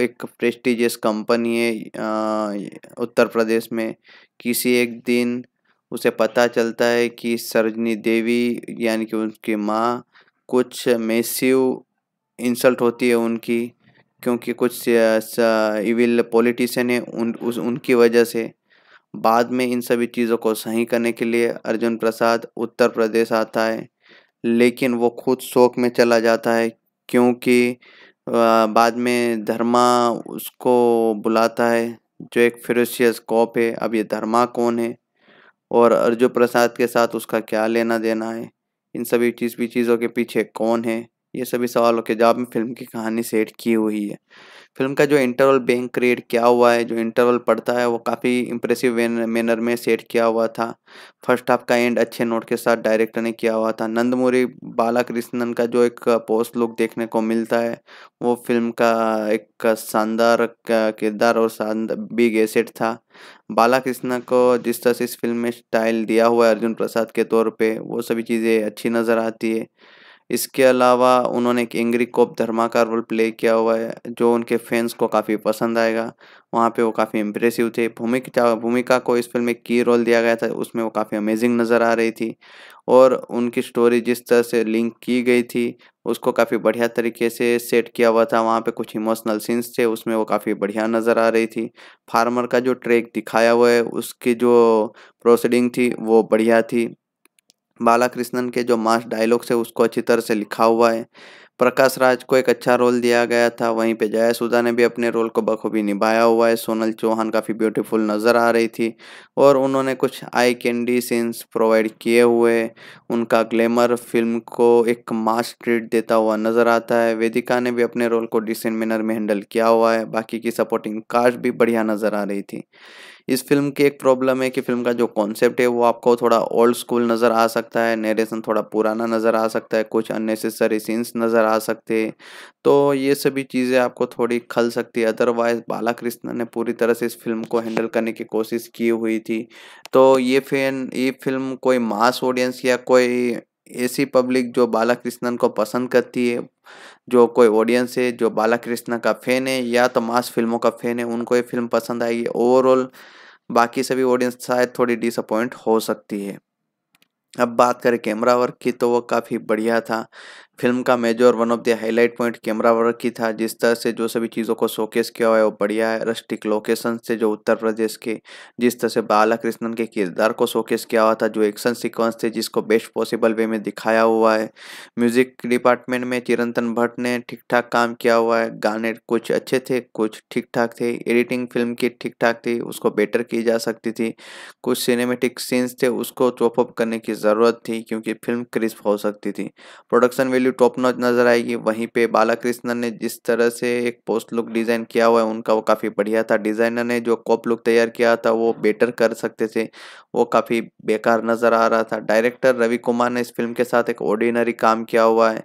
एक प्रेस्टिजियस कंपनी है उत्तर प्रदेश में किसी एक दिन उसे पता चलता है कि सरजनी देवी यानी कि उनकी माँ कुछ मेसिव इंसल्ट होती है उनकी क्योंकि कुछ इविल पॉलिटिशियन है उन उस उनकी वजह से बाद में इन सभी चीज़ों को सही करने के लिए अर्जुन प्रसाद उत्तर प्रदेश आता है लेकिन वो खुद शोक में चला जाता है क्योंकि बाद में धर्मा उसको बुलाता है जो एक फिरोशियस कॉप है अब ये धर्मा कौन है और अर्जुन प्रसाद के साथ उसका क्या लेना देना है इन सभी चीज़ भी चीज़ों के पीछे कौन है ये सभी सवालों के जवाब में फिल्म की कहानी सेट की हुई है फिल्म का जो इंटरवल बैंक क्रिएट किया हुआ है जो इंटरवल पड़ता है वो काफ़ी इंप्रेसिव मैनर में सेट किया हुआ था फर्स्ट हाफ का एंड अच्छे नोट के साथ डायरेक्टर ने किया हुआ था नंदमुरी बालाकृष्णन का जो एक पोस्ट लुक देखने को मिलता है वो फिल्म का एक शानदार किरदार और शानदार बिग एसेट था बालाकृष्ण को जिस तरह से इस फिल्म में स्टाइल दिया हुआ है अर्जुन प्रसाद के तौर पर वो सभी चीज़ें अच्छी नज़र आती है इसके अलावा उन्होंने एक एंग्री कोप धर्मा का रोल प्ले किया हुआ है जो उनके फैंस को काफ़ी पसंद आएगा वहाँ पे वो काफ़ी इम्प्रेसिव थे भूमिका भूमिका को इस फिल्म में की रोल दिया गया था उसमें वो काफ़ी अमेजिंग नज़र आ रही थी और उनकी स्टोरी जिस तरह से लिंक की गई थी उसको काफ़ी बढ़िया तरीके से सेट किया हुआ था वहाँ पे कुछ इमोशनल सीन्स थे उसमें वो काफ़ी बढ़िया नज़र आ रही थी फार्मर का जो ट्रैक दिखाया हुआ है उसकी जो प्रोसीडिंग थी वो बढ़िया थी बालाकृष्णन के जो मास डायलॉग्स है उसको अच्छी तरह से लिखा हुआ है प्रकाश राज को एक अच्छा रोल दिया गया था वहीं पे सुधा ने भी अपने रोल को बखूबी निभाया हुआ है सोनल चौहान काफ़ी ब्यूटीफुल नज़र आ रही थी और उन्होंने कुछ आई कैंडी सीन्स प्रोवाइड किए हुए उनका ग्लैमर फिल्म को एक मास ट्रीट देता हुआ नज़र आता है वेदिका ने भी अपने रोल को डिसेंट मैनर में हैंडल किया हुआ है बाकी की सपोर्टिंग कास्ट भी बढ़िया नज़र आ रही थी इस फिल्म की एक प्रॉब्लम है कि फिल्म का जो कॉन्सेप्ट है वो आपको थोड़ा ओल्ड स्कूल नज़र आ सकता है नरेशन थोड़ा पुराना नज़र आ सकता है कुछ अननेसेसरी सीन्स नज़र आ सकते हैं तो ये सभी चीज़ें आपको थोड़ी खल सकती है अदरवाइज बाला ने पूरी तरह से इस फिल्म को हैंडल करने की कोशिश की हुई थी तो ये फिल्म ये फिल्म कोई मास ऑडियंस या कोई ऐसी पब्लिक जो बाला कृष्णन को पसंद करती है जो कोई ऑडियंस है जो बाला कृष्णा का फैन है या तो मास फिल्मों का फैन है उनको ये फिल्म पसंद आएगी ओवरऑल बाकी सभी ऑडियंस शायद थोड़ी डिसअपॉइंट हो सकती है अब बात करें कैमरा वर्क की तो वो काफ़ी बढ़िया था फिल्म का major one of the highlight point camera work की था जिस तरह से जो सभी चीज़ों को शोकेस किया हुआ है वो बढ़िया है रस्टिक लोकेशन से जो उत्तर प्रदेश के जिस तरह से बाला कृष्णन के किरदार को शोकेस किया हुआ था जो एक्शन सीक्वेंस थे जिसको बेस्ट पॉसिबल वे में दिखाया हुआ है म्यूजिक डिपार्टमेंट में चिरंतन भट्ट ने ठीक ठाक काम किया हुआ है गाने कुछ अच्छे थे कुछ ठीक ठाक थे एडिटिंग फिल्म की ठीक ठाक थी उसको बेटर की जा सकती थी कुछ सिनेमेटिक सीन्स थे उसको चॉपअप करने की ज़रूरत थी क्योंकि फिल्म क्रिस्प हो सकती थी प्रोडक्शन वैल्यू टॉप नॉच नज़र आएगी वहीं पे बालाकृष्णन ने जिस तरह से एक पोस्ट लुक डिज़ाइन किया हुआ है उनका वो काफ़ी बढ़िया था डिज़ाइनर ने जो कॉप लुक तैयार किया था वो बेटर कर सकते थे वो काफ़ी बेकार नज़र आ रहा था डायरेक्टर रवि कुमार ने इस फिल्म के साथ एक ऑर्डिनरी काम किया हुआ है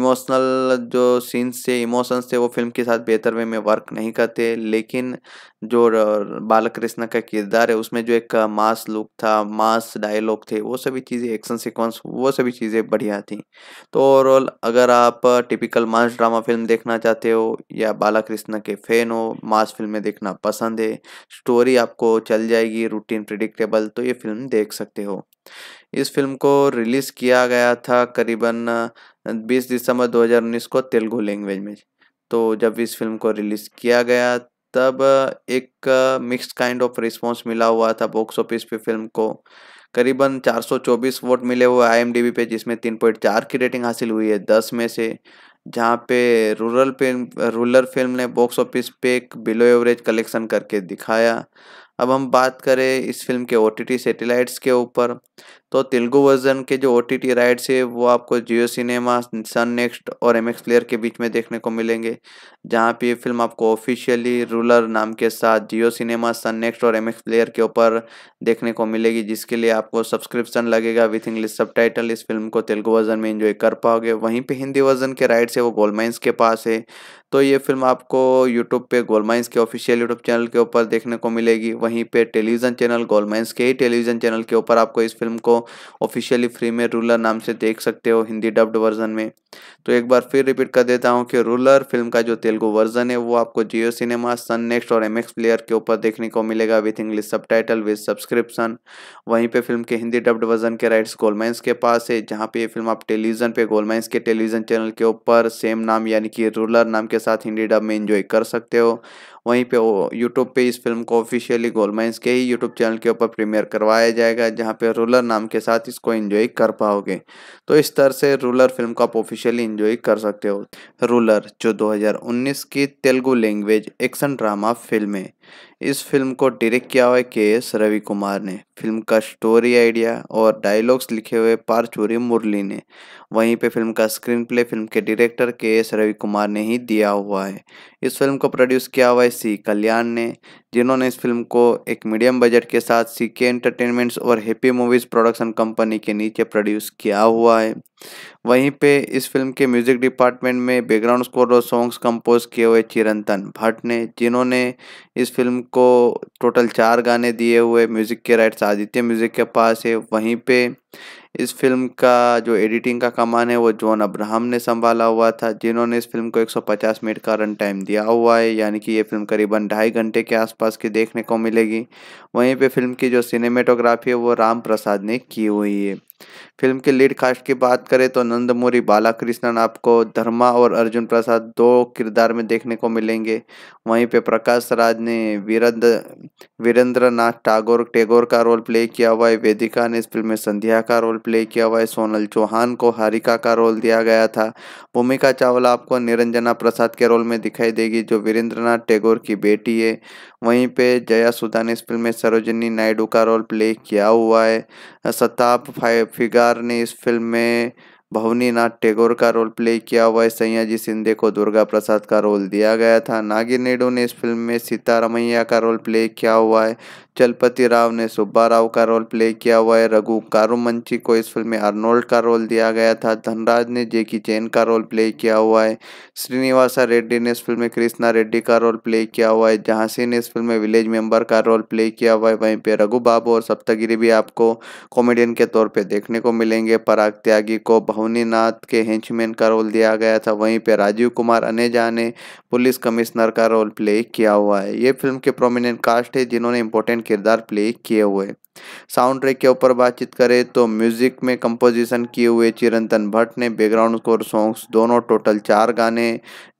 इमोशनल जो सीन्स थे इमोशंस थे वो फिल्म के साथ बेहतर वे में वर्क नहीं करते लेकिन जो बालक कृष्ण का किरदार है उसमें जो एक मास लुक था मास डायलॉग थे वो सभी चीज़ें एक्शन सीक्वेंस वो सभी चीज़ें बढ़िया थी तो ओवरऑल अगर आप टिपिकल मास ड्रामा फिल्म देखना चाहते हो या बाला कृष्ण के फैन हो मास फिल्में देखना पसंद है स्टोरी आपको चल जाएगी रूटीन प्रिडिक्टेबल तो ये फिल्म देख सकते हो इस फिल्म को रिलीज़ किया गया था करीबन बीस दिसंबर दो को तेलुगु लैंग्वेज में तो जब इस फिल्म को रिलीज़ किया गया तब एक मिक्स्ड काइंड ऑफ रिस्पॉन्स मिला हुआ था बॉक्स ऑफिस पे फिल्म को करीबन 424 वोट मिले हुए आई पे जिसमें 3.4 की रेटिंग हासिल हुई है 10 में से जहाँ पे रूरल फिल्म रूरल फिल्म ने बॉक्स ऑफिस पे एक बिलो एवरेज कलेक्शन करके दिखाया अब हम बात करें इस फिल्म के ओ टी टी सेटेलाइट्स के ऊपर तो तेलुगु वर्जन के जो ओ टी टी राइट्स है वो आपको जियो सिनेमा सन नेक्स्ट और एम एक्स प्लेयर के बीच में देखने को मिलेंगे जहाँ पे ये फिल्म आपको ऑफिशियली रूलर नाम के साथ जियो सिनेमा सन नेक्स्ट और एम एक्स प्लेयर के ऊपर देखने को मिलेगी जिसके लिए आपको सब्सक्रिप्शन लगेगा विथ इंग्लिश सब इस फिल्म को तेलुगु वर्जन में इंजॉय कर पाओगे वहीं पर हिंदी वर्जन के राइट्स है वो गोलमाइंस के पास है तो ये फिल्म आपको यूट्यूब पे गोलमाइंस के ऑफिशियल यूट्यूब चैनल के ऊपर देखने को मिलेगी वहीं पे टेलीविज़न चैनल गोलमाइंस के ही टेलीविज़न चैनल के ऊपर आपको इस फिल्म को ऑफिशियली फ्री में रूलर नाम से देख सकते हो हिंदी डब्ड वर्जन में तो एक बार फिर रिपीट कर देता हूँ कि रूलर फिल्म का जो तेलुगु वर्जन है वो आपको जियो सिनेमा सन नेक्स्ट और एम प्लेयर के ऊपर देखने को मिलेगा with English subtitle with subscription वहीं पर फिल्म के हिंदी डब्ड वर्जन के राइट्स गोलमाइंस के पास है जहाँ पे ये फिल्म आप टेलीविजन पर गोलमाइंस के टेलीविजन चैनल के ऊपर सेम नाम यानी कि रूलर नाम के साथ हिंदी डब में इंजॉय कर सकते हो वहीं पे यूट्यूब पे इस फिल्म को ऑफिशियली गोलमाइंस के ही यूट्यूब चैनल के ऊपर प्रीमियर करवाया जाएगा जहाँ पे रूलर नाम के साथ इसको इन्जॉय कर पाओगे तो इस तरह से रूलर फिल्म को आप ऑफिशियली इन्जॉय कर सकते हो रूलर जो 2019 की Telugu language action drama film है इस फिल्म को डायरेक्ट किया हुआ के एस रवि कुमार ने फिल्म का स्टोरी आइडिया और डायलॉग्स लिखे हुए पारचूरी मुरली ने वहीं पे फिल्म का स्क्रीन प्ले फिल्म के director K S Ravi Kumar ने ही दिया हुआ है इस फिल्म को प्रोड्यूस किया हुआ है सी कल्याण ने जिन्होंने इस फिल्म को एक मीडियम बजट के साथ सी के एंटरटेनमेंट्स और हैप्पी मूवीज़ प्रोडक्शन कंपनी के नीचे प्रोड्यूस किया हुआ है वहीं पे इस फिल्म के म्यूजिक डिपार्टमेंट में बैकग्राउंड स्कोर और सॉन्ग्स कंपोज किए हुए चिरंतन भट्ट ने जिन्होंने इस फिल्म को टोटल चार गाने दिए हुए म्यूजिक के राइट्स आदित्य म्यूजिक के पास है वहीं पे इस फिल्म का जो एडिटिंग का कमान है वो जॉन अब्राहम ने संभाला हुआ था जिन्होंने इस फिल्म को 150 मिनट का रन टाइम दिया हुआ है यानी कि ये फिल्म करीबन ढाई घंटे के आसपास की देखने को मिलेगी वहीं पे फिल्म की जो सिनेमेटोग्राफी है वो राम प्रसाद ने की हुई है फिल्म के लीड कास्ट की बात करें तो नंदमुरी बालाकृष्णन आपको धर्मा और अर्जुन प्रसाद दो किरदार में देखने को मिलेंगे वहीं पे प्रकाश राज ने वीरेंद्र वीरेंद्र नाथ टागोर टेगोर का रोल प्ले किया हुआ है वेदिका ने इस फिल्म में संध्या का रोल प्ले किया हुआ है सोनल चौहान को हारिका का रोल दिया गया था भूमिका चावला आपको निरंजना प्रसाद के रोल में दिखाई देगी जो वीरेंद्र टैगोर की बेटी है वहीं पे जया सुधा ने इस फिल्म में सरोजनी नायडू का रोल प्ले किया हुआ है सताप फाइव फिगार ने इस फिल्म में भवनी नाथ टैगोर का रोल प्ले किया हुआ है सैयाजी सिंधे को दुर्गा प्रसाद का रोल दिया गया था नागिनेडो ने इस फिल्म में सीता रमैया का रोल प्ले किया हुआ है चलपति राव ने सुब्बा राव का रोल प्ले किया हुआ है रघु कारुमंची को इस फिल्म में अर्नोल्ड का रोल दिया गया था धनराज ने जेकी चैन का रोल प्ले किया हुआ है श्रीनिवासा रेड्डी ने इस फिल्म में कृष्णा रेड्डी का रोल प्ले किया हुआ है झांसी ने इस फिल्म में विलेज मेंबर का रोल प्ले किया हुआ है वहीं पर रघु बाबू और सप्तगिरी भी आपको कॉमेडियन के तौर पर देखने को मिलेंगे पराग त्यागी को भवनी के हेंचमैन का रोल दिया गया था वहीं पर राजीव कुमार अनेजा ने पुलिस कमिश्नर का रोल प्ले किया हुआ है ये फिल्म के प्रोमिनेंट कास्ट है जिन्होंने इंपॉर्टेंट किरदार प्ले किए हुए साउंड ट्रैक के ऊपर बातचीत करें तो म्यूज़िक में कंपोजिशन किए हुए चिरंतन भट्ट ने बैकग्राउंड स्कोर सॉन्ग्स दोनों टोटल चार गाने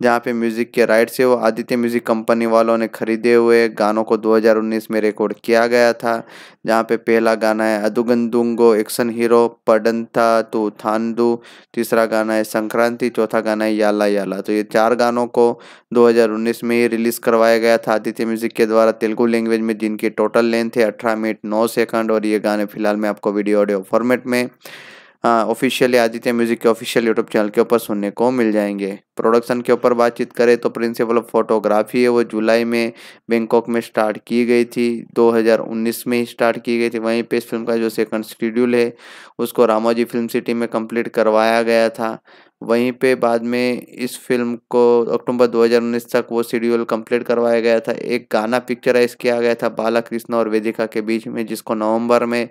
जहां पे म्यूज़िक के राइट से वो आदित्य म्यूज़िक कंपनी वालों ने खरीदे हुए गानों को 2019 में रिकॉर्ड किया गया था जहां पे पहला गाना है अदुगंदुंगो एक्शन हीरो था तो थानदू तीसरा गाना है संक्रांति चौथा गाना है याला याला तो ये चार गानों को दो में ही रिलीज़ करवाया गया था आदित्य म्यूज़िक के द्वारा तेलुगु लैंग्वेज में जिनकी टोटल लेंथ है अठारह मिनट नौ से सेकंड और ये गाने फिलहाल मैं आपको वीडियो ऑडियो फॉर्मेट में ऑफिशियली आदित्य म्यूजिक के ऑफिशियल यूट्यूब चैनल के ऊपर सुनने को मिल जाएंगे प्रोडक्शन के ऊपर बातचीत करें तो प्रिंसिपल ऑफ फोटोग्राफी है वो जुलाई में बैंकॉक में स्टार्ट की गई थी 2019 में ही स्टार्ट की गई थी वहीं पे इस फिल्म का जो सेकंड शेड्यूल है उसको रामोजी फिल्म सिटी में कंप्लीट करवाया गया था वहीं पे बाद में इस फिल्म को अक्टूबर 2019 तक वो शेड्यूल कंप्लीट करवाया गया था एक गाना पिक्चराइज किया गया था बाला कृष्ण और वेदिका के बीच में जिसको नवंबर में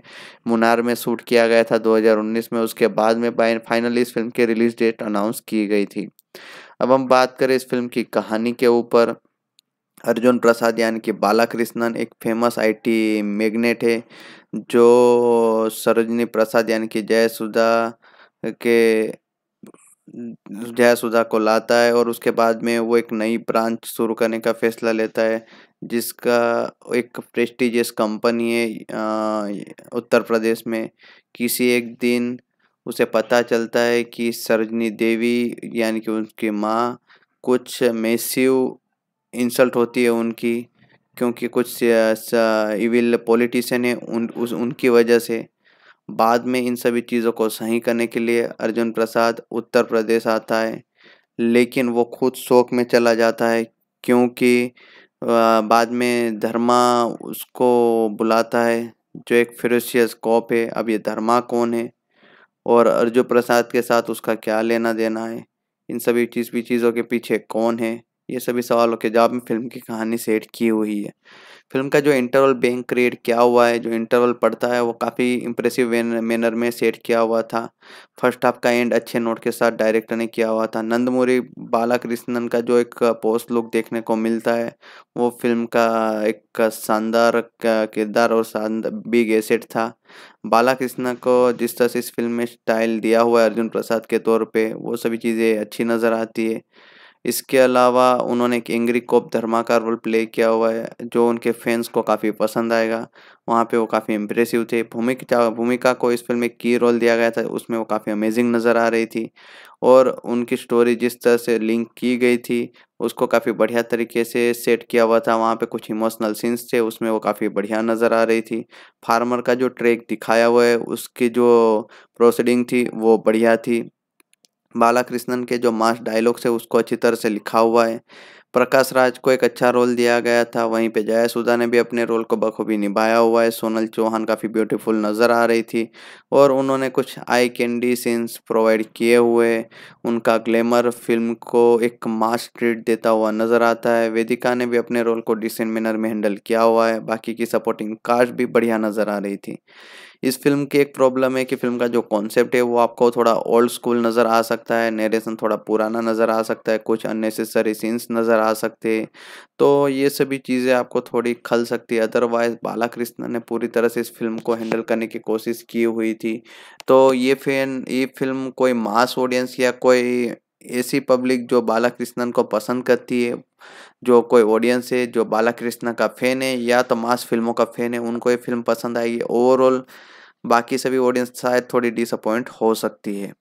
मुनार में शूट किया गया था 2019 में उसके बाद में फाइनली इस फिल्म की रिलीज डेट अनाउंस की गई थी अब हम बात करें इस फिल्म की कहानी के ऊपर अर्जुन प्रसाद यानी कि बालाकृष्णन एक फेमस आईटी मैग्नेट है जो सरोजनी प्रसाद यानी कि जयसुदा के जयासुधा को लाता है और उसके बाद में वो एक नई ब्रांच शुरू करने का फैसला लेता है जिसका एक प्रेस्टिजियस कंपनी है उत्तर प्रदेश में किसी एक दिन उसे पता चलता है कि सरजनी देवी यानी कि उनकी माँ कुछ मेसिव इंसल्ट होती है उनकी क्योंकि कुछ इविल पॉलिटिशियन है उन उस उनकी वजह से बाद में इन सभी चीज़ों को सही करने के लिए अर्जुन प्रसाद उत्तर प्रदेश आता है लेकिन वो खुद शोक में चला जाता है क्योंकि बाद में धर्मा उसको बुलाता है जो एक फिरोशियस कॉप है अब ये धर्मा कौन है और अर्जुन प्रसाद के साथ उसका क्या लेना देना है इन सभी चीज़ भी चीज़ों के पीछे कौन है ये सभी सवालों के जवाब में फिल्म की कहानी सेट की हुई है फिल्म का जो इंटरवल बैंक क्रिएट किया हुआ है जो इंटरवल पड़ता है वो काफ़ी इंप्रेसिव मैनर में सेट किया हुआ था फर्स्ट हाफ का एंड अच्छे नोट के साथ डायरेक्टर ने किया हुआ था नंदमुरी बालाकृष्णन का जो एक पोस्ट लुक देखने को मिलता है वो फिल्म का एक शानदार किरदार और शानदार बिग एसेट था बालाकृष्ण को जिस तरह से इस फिल्म में स्टाइल दिया हुआ है अर्जुन प्रसाद के तौर पे वो सभी चीज़ें अच्छी नज़र आती है इसके अलावा उन्होंने एक एंग्री कोप धर्मा का रोल प्ले किया हुआ है जो उनके फैंस को काफ़ी पसंद आएगा वहाँ पे वो काफ़ी इम्प्रेसिव थे भूमिका भूमिका को इस फिल्म में की रोल दिया गया था उसमें वो काफ़ी अमेजिंग नज़र आ रही थी और उनकी स्टोरी जिस तरह से लिंक की गई थी उसको काफ़ी बढ़िया तरीके से सेट किया हुआ था वहाँ पे कुछ इमोशनल सीन्स थे उसमें वो काफ़ी बढ़िया नज़र आ रही थी फार्मर का जो ट्रैक दिखाया हुआ है उसकी जो प्रोसीडिंग थी वो बढ़िया थी बालाकृष्णन के जो मास डायलॉग्स है उसको अच्छी तरह से लिखा हुआ है प्रकाश राज को एक अच्छा रोल दिया गया था वहीं पे जयासुदा ने भी अपने रोल को बखूबी निभाया हुआ है सोनल चौहान काफ़ी ब्यूटीफुल नज़र आ रही थी और उन्होंने कुछ आई कैंडी सीन्स प्रोवाइड किए हुए उनका ग्लैमर फिल्म को एक मास ट्रीट देता हुआ नज़र आता है वेदिका ने भी अपने रोल को डिसेंट मैनर में हैंडल किया हुआ है बाकी की सपोर्टिंग कास्ट भी बढ़िया नज़र आ रही थी इस फिल्म की एक प्रॉब्लम है कि फिल्म का जो कॉन्सेप्ट है वो आपको थोड़ा ओल्ड स्कूल नज़र आ सकता है नरेशन थोड़ा पुराना नज़र आ सकता है कुछ अननेसेसरी सीन्स नज़र आ सकते हैं तो ये सभी चीज़ें आपको थोड़ी खल सकती है अदरवाइज बालाकृष्ण ने पूरी तरह से इस फिल्म को हैंडल करने की कोशिश की हुई थी तो ये फैन ये फिल्म कोई मास ऑडियंस या कोई ऐसी पब्लिक जो बालाकृष्णन को पसंद करती है जो कोई ऑडियंस है जो बालाकृष्ण का फैन है या तो मास फिल्मों का फैन है उनको ये फिल्म पसंद आएगी ओवरऑल बाकी सभी ऑडियंस शायद थोड़ी डिसअपॉइंट हो सकती है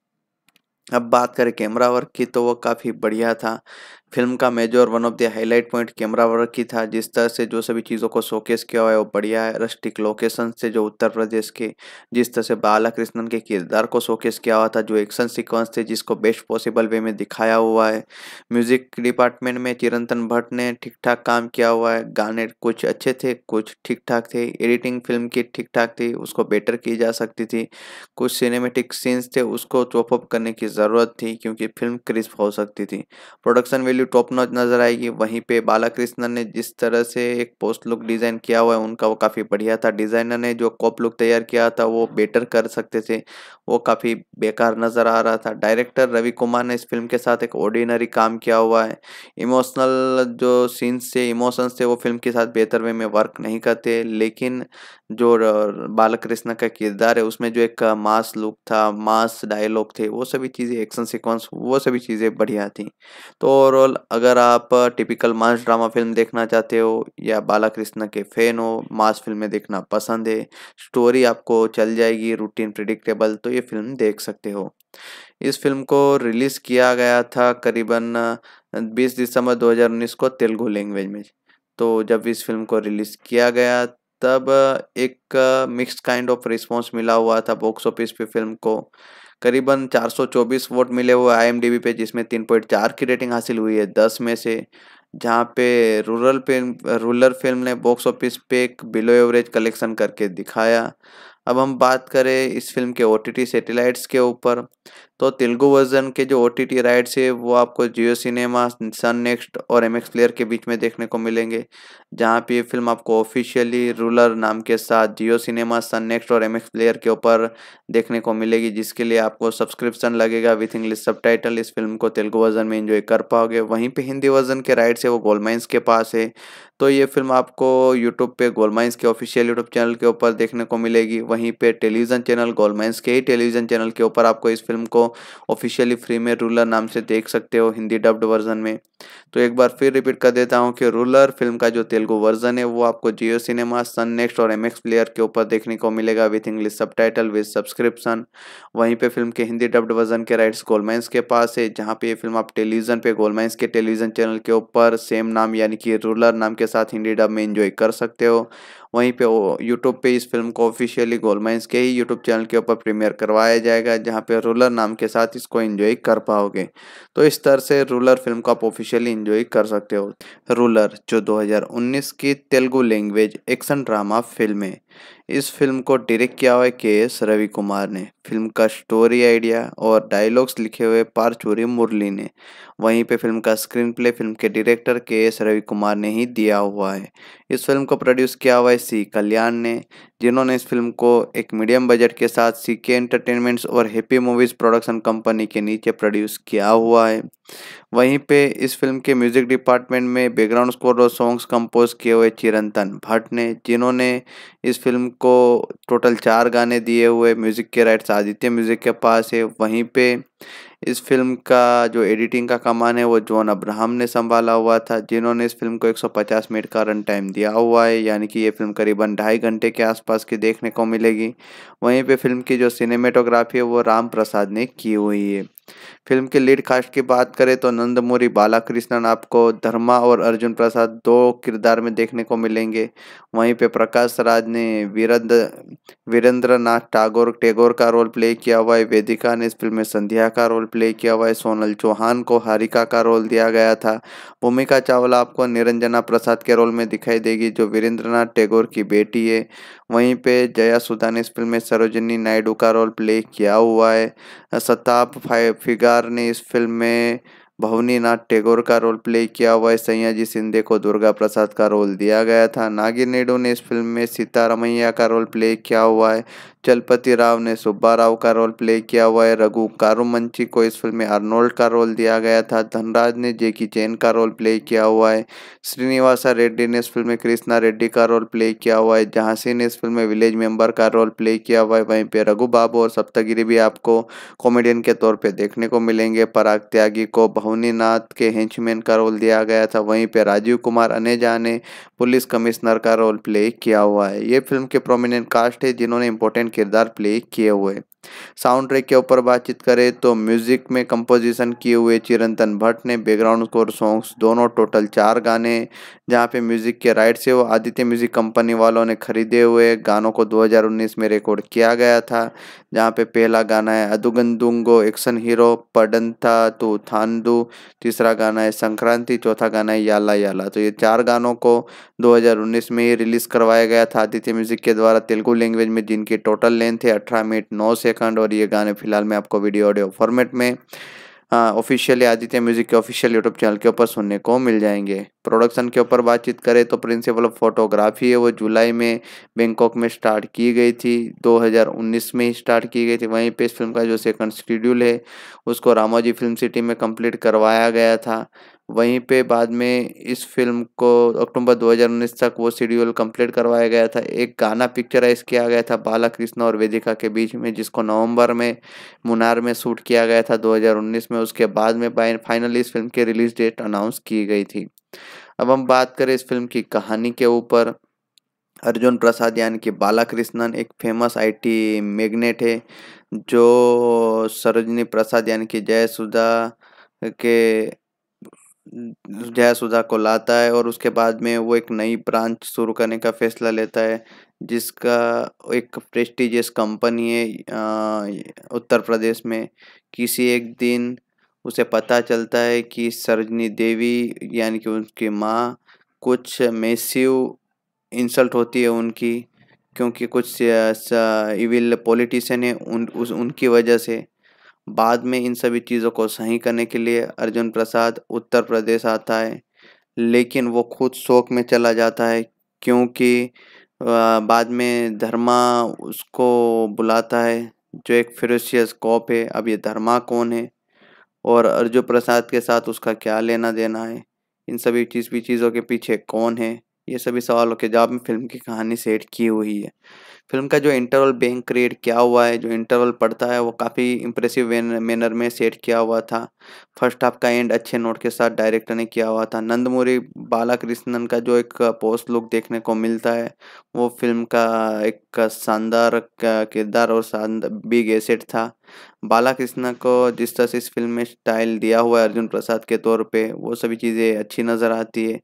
अब बात करें कैमरा वर्क की तो वो काफ़ी बढ़िया था फिल्म का major one of the highlight point camera work ही था जिस तरह से जो सभी चीज़ों को शोकेस किया हुआ है वो बढ़िया है रस्टिक लोकेशन से जो उत्तर प्रदेश के जिस तरह से बाला कृष्णन के किरदार को शोकेस किया हुआ था जो एक्शन सीक्वेंस थे जिसको बेस्ट पॉसिबल वे में दिखाया हुआ है म्यूजिक डिपार्टमेंट में चिरंतन भट्ट ने ठीक ठाक काम किया हुआ है गाने कुछ अच्छे थे कुछ ठीक ठाक थे एडिटिंग फिल्म की ठीक ठाक थी उसको बेटर की जा सकती थी कुछ सिनेमेटिक सीन्स थे उसको चॉपअप करने की ज़रूरत थी क्योंकि फिल्म क्रिस्प हो सकती थी production value value top notch नजर आएगी वहीं पे बालाकृष्णन ने जिस तरह से एक पोस्ट लुक डिज़ाइन किया हुआ है उनका वो काफ़ी बढ़िया था डिज़ाइनर ने जो कॉप लुक तैयार किया था वो बेटर कर सकते थे वो काफ़ी बेकार नज़र आ रहा था डायरेक्टर रवि कुमार ने इस फिल्म के साथ एक ऑर्डिनरी काम किया हुआ है इमोशनल जो सीन्स थे इमोशंस थे वो फिल्म के साथ बेहतर वे में वर्क नहीं करते लेकिन जो बालकृष्ण का किरदार है उसमें जो एक मास लुक था मास डायलॉग थे वो सभी चीज़ें एक्शन सीक्वेंस वो सभी चीज़ें बढ़िया थी तो ओवरऑल अगर आप टिपिकल मास ड्रामा फिल्म देखना चाहते हो या बालाकृष्ण के फैन हो मास फिल्में देखना पसंद है स्टोरी आपको चल जाएगी रूटीन प्रिडिक्टेबल तो ये फिल्म देख सकते हो इस फिल्म को रिलीज़ किया गया था करीबन बीस दिसंबर दो को तेलुगु लैंग्वेज में तो जब इस फिल्म को रिलीज़ किया गया तब एक मिक्स्ड काइंड ऑफ रिस्पॉन्स मिला हुआ था बॉक्स ऑफिस पे फिल्म को करीबन 424 वोट मिले हुए आई पे जिसमें 3.4 की रेटिंग हासिल हुई है 10 में से जहाँ पे रूरल फिल्म रूरल फिल्म ने बॉक्स ऑफिस पे एक बिलो एवरेज कलेक्शन करके दिखाया अब हम बात करें इस फिल्म के ओ टी टी सेटेलाइट्स के ऊपर तो तेलुगु वर्जन के जो ओ टी टी राइट्स है वो आपको जियो सिनेमा सन नेक्स्ट और एम एक्स प्लेयर के बीच में देखने को मिलेंगे जहाँ पे ये फिल्म आपको ऑफिशियली रूलर नाम के साथ जियो सिनेमा सन नेक्स्ट और एम एक्स प्लेयर के ऊपर देखने को मिलेगी जिसके लिए आपको सब्सक्रिप्शन लगेगा विथ इंग्लिश सब इस फिल्म को तेलुगु वर्जन में इंजॉय कर पाओगे वहीं पर हिंदी वर्जन के राइट्स है वो गोलमाइंस के पास है तो ये फिल्म आपको यूट्यूब पे गोलमाइंस के ऑफिशियल यूट्यूब चैनल के ऊपर देखने को मिलेगी वहीं पे टेलीविज़न चैनल गोलमाइंस के ही टेलीविज़न चैनल के ऊपर आपको इस फिल्म को ऑफिशियली फ्री में रूलर नाम से देख सकते हो हिंदी डब्ड वर्जन में तो एक बार फिर रिपीट कर देता हूँ कि रूलर फिल्म का जो तेलुगु वर्जन है वो आपको जियो सिनेमा सन नेक्स्ट और एम प्लेयर के ऊपर देखने को मिलेगा with English subtitle with subscription वहीं पर फिल्म के हिंदी डब्ड वर्जन के राइट्स गोलमाइंस के पास है जहाँ पे ये फिल्म आप टेलीविजन पर गोलमाइंस के टेलीविजन चैनल के ऊपर सेम नाम यानी कि रूलर नाम के साथ हिंदी डब में इंजॉय कर सकते हो वहीं पे यूट्यूब पे इस फिल्म को ऑफिशियली गोलमाइंस के ही यूट्यूब चैनल के ऊपर प्रीमियर करवाया जाएगा जहाँ पे रूलर नाम के साथ इसको इन्जॉय कर पाओगे तो इस तरह से रूलर फिल्म को आप ऑफिशियली इन्जॉय कर सकते हो रूलर जो 2019 की Telugu language action drama film है इस फिल्म को डायरेक्ट किया हुआ है के एस रवि कुमार ने फिल्म का स्टोरी आइडिया और डायलॉग्स लिखे हुए पारचूरी मुरली ने वहीं पे फिल्म का स्क्रीन प्ले फिल्म के director K S Ravi Kumar ने ही दिया हुआ है इस फिल्म को प्रोड्यूस किया हुआ है सी कल्याण ने जिन्होंने इस फिल्म को एक मीडियम बजट के साथ सी के एंटरटेनमेंट्स और हैप्पी मूवीज़ प्रोडक्शन कंपनी के नीचे प्रोड्यूस किया हुआ है वहीं पे इस फिल्म के म्यूजिक डिपार्टमेंट में बैकग्राउंड स्कोर और सॉन्ग्स कंपोज किए हुए चिरंतन भट्ट ने जिन्होंने इस फिल्म को टोटल चार गाने दिए हुए म्यूजिक के राइट्स आदित्य म्यूजिक के पास है वहीं पे इस फिल्म का जो एडिटिंग का कमान है वो जॉन अब्राहम ने संभाला हुआ था जिन्होंने इस फिल्म को 150 मिनट का रन टाइम दिया हुआ है यानी कि ये फिल्म करीबन ढाई घंटे के आसपास की देखने को मिलेगी वहीं पे फिल्म की जो सिनेमेटोग्राफी है वो राम प्रसाद ने की हुई है फिल्म के लीड कास्ट की बात करें तो नंदमुरी बालाकृष्णन आपको धर्मा और अर्जुन प्रसाद दो किरदार में देखने को मिलेंगे वहीं पे प्रकाश राज ने वीरेंद्र वीरेंद्र नाथ टागोर टेगोर का रोल प्ले किया हुआ है वेदिका ने इस फिल्म में संध्या का रोल प्ले किया हुआ है सोनल चौहान को हारिका का रोल दिया गया था भूमिका चावला आपको निरंजना प्रसाद के रोल में दिखाई देगी जो वीरेंद्र टैगोर की बेटी है वहीं पे जया सुधा ने इस फिल्म में सरोजनी नायडू का रोल प्ले किया हुआ है सताप फाइव फिगार ने इस फिल्म में भवनी नाथ टैगोर का रोल प्ले किया हुआ है सैयाजी सिंधे को दुर्गा प्रसाद का रोल दिया गया था नागिन नेडू ने इस फिल्म में सीता रमैया का रोल प्ले किया हुआ है चलपति राव ने सुब्बा राव का रोल प्ले किया हुआ है रघु कारुमंची को इस फिल्म में अर्नोल्ड का रोल दिया गया था धनराज ने जेकी चैन का रोल प्ले किया हुआ है श्रीनिवासा रेड्डी ने इस फिल्म में कृष्णा रेड्डी का रोल प्ले किया हुआ है झांसी ने इस फिल्म में विलेज मेंबर का रोल प्ले किया हुआ है वहीं पर रघु बाबू और सप्तगिरी भी आपको कॉमेडियन के तौर पर देखने को मिलेंगे पराग त्यागी को भवनी के हेंचमैन का रोल दिया गया था वहीं पर राजीव कुमार अनेजा ने पुलिस कमिश्नर का रोल प्ले किया हुआ है ये फिल्म के प्रोमिनेंट कास्ट है जिन्होंने इंपॉर्टेंट किरदार प्ले किए हुए साउंड ट्रैक के ऊपर बातचीत करें तो म्यूज़िक में कंपोजिशन किए हुए चिरंतन भट्ट ने बैकग्राउंड स्कोर सॉन्ग्स दोनों टोटल चार गाने जहां पे म्यूज़िक के राइट से वो आदित्य म्यूज़िक कंपनी वालों ने खरीदे हुए गानों को 2019 में रिकॉर्ड किया गया था जहाँ पे पहला गाना है अदुगंदुंगो एक्शन हीरो पडंता तू तो थानदू तीसरा गाना है संक्रांति चौथा गाना है याला याला तो ये चार गानों को 2019 में ही रिलीज करवाया गया था आदित्य म्यूजिक के द्वारा तेलुगु लैंग्वेज में जिनकी टोटल लेंथ है अठारह मिनट नौ सेकंड और ये गाने फिलहाल मैं आपको वीडियो ऑडियो फॉर्मेट में ऑफिशियली हाँ, आदित्य म्यूजिक के ऑफिशियल यूट्यूब चैनल के ऊपर सुनने को मिल जाएंगे प्रोडक्शन के ऊपर बातचीत करें तो प्रिंसिपल ऑफ फोटोग्राफी है वो जुलाई में बैंकॉक में स्टार्ट की गई थी 2019 में ही स्टार्ट की गई थी वहीं पे इस फिल्म का जो सेकंड शेड्यूल है उसको रामोजी फिल्म सिटी में कंप्लीट करवाया गया था वहीं पे बाद में इस फिल्म को अक्टूबर 2019 तक वो शेड्यूल कंप्लीट करवाया गया था एक गाना पिक्चराइज किया गया था बाला कृष्ण और वेदिका के बीच में जिसको नवंबर में मुनार में शूट किया गया था 2019 में उसके बाद में फाइनली इस फिल्म की रिलीज डेट अनाउंस की गई थी अब हम बात करें इस फिल्म की कहानी के ऊपर अर्जुन प्रसाद यानी कि बालाकृष्णन एक फेमस आईटी मैग्नेट है जो सरोजनी प्रसाद यानी कि जयसुदा के जयासुधा को लाता है और उसके बाद में वो एक नई ब्रांच शुरू करने का फैसला लेता है जिसका एक प्रेस्टिजियस कंपनी है उत्तर प्रदेश में किसी एक दिन उसे पता चलता है कि सरजनी देवी यानी कि उनकी माँ कुछ मेसिव इंसल्ट होती है उनकी क्योंकि कुछ इविल पॉलिटिशियन है उन उस उनकी वजह से बाद में इन सभी चीज़ों को सही करने के लिए अर्जुन प्रसाद उत्तर प्रदेश आता है लेकिन वो खुद शोक में चला जाता है क्योंकि बाद में धर्मा उसको बुलाता है जो एक फिरोशियस कॉप है अब ये धर्मा कौन है और अर्जुन प्रसाद के साथ उसका क्या लेना देना है इन सभी चीज़ भी चीज़ों के पीछे कौन है ये सभी सवालों के जवाब में फिल्म की कहानी सेट की हुई है फिल्म का जो इंटरवल बैंक क्रिएट किया हुआ है जो इंटरवल पड़ता है वो काफ़ी इंप्रेसिव मैनर में सेट किया हुआ था फर्स्ट हाफ का एंड अच्छे नोट के साथ डायरेक्टर ने किया हुआ था नंदमुरी बालाकृष्णन का जो एक पोस्ट लुक देखने को मिलता है वो फिल्म का एक शानदार किरदार और शानदार बिग एसेट था बालाकृष्ण को जिस तरह से इस फिल्म में स्टाइल दिया हुआ है अर्जुन प्रसाद के तौर पे वो सभी चीज़ें अच्छी नज़र आती है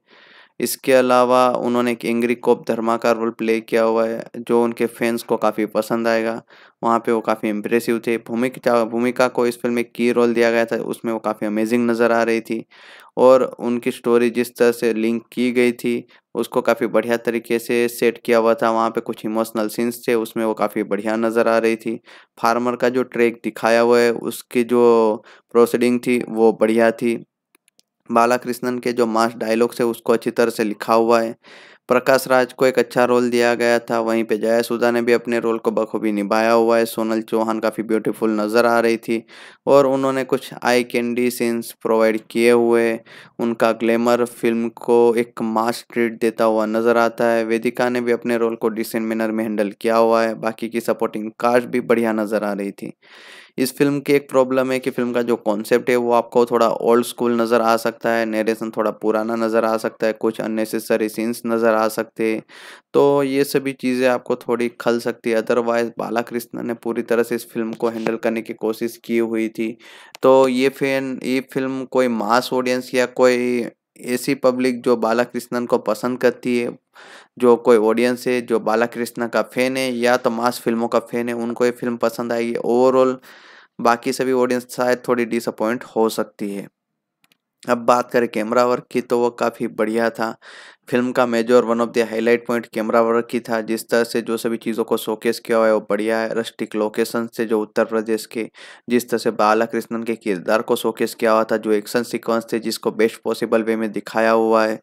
इसके अलावा उन्होंने एक एंग्री कोप धर्मा का रोल प्ले किया हुआ है जो उनके फैंस को काफ़ी पसंद आएगा वहाँ पे वो काफ़ी इम्प्रेसिव थे भूमिका भूमिका को इस फिल्म में की रोल दिया गया था उसमें वो काफ़ी अमेजिंग नज़र आ रही थी और उनकी स्टोरी जिस तरह से लिंक की गई थी उसको काफ़ी बढ़िया तरीके से सेट किया हुआ था वहाँ पे कुछ इमोशनल सीन्स थे उसमें वो काफ़ी बढ़िया नज़र आ रही थी फार्मर का जो ट्रैक दिखाया हुआ है उसकी जो प्रोसीडिंग थी वो बढ़िया थी बालाकृष्णन के जो मास डायलॉग्स है उसको अच्छी तरह से लिखा हुआ है प्रकाश राज को एक अच्छा रोल दिया गया था वहीं पे जयासुदा ने भी अपने रोल को बखूबी निभाया हुआ है सोनल चौहान काफ़ी ब्यूटीफुल नज़र आ रही थी और उन्होंने कुछ आई कैंडी सीन्स प्रोवाइड किए हुए उनका ग्लैमर फिल्म को एक मास ट्रीट देता हुआ नज़र आता है वेदिका ने भी अपने रोल को डिसेंट मैनर में हैंडल किया हुआ है बाकी की सपोर्टिंग कास्ट भी बढ़िया नज़र आ रही थी इस फिल्म की एक प्रॉब्लम है कि फिल्म का जो कॉन्सेप्ट है वो आपको थोड़ा ओल्ड स्कूल नज़र आ सकता है नरेशन थोड़ा पुराना नज़र आ सकता है कुछ अननेसेसरी सीन्स नज़र आ सकते हैं तो ये सभी चीज़ें आपको थोड़ी खल सकती है अदरवाइज बालाकृष्णा ने पूरी तरह से इस फिल्म को हैंडल करने की कोशिश की हुई थी तो ये फिल्म ये फिल्म कोई मास ऑडियंस या कोई ऐसी पब्लिक जो बाला कृष्णन को पसंद करती है जो कोई ऑडियंस है जो बाला कृष्णा का फैन है या तो मास फिल्मों का फैन है उनको ये फिल्म पसंद आएगी ओवरऑल बाकी सभी ऑडियंस शायद थोड़ी डिसअपॉइंट हो सकती है अब बात करें कैमरा वर्क की तो वो काफ़ी बढ़िया था फिल्म का major one of the highlight point camera work ही था जिस तरह से जो सभी चीज़ों को शोकेस किया हुआ है वो बढ़िया है रस्टिक लोकेशन से जो उत्तर प्रदेश के जिस तरह से बाला कृष्णन के किरदार को शोकेस किया हुआ था जो एक्शन सीक्वेंस थे जिसको बेस्ट पॉसिबल वे में दिखाया हुआ है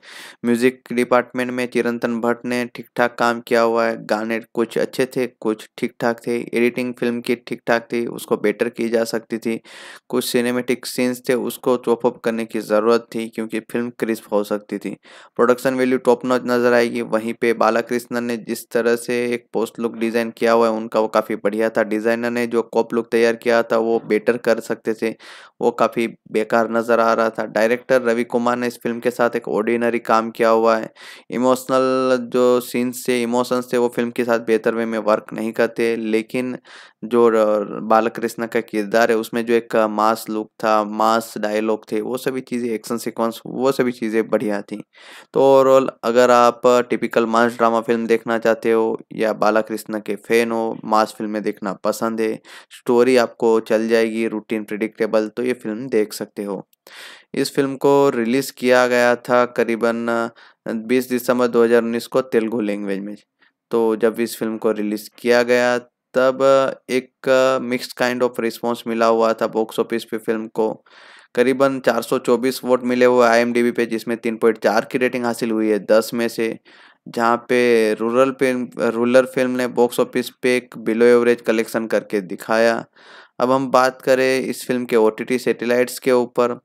म्यूजिक डिपार्टमेंट में चिरंतन भट्ट ने ठीक ठाक काम किया हुआ है गाने कुछ अच्छे थे कुछ ठीक ठाक थे एडिटिंग फिल्म की ठीक ठाक थी उसको बेटर की जा सकती थी कुछ सिनेमेटिक सीन्स थे उसको चॉपअप करने की ज़रूरत थी क्योंकि फिल्म क्रिस्प हो सकती थी production value value top notch नजर आएगी वहीं पे बालाकृष्णन ने जिस तरह से एक पोस्ट लुक डिज़ाइन किया हुआ है उनका वो काफ़ी बढ़िया था डिज़ाइनर ने जो कॉप लुक तैयार किया था वो बेटर कर सकते थे वो काफ़ी बेकार नज़र आ रहा था डायरेक्टर रवि कुमार ने इस फिल्म के साथ एक ऑर्डिनरी काम किया हुआ है इमोशनल जो सीन्स थे इमोशंस थे वो फिल्म के साथ बेहतर वे में वर्क नहीं करते लेकिन जो बालकृष्ण का किरदार है उसमें जो एक मास लुक था मास डायलॉग थे वो सभी चीज़ें एक्शन सिक्वेंस वो सभी चीज़ें बढ़िया थी तो ओवरऑल एग्जाम्पल अगर आप टिपिकल मास ड्रामा फिल्म देखना चाहते हो या बाला कृष्ण के फैन हो मास फिल्में देखना पसंद है स्टोरी आपको चल जाएगी रूटीन प्रिडिक्टेबल तो ये फिल्म देख सकते हो इस फिल्म को रिलीज़ किया गया था करीबन 20 दिसंबर 2019 को तेलुगु लैंग्वेज में तो जब इस फिल्म को रिलीज़ किया गया तब एक मिक्स काइंड ऑफ रिस्पॉन्स मिला हुआ था बॉक्स ऑफिस पे फिल्म को करीबन 424 वोट मिले हुए आई पे जिसमें 3.4 की रेटिंग हासिल हुई है 10 में से जहाँ पे रूरल फिल्म रूरल फिल्म ने बॉक्स ऑफिस पे एक बिलो एवरेज कलेक्शन करके दिखाया अब हम बात करें इस फिल्म के ओ टी टी सेटेलाइट्स के ऊपर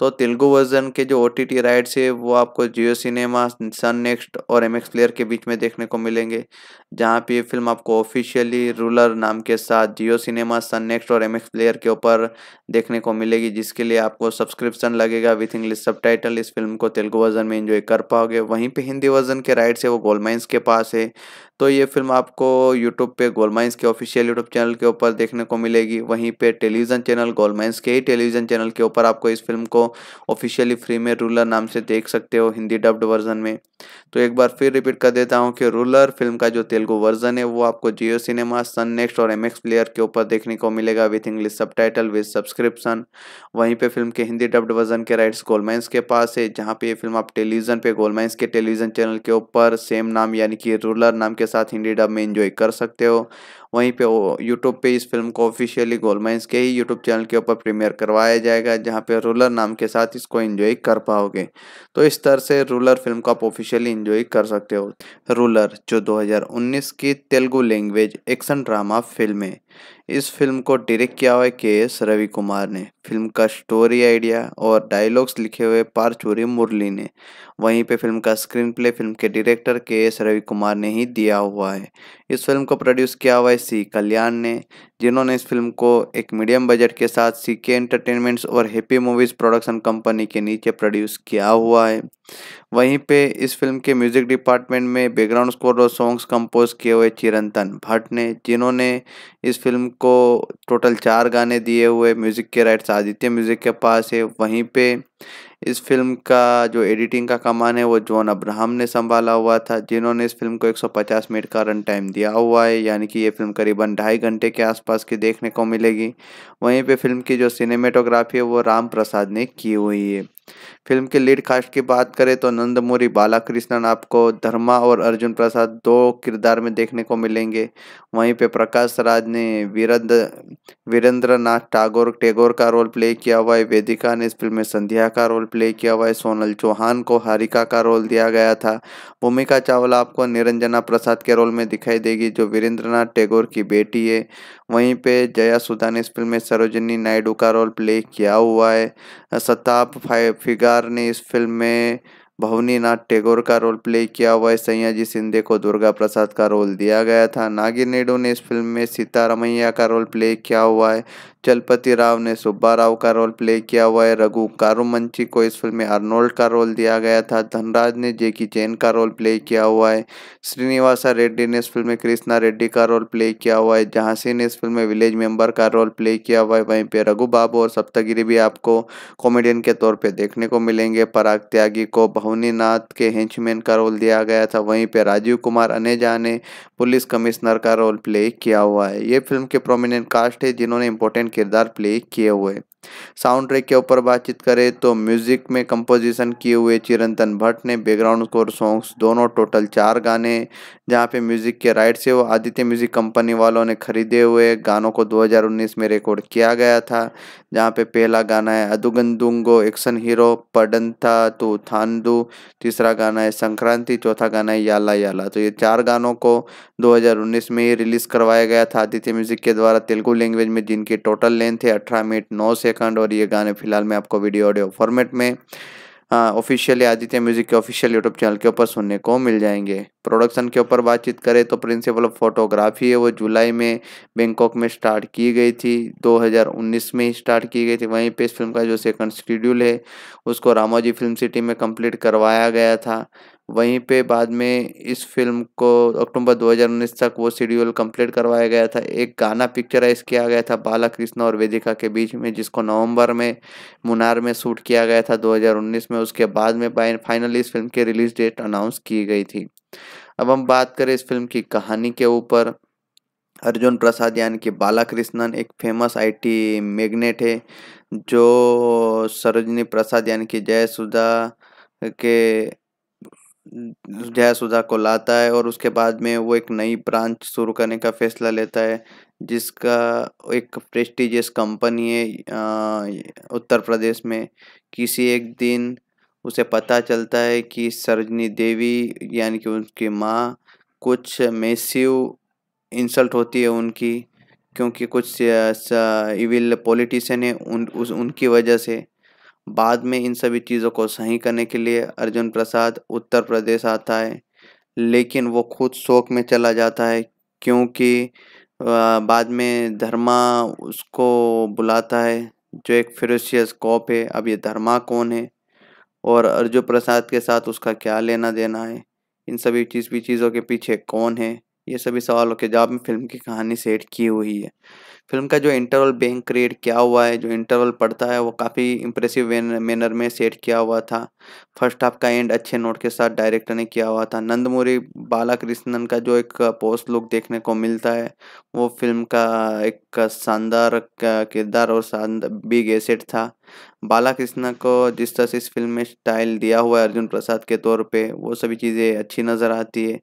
तो तेलुगु वर्जन के जो ओ टी टी राइट्स है वो आपको जियो सिनेमा सन नेक्स्ट और एम एक्स प्लेयर के बीच में देखने को मिलेंगे जहाँ पे ये फिल्म आपको ऑफिशियली रूलर नाम के साथ जियो सिनेमा सन नेक्स्ट और एम एक्स प्लेयर के ऊपर देखने को मिलेगी जिसके लिए आपको सब्सक्रिप्शन लगेगा विथ इंग्लिश सब टाइटल इस फिल्म को तेलुगु वर्जन में इंजॉय कर पाओगे वहीं पर हिंदी वर्जन के राइट्स है वो गोलमाइंस के पास है तो ये फिल्म आपको यूट्यूब पे गोलमाइंस के ऑफिशियल यूट्यूब चैनल के ऊपर देखने को मिलेगी वहीं पे टेलीविज़न चैनल गोलमाइंस के ही टेलीविज़न चैनल के ऊपर आपको इस फिल्म को ऑफिशियली फ्री में रूलर नाम से देख सकते हो हिंदी डब्ड वर्जन में तो एक बार फिर रिपीट कर देता हूँ कि रूलर फिल्म का जो तेलुगु वर्जन है वो आपको जियो सिनेमा सन नेक्स्ट और एम प्लेयर के ऊपर देखने को मिलेगा with English subtitle with subscription वहीं पर फिल्म के हिंदी डब्ड वर्जन के राइट्स गोलमाइंस के पास है जहाँ पे ये फिल्म आप टेलीविजन पे गोलमाइंस के टेलीविजन चैनल के ऊपर सेम नाम यानी कि रूलर नाम के साथ हिंदी डब में इंजॉय कर सकते हो वहीं पे यूट्यूब पे इस फिल्म को ऑफिशियली गोलमाइंस के ही यूट्यूब चैनल के ऊपर प्रीमियर करवाया जाएगा जहाँ पे रूलर नाम के साथ इसको इन्जॉय कर पाओगे तो इस तरह से रूलर फिल्म को आप ऑफिशियली इन्जॉय कर सकते हो रूलर जो 2019 की Telugu language action drama film है इस फिल्म को डायरेक्ट किया हुआ है के एस रवि कुमार ने फिल्म का स्टोरी आइडिया और डायलॉग्स लिखे हुए पारचूरी मुरली ने वहीं पे फिल्म का स्क्रीन प्ले फिल्म के director K S Ravi Kumar ने ही दिया हुआ है इस फिल्म को प्रोड्यूस किया हुआ है सी कल्याण ने जिन्होंने इस फिल्म को एक मीडियम बजट के साथ सी के एंटरटेनमेंट्स और हैप्पी मूवीज़ प्रोडक्शन कंपनी के नीचे प्रोड्यूस किया हुआ है वहीं पे इस फिल्म के म्यूजिक डिपार्टमेंट में बैकग्राउंड स्कोर और सॉन्ग्स कंपोज किए हुए चिरंतन भट्ट ने जिन्होंने इस फिल्म को टोटल चार गाने दिए हुए म्यूजिक के राइट्स आदित्य म्यूजिक के पास है वहीं पे इस फिल्म का जो एडिटिंग का कमान है वो जॉन अब्राहम ने संभाला हुआ था जिन्होंने इस फिल्म को 150 मिनट का रन टाइम दिया हुआ है यानी कि ये फिल्म करीबन ढाई घंटे के आसपास की देखने को मिलेगी वहीं पे फिल्म की जो सिनेमेटोग्राफी है वो राम प्रसाद ने की हुई है फिल्म के लीड कास्ट की बात करें तो नंदमुरी बालाकृष्णन आपको धर्मा और अर्जुन प्रसाद दो किरदार में देखने को मिलेंगे वहीं पे प्रकाश राज ने वीरेंद्र वीरेंद्र नाथ टागोर टेगोर का रोल प्ले किया हुआ है वेदिका ने इस फिल्म में संध्या का रोल प्ले किया हुआ है सोनल चौहान को हारिका का रोल दिया गया था भूमिका चावला आपको निरंजना प्रसाद के रोल में दिखाई देगी जो वीरेंद्रनाथ टैगोर की बेटी है वहीं पे जया सुधा ने इस फिल्म में सरोजनी नायडू का रोल प्ले किया हुआ है सताप फिगार ने इस फिल्म में भवनी नाथ टैगोर का रोल प्ले किया हुआ है सयाजी सिंधे को दुर्गा प्रसाद का रोल दिया गया था नागिर नेडू ने इस फिल्म में सीता रमैया का रोल प्ले किया हुआ है चलपति राव ने सुब्बा राव का रोल प्ले किया हुआ है रघु कारुमंची को इस फिल्म में अर्नोल्ड का रोल दिया गया था धनराज ने जेकी चैन का रोल प्ले किया हुआ है श्रीनिवासा रेड्डी ने इस फिल्म में कृष्णा रेड्डी का रोल प्ले किया हुआ है झांसी ने इस फिल्म में विलेज मेंबर का रोल प्ले किया हुआ है वहीं पर रघु बाबू और सप्तगिरी भी आपको कॉमेडियन के तौर पर देखने को मिलेंगे पराग त्यागी को भवनी नाथ के हेंचमैन का रोल दिया गया था वहीं पर राजीव कुमार अनेजा ने पुलिस कमिश्नर का रोल प्ले किया हुआ है ये फिल्म के प्रोमिनेंट कास्ट है जिन्होंने इंपॉर्टेंट किरदार प्ले किए हुए साउंड ट्रैक के ऊपर बातचीत करें तो म्यूज़िक में कंपोजिशन किए हुए चिरंतन भट्ट ने बैकग्राउंड स्कोर सॉन्ग्स दोनों टोटल चार गाने जहां पे म्यूज़िक के राइट से वो आदित्य म्यूज़िक कंपनी वालों ने खरीदे हुए गानों को 2019 में रिकॉर्ड किया गया था जहां पे पहला गाना है अदुगंदुंगो एक्शन हीरो था तो थानदू तीसरा गाना है संक्रांति चौथा गाना है याला याला तो ये चार गानों को दो में ही रिलीज़ करवाया गया था आदित्य म्यूज़िक के द्वारा तेलुगु लैंग्वेज में जिनकी टोटल लेंथ है अठारह मिनट नौ से सेकंड और ये गाने फिलहाल मैं आपको वीडियो ऑडियो फॉर्मेट में ऑफिशियली आदित्य म्यूजिक के ऑफिशियल यूट्यूब चैनल के ऊपर सुनने को मिल जाएंगे प्रोडक्शन के ऊपर बातचीत करें तो प्रिंसिपल ऑफ फोटोग्राफी है वो जुलाई में बैंकॉक में स्टार्ट की गई थी 2019 में ही स्टार्ट की गई थी वहीं पे इस फिल्म का जो सेकंड शेड्यूल है उसको रामोजी फिल्म सिटी में कंप्लीट करवाया गया था वहीं पे बाद में इस फिल्म को अक्टूबर 2019 तक वो शेड्यूल कंप्लीट करवाया गया था एक गाना पिक्चराइज किया गया था बाला कृष्ण और वेदिका के बीच में जिसको नवंबर में मुनार में शूट किया गया था 2019 में उसके बाद में फाइनली इस फिल्म की रिलीज डेट अनाउंस की गई थी अब हम बात करें इस फिल्म की कहानी के ऊपर अर्जुन प्रसाद यानी कि बालाकृष्णन एक फेमस आईटी मैग्नेट है जो सरोजनी प्रसाद यानी कि जयसुदा के जयासुधा को लाता है और उसके बाद में वो एक नई ब्रांच शुरू करने का फैसला लेता है जिसका एक प्रेस्टिजियस कंपनी है उत्तर प्रदेश में किसी एक दिन उसे पता चलता है कि सरजनी देवी यानी कि उनकी माँ कुछ मेसिव इंसल्ट होती है उनकी क्योंकि कुछ इविल पॉलिटिशियन है उन उस उनकी वजह से बाद में इन सभी चीज़ों को सही करने के लिए अर्जुन प्रसाद उत्तर प्रदेश आता है लेकिन वो खुद शोक में चला जाता है क्योंकि बाद में धर्मा उसको बुलाता है जो एक फिरोशियस कॉप है अब ये धर्मा कौन है और अर्जुन प्रसाद के साथ उसका क्या लेना देना है इन सभी चीज़ भी चीज़ों के पीछे कौन है ये सभी सवालों के जवाब में फिल्म की कहानी सेट की हुई है फिल्म का जो इंटरवल बैंक क्रिएट किया हुआ है जो इंटरवल पड़ता है वो काफ़ी इंप्रेसिव मैनर में सेट किया हुआ था फर्स्ट हाफ का एंड अच्छे नोट के साथ डायरेक्टर ने किया हुआ था नंदमुरी बालाकृष्णन का जो एक पोस्ट लुक देखने को मिलता है वो फिल्म का एक शानदार किरदार और शानदार बिग एसेट था बालाकृष्ण को जिस तरह से इस फिल्म में स्टाइल दिया हुआ है अर्जुन प्रसाद के तौर पे वो सभी चीज़ें अच्छी नज़र आती है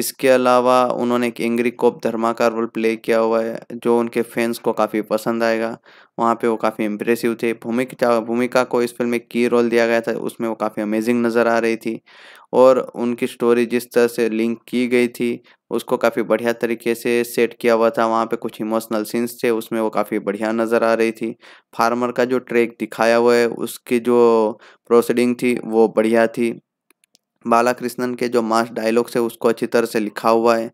इसके अलावा उन्होंने एक एंग्री कोप धर्मा का रोल प्ले किया हुआ है जो उनके फैंस को काफ़ी पसंद आएगा वहाँ पे वो काफ़ी इम्प्रेसिव थे भूमिका भूमिका को इस फिल्म में की रोल दिया गया था उसमें वो काफ़ी अमेजिंग नज़र आ रही थी और उनकी स्टोरी जिस तरह से लिंक की गई थी उसको काफ़ी बढ़िया तरीके से सेट किया हुआ था वहाँ पे कुछ इमोशनल सीन्स थे उसमें वो काफ़ी बढ़िया नज़र आ रही थी फार्मर का जो ट्रैक दिखाया हुआ है उसकी जो प्रोसीडिंग थी वो बढ़िया थी बालाकृष्णन के जो मास डायलॉग्स है उसको अच्छी तरह से लिखा हुआ है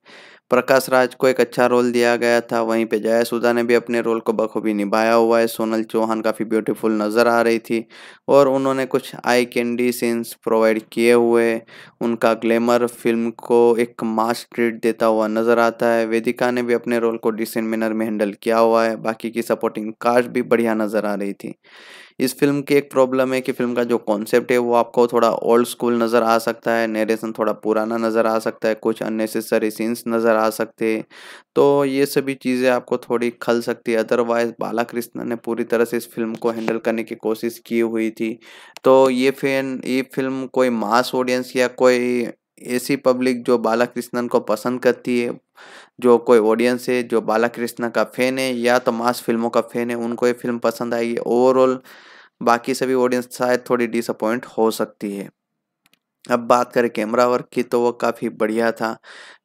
प्रकाश राज को एक अच्छा रोल दिया गया था वहीं पे जयासुदा ने भी अपने रोल को बखूबी निभाया हुआ है सोनल चौहान काफ़ी ब्यूटीफुल नज़र आ रही थी और उन्होंने कुछ आई कैंडी सीन्स प्रोवाइड किए हुए उनका ग्लैमर फिल्म को एक मास ट्रीट देता हुआ नज़र आता है वेदिका ने भी अपने रोल को डिसेंट मैनर में हैंडल किया हुआ है बाकी की सपोर्टिंग कास्ट भी बढ़िया नज़र आ रही थी इस फिल्म की एक प्रॉब्लम है कि फिल्म का जो कॉन्सेप्ट है वो आपको थोड़ा ओल्ड स्कूल नज़र आ सकता है नरेशन थोड़ा पुराना नज़र आ सकता है कुछ अननेसेसरी सीन्स नज़र आ सकते हैं तो ये सभी चीज़ें आपको थोड़ी खल सकती है अदरवाइज बालाकृष्ण ने पूरी तरह से इस फिल्म को हैंडल करने की कोशिश की हुई थी तो ये फैन ये फिल्म कोई मास ऑडियंस या कोई ऐसी पब्लिक जो बाला कृष्णन को पसंद करती है जो कोई ऑडियंस है जो बाला कृष्णा का फैन है या तो मास फिल्मों का फैन है उनको ये फिल्म पसंद आएगी ओवरऑल बाकी सभी ऑडियंस शायद थोड़ी डिसअपॉइंट हो सकती है अब बात करें कैमरा वर्क की तो वो काफ़ी बढ़िया था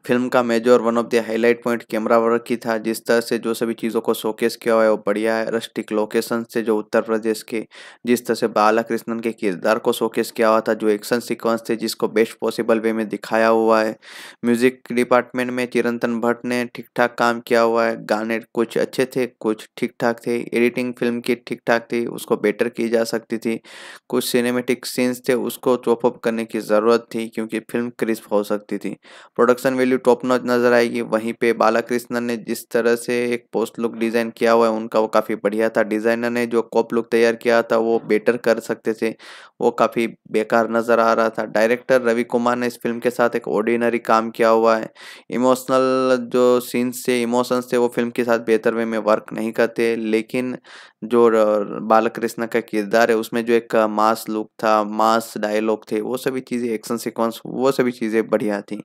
फिल्म का major one of the highlight point camera work ही था जिस तरह से जो सभी चीज़ों को शोकेस किया हुआ है वो बढ़िया है रस्टिक लोकेशन से जो उत्तर प्रदेश के जिस तरह से बालाकृष्णन के किरदार को शोकेस किया हुआ था जो एक्शन सीक्वेंस थे जिसको बेस्ट पॉसिबल वे में दिखाया हुआ है म्यूजिक डिपार्टमेंट में चिरंतन भट्ट ने ठीक ठाक काम किया हुआ है गाने कुछ अच्छे थे कुछ ठीक ठाक थे एडिटिंग फिल्म की ठीक ठाक थी उसको बेटर की जा सकती थी कुछ सिनेमेटिक सीन्स थे उसको चॉपअप करने की ज़रूरत थी क्योंकि फिल्म क्रिस्प हो सकती थी production value value top notch नज़र आएगी वहीं पे बालाकृष्णन ने जिस तरह से एक पोस्ट लुक डिज़ाइन किया हुआ है उनका वो काफ़ी बढ़िया था डिज़ाइनर ने जो कॉप लुक तैयार किया था वो बेटर कर सकते थे वो काफ़ी बेकार नज़र आ रहा था डायरेक्टर रवि कुमार ने इस फिल्म के साथ एक ऑर्डिनरी काम किया हुआ है इमोशनल जो सीन्स थे इमोशंस थे वो फिल्म के साथ बेहतर वे में वर्क नहीं करते लेकिन जो बालकृष्ण का किरदार है उसमें जो एक मास लुक था मास डायलॉग थे वो सभी चीज़ें एक्शन सिक्वेंस वो सभी चीज़ें बढ़िया थी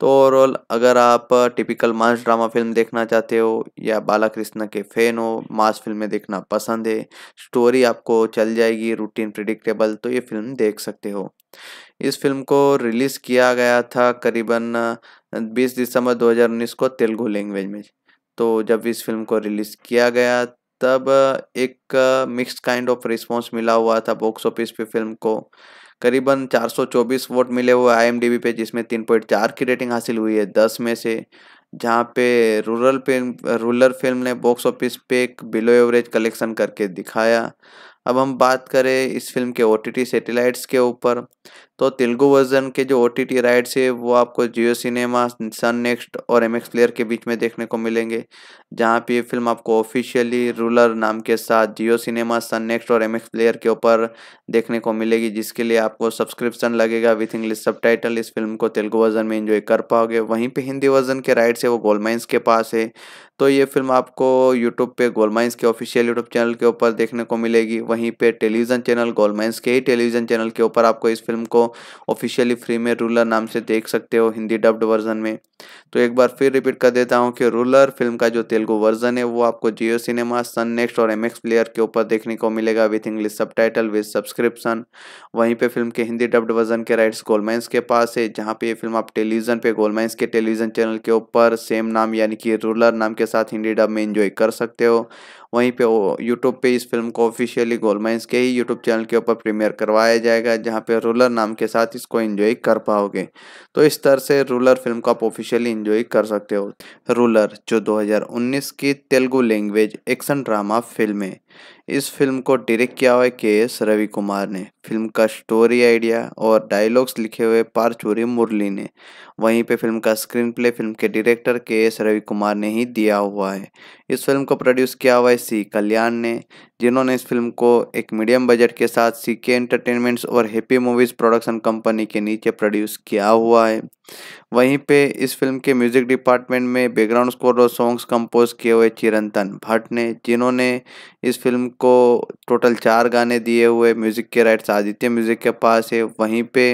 तो ओवरऑल एग्जाम्पल अगर आप टिपिकल मास ड्रामा फिल्म देखना चाहते हो या बाला कृष्ण के फैन हो मास फिल्में देखना पसंद है स्टोरी आपको चल जाएगी रूटीन प्रिडिक्टेबल तो ये फिल्म देख सकते हो इस फिल्म को रिलीज़ किया गया था करीबन 20 दिसंबर 2019 को तेलुगु लैंग्वेज में तो जब इस फिल्म को रिलीज़ किया गया तब एक मिक्स काइंड ऑफ रिस्पॉन्स मिला हुआ था बॉक्स ऑफिस पे फिल्म को करीबन 424 वोट मिले हुए आई पे जिसमें 3.4 की रेटिंग हासिल हुई है 10 में से जहाँ पे रूरल फिल्म रूरल फिल्म ने बॉक्स ऑफिस पे एक बिलो एवरेज कलेक्शन करके दिखाया अब हम बात करें इस फिल्म के ओ टी टी सेटेलाइट्स के ऊपर तो तेलुगु वर्जन के जो ओ टी टी राइट्स है वो आपको जियो सिनेमा सन नेक्स्ट और एम एक्स प्लेयर के बीच में देखने को मिलेंगे जहाँ पे ये फिल्म आपको ऑफिशियली रूलर नाम के साथ जियो सिनेमा सन नेक्स्ट और एम एक्स प्लेयर के ऊपर देखने को मिलेगी जिसके लिए आपको सब्सक्रिप्शन लगेगा विथ इंग्लिश सब इस फिल्म को तेलुगु वर्जन में इंजॉय कर पाओगे वहीं पर हिंदी वर्जन के राइट्स है वो गोलमाइंस के पास है तो ये फिल्म आपको यूट्यूब पे गोलमाइंस के ऑफिशियल यूट्यूब चैनल के ऊपर देखने को मिलेगी वहीं पे टेलीविज़न चैनल गोलमाइंस के ही टेलीविज़न चैनल के ऊपर आपको इस फिल्म को ऑफिशियली फ्री में रूलर नाम से देख सकते हो हिंदी डब्ड वर्जन में तो एक बार फिर रिपीट कर देता हूँ कि रूलर फिल्म का जो तेलुगु वर्जन है वो आपको जियो सिनेमा सन नेक्स्ट और एम प्लेयर के ऊपर देखने को मिलेगा with English subtitle with subscription वहीं पर फिल्म के हिंदी डब्ड वर्जन के राइट्स गोलमाइंस के पास है जहाँ पे ये फिल्म आप टेलीविजन पे गोलमाइंस के टेलीविजन चैनल के ऊपर सेम नाम यानी कि रूलर नाम के साथ हिंदी डब में इंजॉय कर सकते हो वहीं पे यूट्यूब पे इस फिल्म को ऑफिशियली गोलमाइंस के ही यूट्यूब चैनल के ऊपर प्रीमियर करवाया जाएगा जहाँ पे रूलर नाम के साथ इसको इन्जॉय कर पाओगे तो इस तरह से रूलर फिल्म को आप ऑफिशियली इन्जॉय कर सकते हो रूलर जो 2019 की Telugu language action drama film है इस फिल्म को डायरेक्ट किया हुआ है के एस रवि कुमार ने फिल्म का स्टोरी आइडिया और डायलॉग्स लिखे हुए पारचूरी मुरली ने वहीं पे फिल्म का स्क्रीन प्ले फिल्म के director K S Ravi Kumar ने ही दिया हुआ है इस फिल्म को प्रोड्यूस किया हुआ है सी कल्याण ने जिन्होंने इस फिल्म को एक मीडियम बजट के साथ सी के एंटरटेनमेंट्स और हैप्पी मूवीज़ प्रोडक्शन कंपनी के नीचे प्रोड्यूस किया हुआ है वहीं पे इस फिल्म के म्यूजिक डिपार्टमेंट में बैकग्राउंड स्कोर और सॉन्ग्स कंपोज किए हुए चिरंतन भट्ट ने जिन्होंने इस फिल्म को टोटल चार गाने दिए हुए म्यूजिक के राइट्स आदित्य म्यूजिक के पास है वहीं पे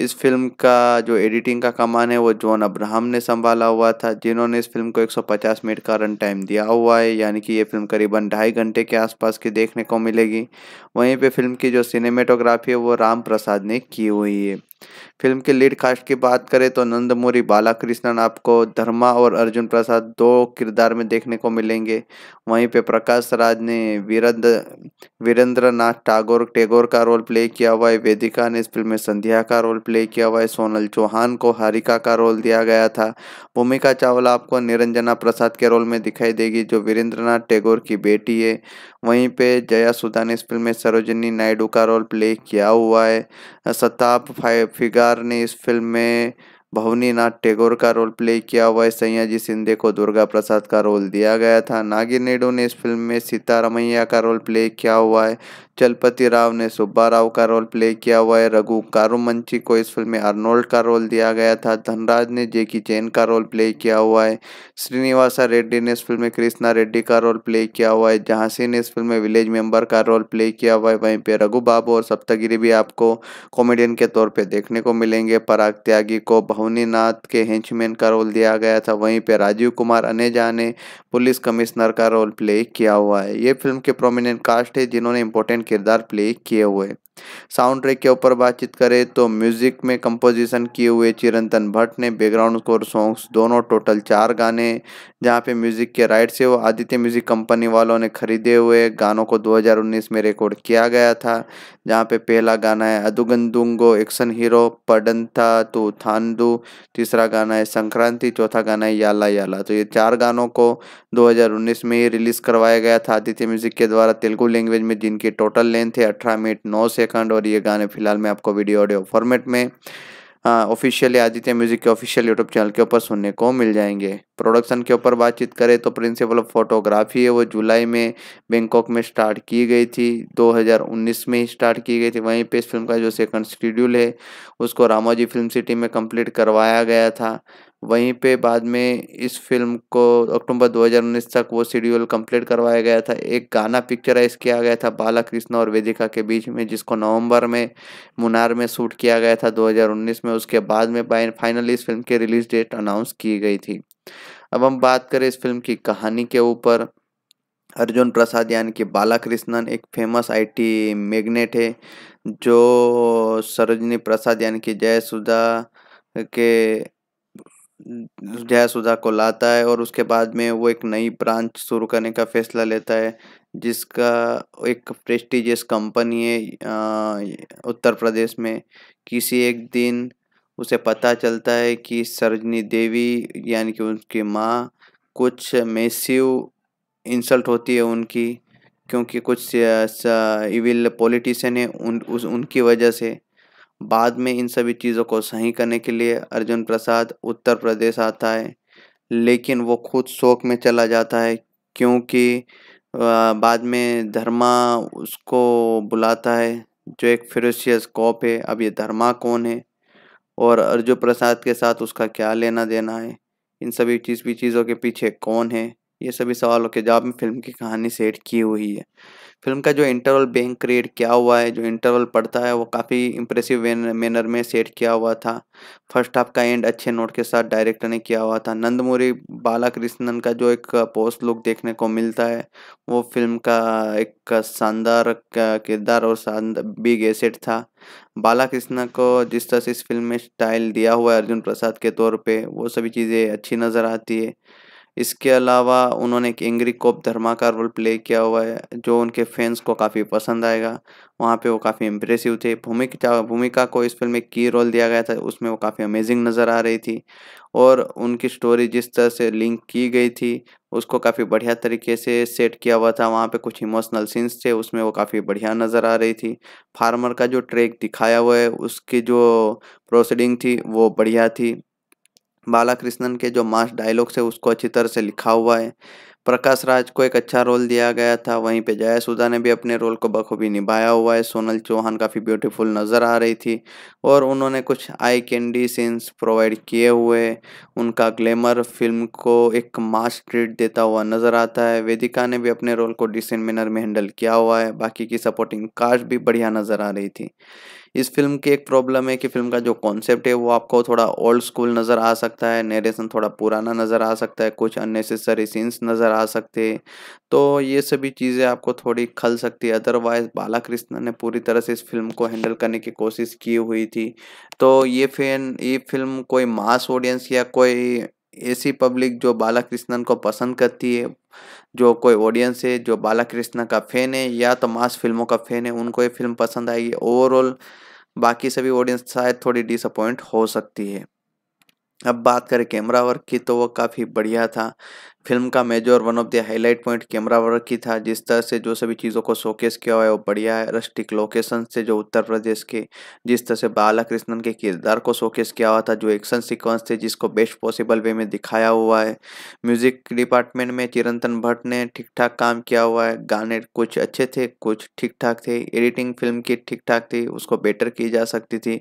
इस फिल्म का जो एडिटिंग का कमान है वो जॉन अब्राहम ने संभाला हुआ था जिन्होंने इस फिल्म को 150 मिनट का रन टाइम दिया हुआ है यानी कि ये फिल्म करीबन ढाई घंटे के आसपास की देखने को मिलेगी वहीं पे फिल्म की जो सिनेमेटोग्राफी है वो राम प्रसाद ने की हुई है फिल्म के लीड कास्ट की बात करें तो नंदमूरी बालाकृष्णन आपको धर्मा और अर्जुन प्रसाद दो किरदार में देखने को मिलेंगे वहीं पे प्रकाश राज ने वीरेंद्र वीरेंद्र नाथ टागोर टेगोर का रोल प्ले किया हुआ है वेदिका ने इस फिल्म में संध्या का रोल प्ले किया हुआ है सोनल चौहान को हारिका का रोल दिया गया था भूमिका चावला आपको निरंजना प्रसाद के रोल में दिखाई देगी जो वीरेंद्र टैगोर की बेटी है वहीं पे जया सुधा ने इस फिल्म में सरोजनी नायडू का रोल प्ले किया हुआ है सताब फिगार ने इस फिल्म में भवनी नाथ टेगोर का रोल प्ले किया हुआ है सयाजी सिंधे को दुर्गा प्रसाद का रोल दिया गया था नागिन नेडू ने इस फिल्म में सीता रमैया का रोल प्ले किया हुआ है चलपति राव ने सुब्बा राव का रोल प्ले किया हुआ है रघु कारुमंची को इस फिल्म में अर्नोल्ड का रोल दिया गया था धनराज ने जेकी चैन का रोल प्ले किया हुआ है श्रीनिवासा रेड्डी ने इस फिल्म में कृष्णा रेड्डी का रोल प्ले किया हुआ है झांसी ने इस फिल्म में विलेज मेंबर का रोल प्ले किया हुआ है वहीं पर रघु बाबू और सप्तगिरी भी आपको कॉमेडियन के तौर पर देखने को मिलेंगे पराग त्यागी को भवनी नाथ के हेंचमैन का रोल दिया गया था वहीं पर राजीव कुमार अनेजा ने पुलिस कमिश्नर का रोल प्ले किया हुआ है ये फिल्म के प्रोमिनेंट कास्ट है जिन्होंने इंपॉर्टेंट किरदार प्ले किए हुए साउंड ट्रैक के ऊपर बातचीत करें तो म्यूज़िक में कंपोजिशन किए हुए चिरंतन भट्ट ने बैकग्राउंड स्कोर सॉन्ग्स दोनों टोटल चार गाने जहां पे म्यूज़िक के राइट से वो आदित्य म्यूज़िक कंपनी वालों ने खरीदे हुए गानों को 2019 में रिकॉर्ड किया गया था जहां पे पहला गाना है अदुगंदुंगो एक्शन हीरो था तो थानदू तीसरा गाना है संक्रांति चौथा गाना है याला याला तो ये चार गानों को 2019 में ही रिलीज़ करवाया गया था आदित्य म्यूज़िक के द्वारा तेलुगु लैंग्वेज में जिनकी टोटल लेंथ है अठारह मिनट नौ से सेकंड और ये गाने फिलहाल मैं आपको वीडियो ऑडियो फॉर्मेट में ऑफिशियली आदित्य म्यूजिक के ऑफिशियल यूट्यूब चैनल के ऊपर सुनने को मिल जाएंगे प्रोडक्शन के ऊपर बातचीत करें तो प्रिंसिपल ऑफ फोटोग्राफी है वो जुलाई में बैंकॉक में स्टार्ट की गई थी 2019 में ही स्टार्ट की गई थी वहीं पे इस फिल्म का जो सेकंड शेड्यूल है उसको रामोजी फिल्म सिटी में कंप्लीट करवाया गया था वहीं पे बाद में इस फिल्म को अक्टूबर 2019 तक वो शेड्यूल कंप्लीट करवाया गया था एक गाना पिक्चराइज किया गया था बाला कृष्ण और वेदिका के बीच में जिसको नवंबर में मुनार में शूट किया गया था 2019 में उसके बाद में फाइनली इस फिल्म की रिलीज डेट अनाउंस की गई थी अब हम बात करें इस फिल्म की कहानी के ऊपर अर्जुन प्रसाद यानी कि बालाकृष्णन एक फेमस आईटी मैग्नेट है जो सरोजनी प्रसाद यानी कि जयसुदा के जयासुधा को लाता है और उसके बाद में वो एक नई ब्रांच शुरू करने का फैसला लेता है जिसका एक प्रेस्टिजियस कंपनी है उत्तर प्रदेश में किसी एक दिन उसे पता चलता है कि सरजनी देवी यानी कि उनकी माँ कुछ मेसिव इंसल्ट होती है उनकी क्योंकि कुछ इविल पॉलिटिशियन है उन उस उनकी वजह से बाद में इन सभी चीज़ों को सही करने के लिए अर्जुन प्रसाद उत्तर प्रदेश आता है लेकिन वो खुद शोक में चला जाता है क्योंकि बाद में धर्मा उसको बुलाता है जो एक फिरोशियस कॉप है अब ये धर्मा कौन है और अर्जुन प्रसाद के साथ उसका क्या लेना देना है इन सभी चीज़ भी चीज़ों के पीछे कौन है ये सभी सवालों के जवाब में फिल्म की कहानी सेट की हुई है फिल्म का जो इंटरवल बैंक क्रिएट किया हुआ है जो इंटरवल पड़ता है वो काफ़ी इंप्रेसिव मैनर में सेट किया हुआ था फर्स्ट हाफ का एंड अच्छे नोट के साथ डायरेक्टर ने किया हुआ था नंदमुरी बालाकृष्णन का जो एक पोस्ट लुक देखने को मिलता है वो फिल्म का एक शानदार किरदार और शानदार बिग एसेट था बालाकृष्ण को जिस तरह से इस फिल्म में स्टाइल दिया हुआ है अर्जुन प्रसाद के तौर पर वो सभी चीज़ें अच्छी नज़र आती है इसके अलावा उन्होंने एक एंग्री कोप धर्मा का रोल प्ले किया हुआ है जो उनके फैंस को काफ़ी पसंद आएगा वहाँ पे वो काफ़ी इम्प्रेसिव थे भूमिका भूमिका को इस फिल्म में की रोल दिया गया था उसमें वो काफ़ी अमेजिंग नज़र आ रही थी और उनकी स्टोरी जिस तरह से लिंक की गई थी उसको काफ़ी बढ़िया तरीके से सेट किया हुआ था वहाँ पे कुछ इमोशनल सीन्स थे उसमें वो काफ़ी बढ़िया नज़र आ रही थी फार्मर का जो ट्रैक दिखाया हुआ है उसकी जो प्रोसीडिंग थी वो बढ़िया थी बालाकृष्णन के जो मास डायलॉग्स है उसको अच्छी तरह से लिखा हुआ है प्रकाश राज को एक अच्छा रोल दिया गया था वहीं पे जयासुदा ने भी अपने रोल को बखूबी निभाया हुआ है सोनल चौहान काफ़ी ब्यूटीफुल नज़र आ रही थी और उन्होंने कुछ आई कैंडी सीन्स प्रोवाइड किए हुए उनका ग्लैमर फिल्म को एक मास ट्रीट देता हुआ नज़र आता है वेदिका ने भी अपने रोल को डिसेंट मैनर में हैंडल किया हुआ है बाकी की सपोर्टिंग कास्ट भी बढ़िया नज़र आ रही थी इस फिल्म की एक प्रॉब्लम है कि फिल्म का जो कॉन्सेप्ट है वो आपको थोड़ा ओल्ड स्कूल नज़र आ सकता है नरेशन थोड़ा पुराना नज़र आ सकता है कुछ अननेसेसरी सीन्स नज़र आ सकते हैं तो ये सभी चीज़ें आपको थोड़ी खल सकती है अदरवाइज बालाकृष्णन ने पूरी तरह से इस फिल्म को हैंडल करने की कोशिश की हुई थी तो ये फिल्म ये फिल्म कोई मास ऑडियंस या कोई ऐसी पब्लिक जो बाला कृष्णन को पसंद करती है जो कोई ऑडियंस है जो बाला कृष्णा का फैन है या तो मास फिल्मों का फैन है उनको ये फिल्म पसंद आएगी ओवरऑल बाकी सभी ऑडियंस शायद थोड़ी डिसअपॉइंट हो सकती है अब बात करें कैमरा वर्क की तो वो काफ़ी बढ़िया था फिल्म का major one of the highlight point camera work ही था जिस तरह से जो सभी चीज़ों को शोकेस किया हुआ है वो बढ़िया है रस्टिक लोकेशन से जो उत्तर प्रदेश के जिस तरह से बालाकृष्णन के किरदार को शोकेस किया हुआ था जो एक्शन सीक्वेंस थे जिसको बेस्ट पॉसिबल वे में दिखाया हुआ है म्यूजिक डिपार्टमेंट में चिरंतन भट्ट ने ठीक ठाक काम किया हुआ है गाने कुछ अच्छे थे कुछ ठीक ठाक थे एडिटिंग फिल्म की ठीक ठाक थी उसको बेटर की जा सकती थी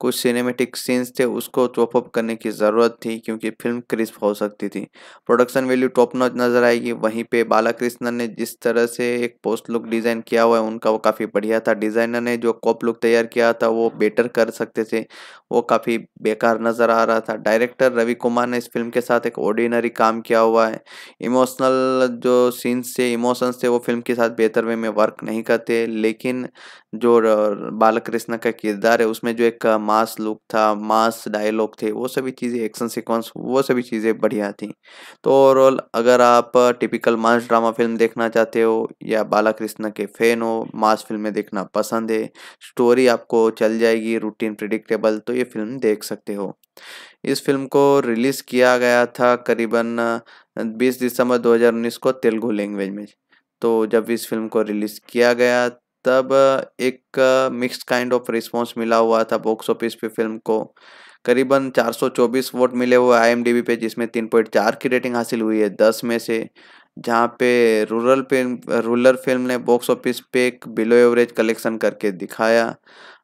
कुछ सिनेमेटिक सीन्स थे उसको चॉपअप करने की ज़रूरत थी क्योंकि फिल्म क्रिस्प हो सकती थी production value value top notch नज़र आएगी वहीं पे बालाकृष्णन ने जिस तरह से एक पोस्ट लुक डिज़ाइन किया हुआ है उनका वो काफ़ी बढ़िया था डिज़ाइनर ने जो कॉप लुक तैयार किया था वो बेटर कर सकते थे वो काफ़ी बेकार नज़र आ रहा था डायरेक्टर रवि कुमार ने इस फिल्म के साथ एक ऑर्डिनरी काम किया हुआ है इमोशनल जो सीन्स थे इमोशंस थे वो फिल्म के साथ बेहतर वे में वर्क नहीं करते लेकिन जो बालकृष्ण का किरदार है उसमें जो एक मास लुक था मास डायलॉग थे वो सभी चीज़ें एक्शन सिक्वेंस वो सभी चीज़ें बढ़िया थी तो ओवरऑल एग्जाम्पल अगर आप टिपिकल मास ड्रामा फिल्म देखना चाहते हो या बाला कृष्ण के फैन हो मास फिल्में देखना पसंद है स्टोरी आपको चल जाएगी रूटीन प्रिडिक्टेबल तो ये फिल्म देख सकते हो इस फिल्म को रिलीज़ किया गया था करीबन 20 दिसंबर 2019 को तेलुगु लैंग्वेज में तो जब इस फिल्म को रिलीज़ किया गया तब एक मिक्स काइंड ऑफ रिस्पॉन्स मिला हुआ था बॉक्स ऑफिस पे फिल्म को करीबन 424 वोट मिले हुए आई पे जिसमें 3.4 की रेटिंग हासिल हुई है 10 में से जहाँ पे रूरल फिल्म रूरल फिल्म ने बॉक्स ऑफिस पे एक बिलो एवरेज कलेक्शन करके दिखाया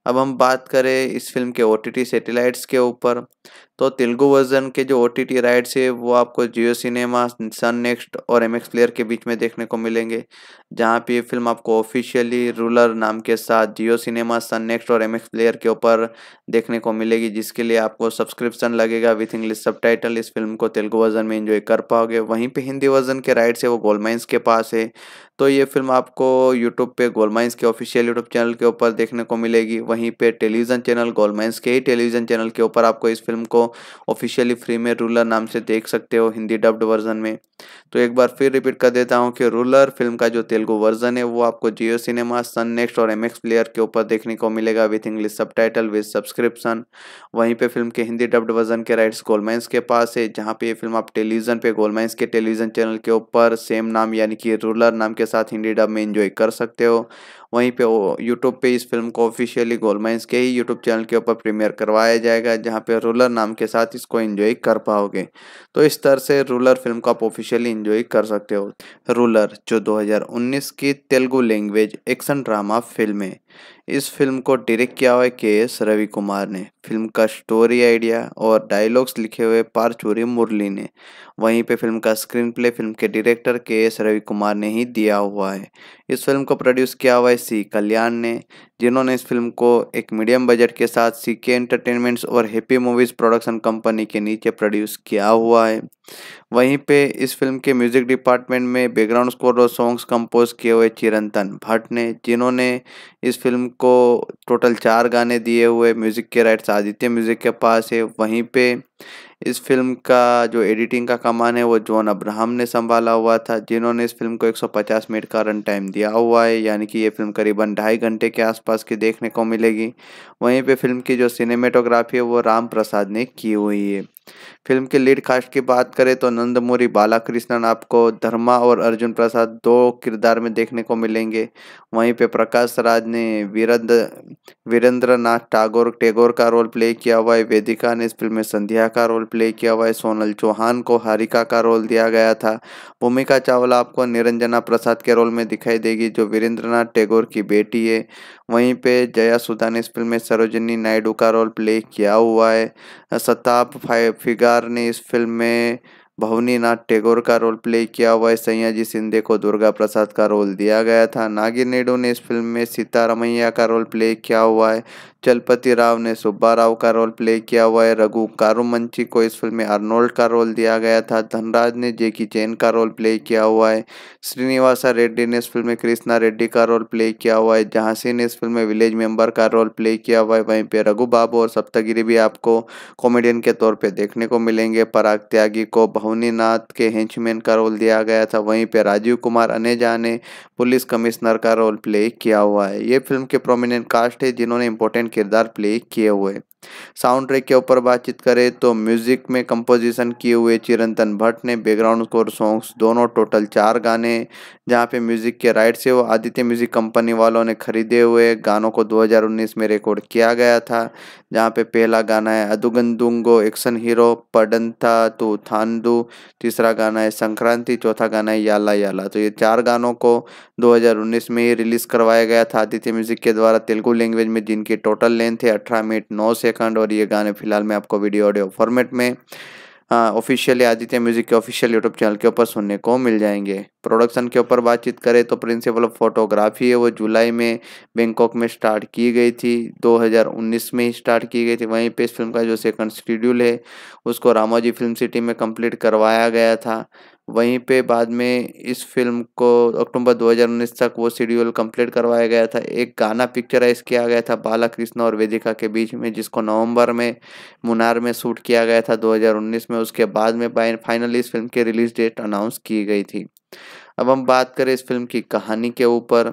अब हम बात करें इस फिल्म के ओ टी टी सेटेलाइट्स के ऊपर तो तेलुगु वर्जन के जो ओ टी टी राइट्स है वो आपको जियो सिनेमा सन नेक्स्ट और एम एक्स प्लेयर के बीच में देखने को मिलेंगे जहाँ पे ये फिल्म आपको ऑफिशियली रूलर नाम के साथ जियो सिनेमा सन नेक्स्ट और एम एक्स प्लेयर के ऊपर देखने को मिलेगी जिसके लिए आपको सब्सक्रिप्शन लगेगा विथ इंग्लिश सब इस फिल्म को तेलुगु वर्जन में इंजॉय कर पाओगे वहीं पर हिंदी वर्जन के राइट्स है वो गोलमाइंस के पास है तो ये फिल्म आपको यूट्यूब पे गोलमाइंस के ऑफिशियल यूट्यूब चैनल के ऊपर देखने को मिलेगी वहीं पे टेलीविज़न चैनल गोलमाइंस के ही टेलीविज़न चैनल के ऊपर आपको इस फिल्म को ऑफिशियली फ्री में रूलर नाम से देख सकते हो हिंदी डब्ड वर्जन में तो एक बार फिर रिपीट कर देता हूँ कि रूलर फिल्म का जो तेलुगु वर्जन है वो आपको जियो सिनेमा सन नेक्स्ट और एम प्लेयर के ऊपर देखने को मिलेगा with English subtitle with subscription वहीं पर फिल्म के हिंदी डब्ड वर्जन के राइट्स गोलमाइंस के पास है जहाँ पे ये फिल्म आप टेलीविजन पे गोलमाइंस के टेलीविजन चैनल के ऊपर सेम नाम यानी कि रूलर नाम के साथ हिंदी डब में इंजॉय कर सकते हो वहीं पे यूट्यूब पे इस फिल्म को ऑफिशियली गोलमाइंस के ही यूट्यूब चैनल के ऊपर प्रीमियर करवाया जाएगा जहाँ पे रूलर नाम के साथ इसको इन्जॉय कर पाओगे तो इस तरह से रूलर फिल्म को आप ऑफिशियली इन्जॉय कर सकते हो रूलर जो 2019 की Telugu language action drama film है इस फिल्म को डायरेक्ट किया हुआ है के एस रवि कुमार ने फिल्म का स्टोरी आइडिया और डायलॉग्स लिखे हुए पारचूरी मुरली ने वहीं पे फिल्म का स्क्रीन प्ले फिल्म के director K S Ravi Kumar ने ही दिया हुआ है इस फिल्म को प्रोड्यूस किया हुआ है सी कल्याण ने जिन्होंने इस फिल्म को एक मीडियम बजट के साथ सी के एंटरटेनमेंट्स और हैप्पी मूवीज़ प्रोडक्शन कंपनी के नीचे प्रोड्यूस किया हुआ है वहीं पे इस फिल्म के म्यूजिक डिपार्टमेंट में बैकग्राउंड स्कोर और सॉन्ग्स कंपोज किए हुए चिरंतन भट्ट ने जिन्होंने इस फिल्म को टोटल चार गाने दिए हुए म्यूजिक के राइट्स आदित्य म्यूजिक के पास है वहीं पे इस फिल्म का जो एडिटिंग का कमान है वो जॉन अब्राहम ने संभाला हुआ था जिन्होंने इस फिल्म को 150 मिनट का रन टाइम दिया हुआ है यानी कि ये फिल्म करीबन ढाई घंटे के आसपास की देखने को मिलेगी वहीं पे फिल्म की जो सिनेमेटोग्राफी है वो राम प्रसाद ने की हुई है फिल्म के लीड कास्ट की बात करें तो नंदमुरी बालाकृष्णन आपको धर्मा और अर्जुन प्रसाद दो किरदार में देखने को मिलेंगे वहीं पे प्रकाश राज ने वीरेंद्र वीरेंद्र नाथ टागोर टेगोर का रोल प्ले किया हुआ है वेदिका ने इस फिल्म में संध्या का रोल प्ले किया हुआ है सोनल चौहान को हारिका का रोल दिया गया था भूमिका चावला आपको निरंजना प्रसाद के रोल में दिखाई देगी जो वीरेंद्र नाथ टैगोर की बेटी है वहीं पे जया सुधा ने इस फिल्म में सरोजनी नायडू का रोल प्ले किया हुआ है सताप फिगार ने इस फिल्म में भवनी नाथ टैगोर का रोल प्ले किया हुआ है सैयाजी सिंधे को दुर्गा प्रसाद का रोल दिया गया था नागिन नेडू ने इस फिल्म में सीता रमैया का रोल प्ले किया हुआ है चलपति राव ने सुब्बा राव का रोल प्ले किया हुआ है रघु कारुमंची को इस फिल्म में अर्नोल्ड का रोल दिया गया था धनराज ने जेकी चैन का रोल प्ले किया हुआ है श्रीनिवासा रेड्डी ने इस फिल्म में कृष्णा रेड्डी का रोल प्ले किया हुआ है झांसी ने इस फिल्म में विलेज मेंबर का रोल प्ले किया हुआ है वहीं पर रघु बाबू और सप्तगिरी भी आपको कॉमेडियन के तौर पर देखने को मिलेंगे पराग त्यागी को भवनीनाथ के हेंचमैन का रोल दिया गया था वहीं पर राजीव कुमार अनेजा ने पुलिस कमिश्नर का रोल प्ले किया हुआ है ये फिल्म के प्रोमिनेंट कास्ट है जिन्होंने इंपॉर्टेंट किरदार प्ले किए हुए साउंड ट्रैक के ऊपर बातचीत करें तो म्यूज़िक में कंपोजिशन किए हुए चिरंतन भट्ट ने बैकग्राउंड स्कोर सॉन्ग्स दोनों टोटल चार गाने जहां पे म्यूज़िक के राइट से वो आदित्य म्यूज़िक कंपनी वालों ने खरीदे हुए गानों को 2019 में रिकॉर्ड किया गया था जहाँ पे पहला गाना है अदुगंदुंगो एक्शन हीरो पडंथा तू तो थानदू तीसरा गाना है संक्रांति चौथा गाना है याला याला तो ये चार गानों को 2019 में ही रिलीज करवाया गया था आदित्य म्यूजिक के द्वारा तेलुगु लैंग्वेज में जिनकी टोटल लेंथ है अठारह मिनट नौ सेकंड और ये गाने फिलहाल मैं आपको वीडियो ऑडियो फॉर्मेट में ऑफिशियली हाँ, आदित्य म्यूजिक के ऑफिशियल यूट्यूब चैनल के ऊपर सुनने को मिल जाएंगे प्रोडक्शन के ऊपर बातचीत करें तो प्रिंसिपल ऑफ फोटोग्राफी है वो जुलाई में बैंकॉक में स्टार्ट की गई थी 2019 में ही स्टार्ट की गई थी वहीं पे इस फिल्म का जो सेकंड शेड्यूल है उसको रामोजी फिल्म सिटी में कंप्लीट करवाया गया था वहीं पे बाद में इस फिल्म को अक्टूबर 2019 तक वो शेड्यूल कंप्लीट करवाया गया था एक गाना पिक्चराइज किया गया था बाला कृष्ण और वेदिका के बीच में जिसको नवंबर में मुनार में शूट किया गया था 2019 में उसके बाद में फाइनली इस फिल्म की रिलीज डेट अनाउंस की गई थी अब हम बात करें इस फिल्म की कहानी के ऊपर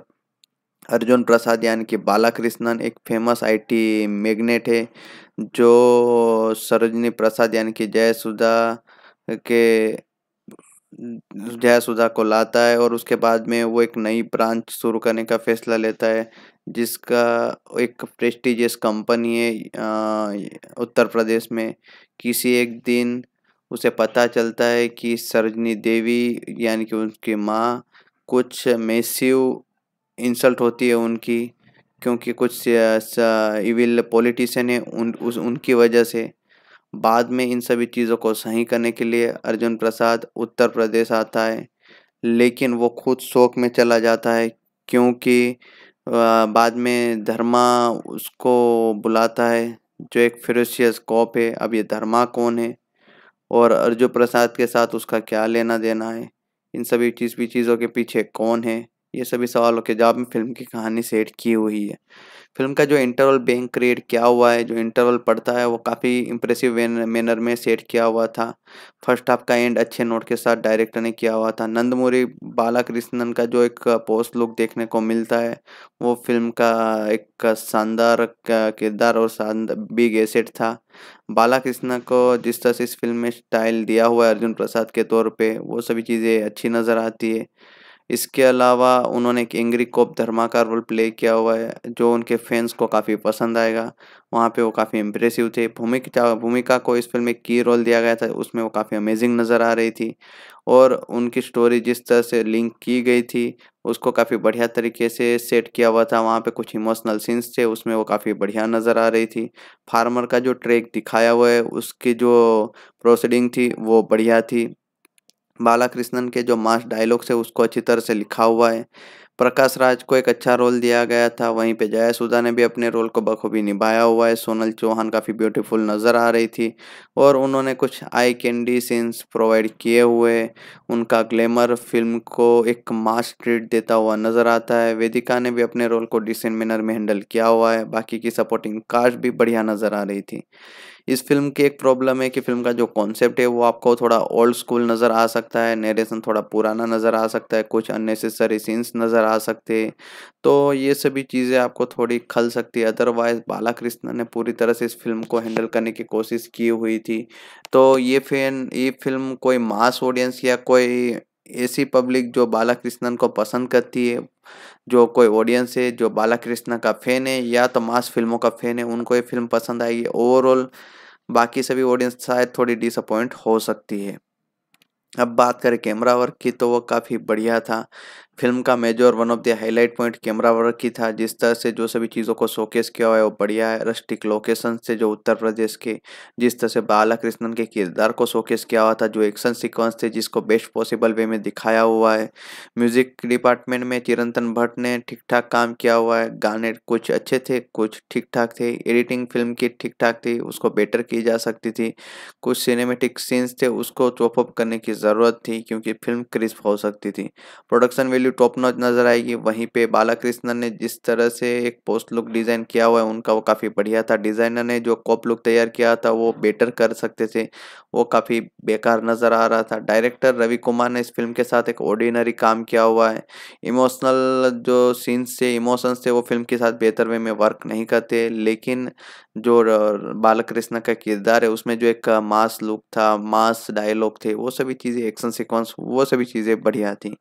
अर्जुन प्रसाद यानी कि बालाकृष्णन एक फेमस आईटी मैग्नेट है जो सरोजनी प्रसाद यानी कि जयसुदा के जयासुधा को लाता है और उसके बाद में वो एक नई ब्रांच शुरू करने का फैसला लेता है जिसका एक प्रेस्टिजियस कंपनी है उत्तर प्रदेश में किसी एक दिन उसे पता चलता है कि सरजनी देवी यानी कि उनकी माँ कुछ मेसिव इंसल्ट होती है उनकी क्योंकि कुछ इविल पॉलिटिशियन है उन उस उनकी वजह से बाद में इन सभी चीज़ों को सही करने के लिए अर्जुन प्रसाद उत्तर प्रदेश आता है लेकिन वो खुद शोक में चला जाता है क्योंकि बाद में धर्मा उसको बुलाता है जो एक फिरोशियस कॉप है अब ये धर्मा कौन है और अर्जुन प्रसाद के साथ उसका क्या लेना देना है इन सभी चीज़ भी चीज़ों के पीछे कौन है ये सभी सवालों के जवाब में फिल्म की कहानी सेट की हुई है फिल्म का जो इंटरवल बैंक क्रिएट किया हुआ है जो इंटरवल पड़ता है वो काफ़ी इंप्रेसिव मैनर में सेट किया हुआ था फर्स्ट हाफ का एंड अच्छे नोट के साथ डायरेक्टर ने किया हुआ था नंदमुरी बालाकृष्णन का जो एक पोस्ट लुक देखने को मिलता है वो फिल्म का एक शानदार किरदार और शानदार बिग एसेट था बालाकृष्ण को जिस तरह से इस फिल्म में स्टाइल दिया हुआ है अर्जुन प्रसाद के तौर पर वो सभी चीज़ें अच्छी नज़र आती है इसके अलावा उन्होंने एक एंग्री कोप धर्मा का रोल प्ले किया हुआ है जो उनके फैंस को काफ़ी पसंद आएगा वहाँ पे वो काफ़ी इम्प्रेसिव थे भूमिका भूमिका को इस फिल्म में की रोल दिया गया था उसमें वो काफ़ी अमेजिंग नज़र आ रही थी और उनकी स्टोरी जिस तरह से लिंक की गई थी उसको काफ़ी बढ़िया तरीके से सेट किया हुआ था वहाँ पे कुछ इमोशनल सीन्स थे उसमें वो काफ़ी बढ़िया नज़र आ रही थी फार्मर का जो ट्रैक दिखाया हुआ है उसकी जो प्रोसीडिंग थी वो बढ़िया थी बालाकृष्णन के जो मास डायलॉग्स है उसको अच्छी तरह से लिखा हुआ है प्रकाश राज को एक अच्छा रोल दिया गया था वहीं पे जयासुदा ने भी अपने रोल को बखूबी निभाया हुआ है सोनल चौहान काफ़ी ब्यूटीफुल नज़र आ रही थी और उन्होंने कुछ आई कैंडी सीन्स प्रोवाइड किए हुए उनका ग्लैमर फिल्म को एक मास ट्रीट देता हुआ नज़र आता है वेदिका ने भी अपने रोल को डिसेंट मैनर में हैंडल किया हुआ है बाकी की सपोर्टिंग कास्ट भी बढ़िया नज़र आ रही थी इस फिल्म की एक प्रॉब्लम है कि फिल्म का जो कॉन्सेप्ट है वो आपको थोड़ा ओल्ड स्कूल नज़र आ सकता है नरेशन थोड़ा पुराना नज़र आ सकता है कुछ अननेसेसरी सीन्स नज़र आ सकते हैं तो ये सभी चीज़ें आपको थोड़ी खल सकती है अदरवाइज बालाकृष्णन ने पूरी तरह से इस फिल्म को हैंडल करने की कोशिश की हुई थी तो ये फैन ये फिल्म कोई मास ऑडियंस या कोई ऐसी पब्लिक जो बालाकृष्णन को पसंद करती है जो कोई ऑडियंस है जो कृष्णा का फैन है या तो मास फिल्मों का फैन है उनको ये फिल्म पसंद आएगी ओवरऑल बाकी सभी ऑडियंस शायद थोड़ी डिसअपॉइंट हो सकती है अब बात करें कैमरा वर्क की तो वो काफ़ी बढ़िया था फिल्म का major one of the highlight point camera work की था जिस तरह से जो सभी चीज़ों को शोकेस किया हुआ है वो बढ़िया है रस्टिक लोकेशन से जो उत्तर प्रदेश के जिस तरह से बालाकृष्णन के किरदार को शोकेस किया हुआ था जो एक्शन सीक्वेंस थे जिसको बेस्ट पॉसिबल वे में दिखाया हुआ है म्यूजिक डिपार्टमेंट में चिरंतन भट्ट ने ठीक ठाक काम किया हुआ है गाने कुछ अच्छे थे कुछ ठीक ठाक थे एडिटिंग फिल्म की ठीक ठाक थी उसको बेटर की जा सकती थी कुछ सिनेमेटिक सीन्स थे उसको चॉपअप करने की ज़रूरत थी क्योंकि फिल्म क्रिस्प हो सकती थी प्रोडक्शन वैल्यू टॉप नॉच नज़र आएगी वहीं पे बालाकृष्णन ने जिस तरह से एक पोस्ट लुक डिज़ाइन किया हुआ है उनका वो काफ़ी बढ़िया था डिज़ाइनर ने जो कॉप लुक तैयार किया था वो बेटर कर सकते थे वो काफ़ी बेकार नज़र आ रहा था डायरेक्टर रवि कुमार ने इस फिल्म के साथ एक ऑर्डिनरी काम किया हुआ है इमोशनल जो सीन्स थे इमोशंस थे वो फिल्म के साथ बेहतर वे में वर्क नहीं करते लेकिन जो बालक कृष्ण का किरदार है उसमें जो एक मास लुक था मास डायलॉग थे वो सभी चीज़ें एक्शन सीक्वेंस वो सभी चीज़ें बढ़िया थी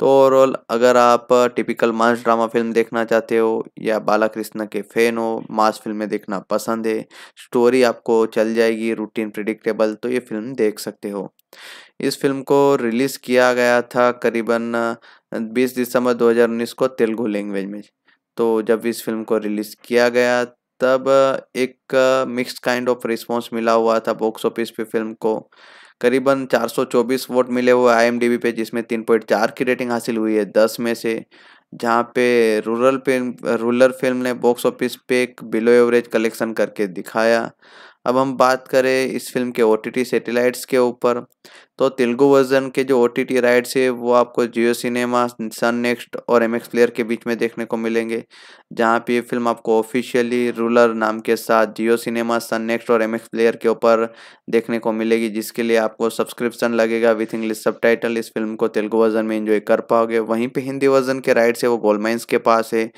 तो ओवरऑल अगर आप टिपिकल मास ड्रामा फिल्म देखना चाहते हो या बाला कृष्ण के फैन हो मास फिल्में देखना पसंद है स्टोरी आपको चल जाएगी रूटीन प्रिडिक्टेबल तो ये फिल्म देख सकते हो इस फिल्म को रिलीज़ किया गया था करीबन बीस दिसंबर दो को तेलुगु लैंग्वेज में तो जब इस फिल्म को रिलीज़ किया गया तब एक मिक्स काइंड ऑफ रिस्पॉन्स मिला हुआ था बॉक्स ऑफिस पे फिल्म को करीबन 424 वोट मिले हुए आई पे जिसमें 3.4 की रेटिंग हासिल हुई है 10 में से जहाँ पे रूरल फिल्म रूरल फिल्म ने बॉक्स ऑफिस पे एक बिलो एवरेज कलेक्शन करके दिखाया अब हम बात करें इस फिल्म के ओ टी टी सेटेलाइट्स के ऊपर तो तेलुगु वर्जन के जो ओ टी टी राइट्स है वो आपको जियो सिनेमा सन नेक्स्ट और एम एक्स प्लेयर के बीच में देखने को मिलेंगे जहाँ पे ये फिल्म आपको ऑफिशियली रूलर नाम के साथ जियो सिनेमा सन नेक्स्ट और एम एक्स प्लेयर के ऊपर देखने को मिलेगी जिसके लिए आपको सब्सक्रिप्शन लगेगा विथ इंग्लिश सब इस फिल्म को तेलुगु वर्जन में इंजॉय कर पाओगे वहीं पर हिंदी वर्जन के राइट्स है वो गोलमाइंस के पास है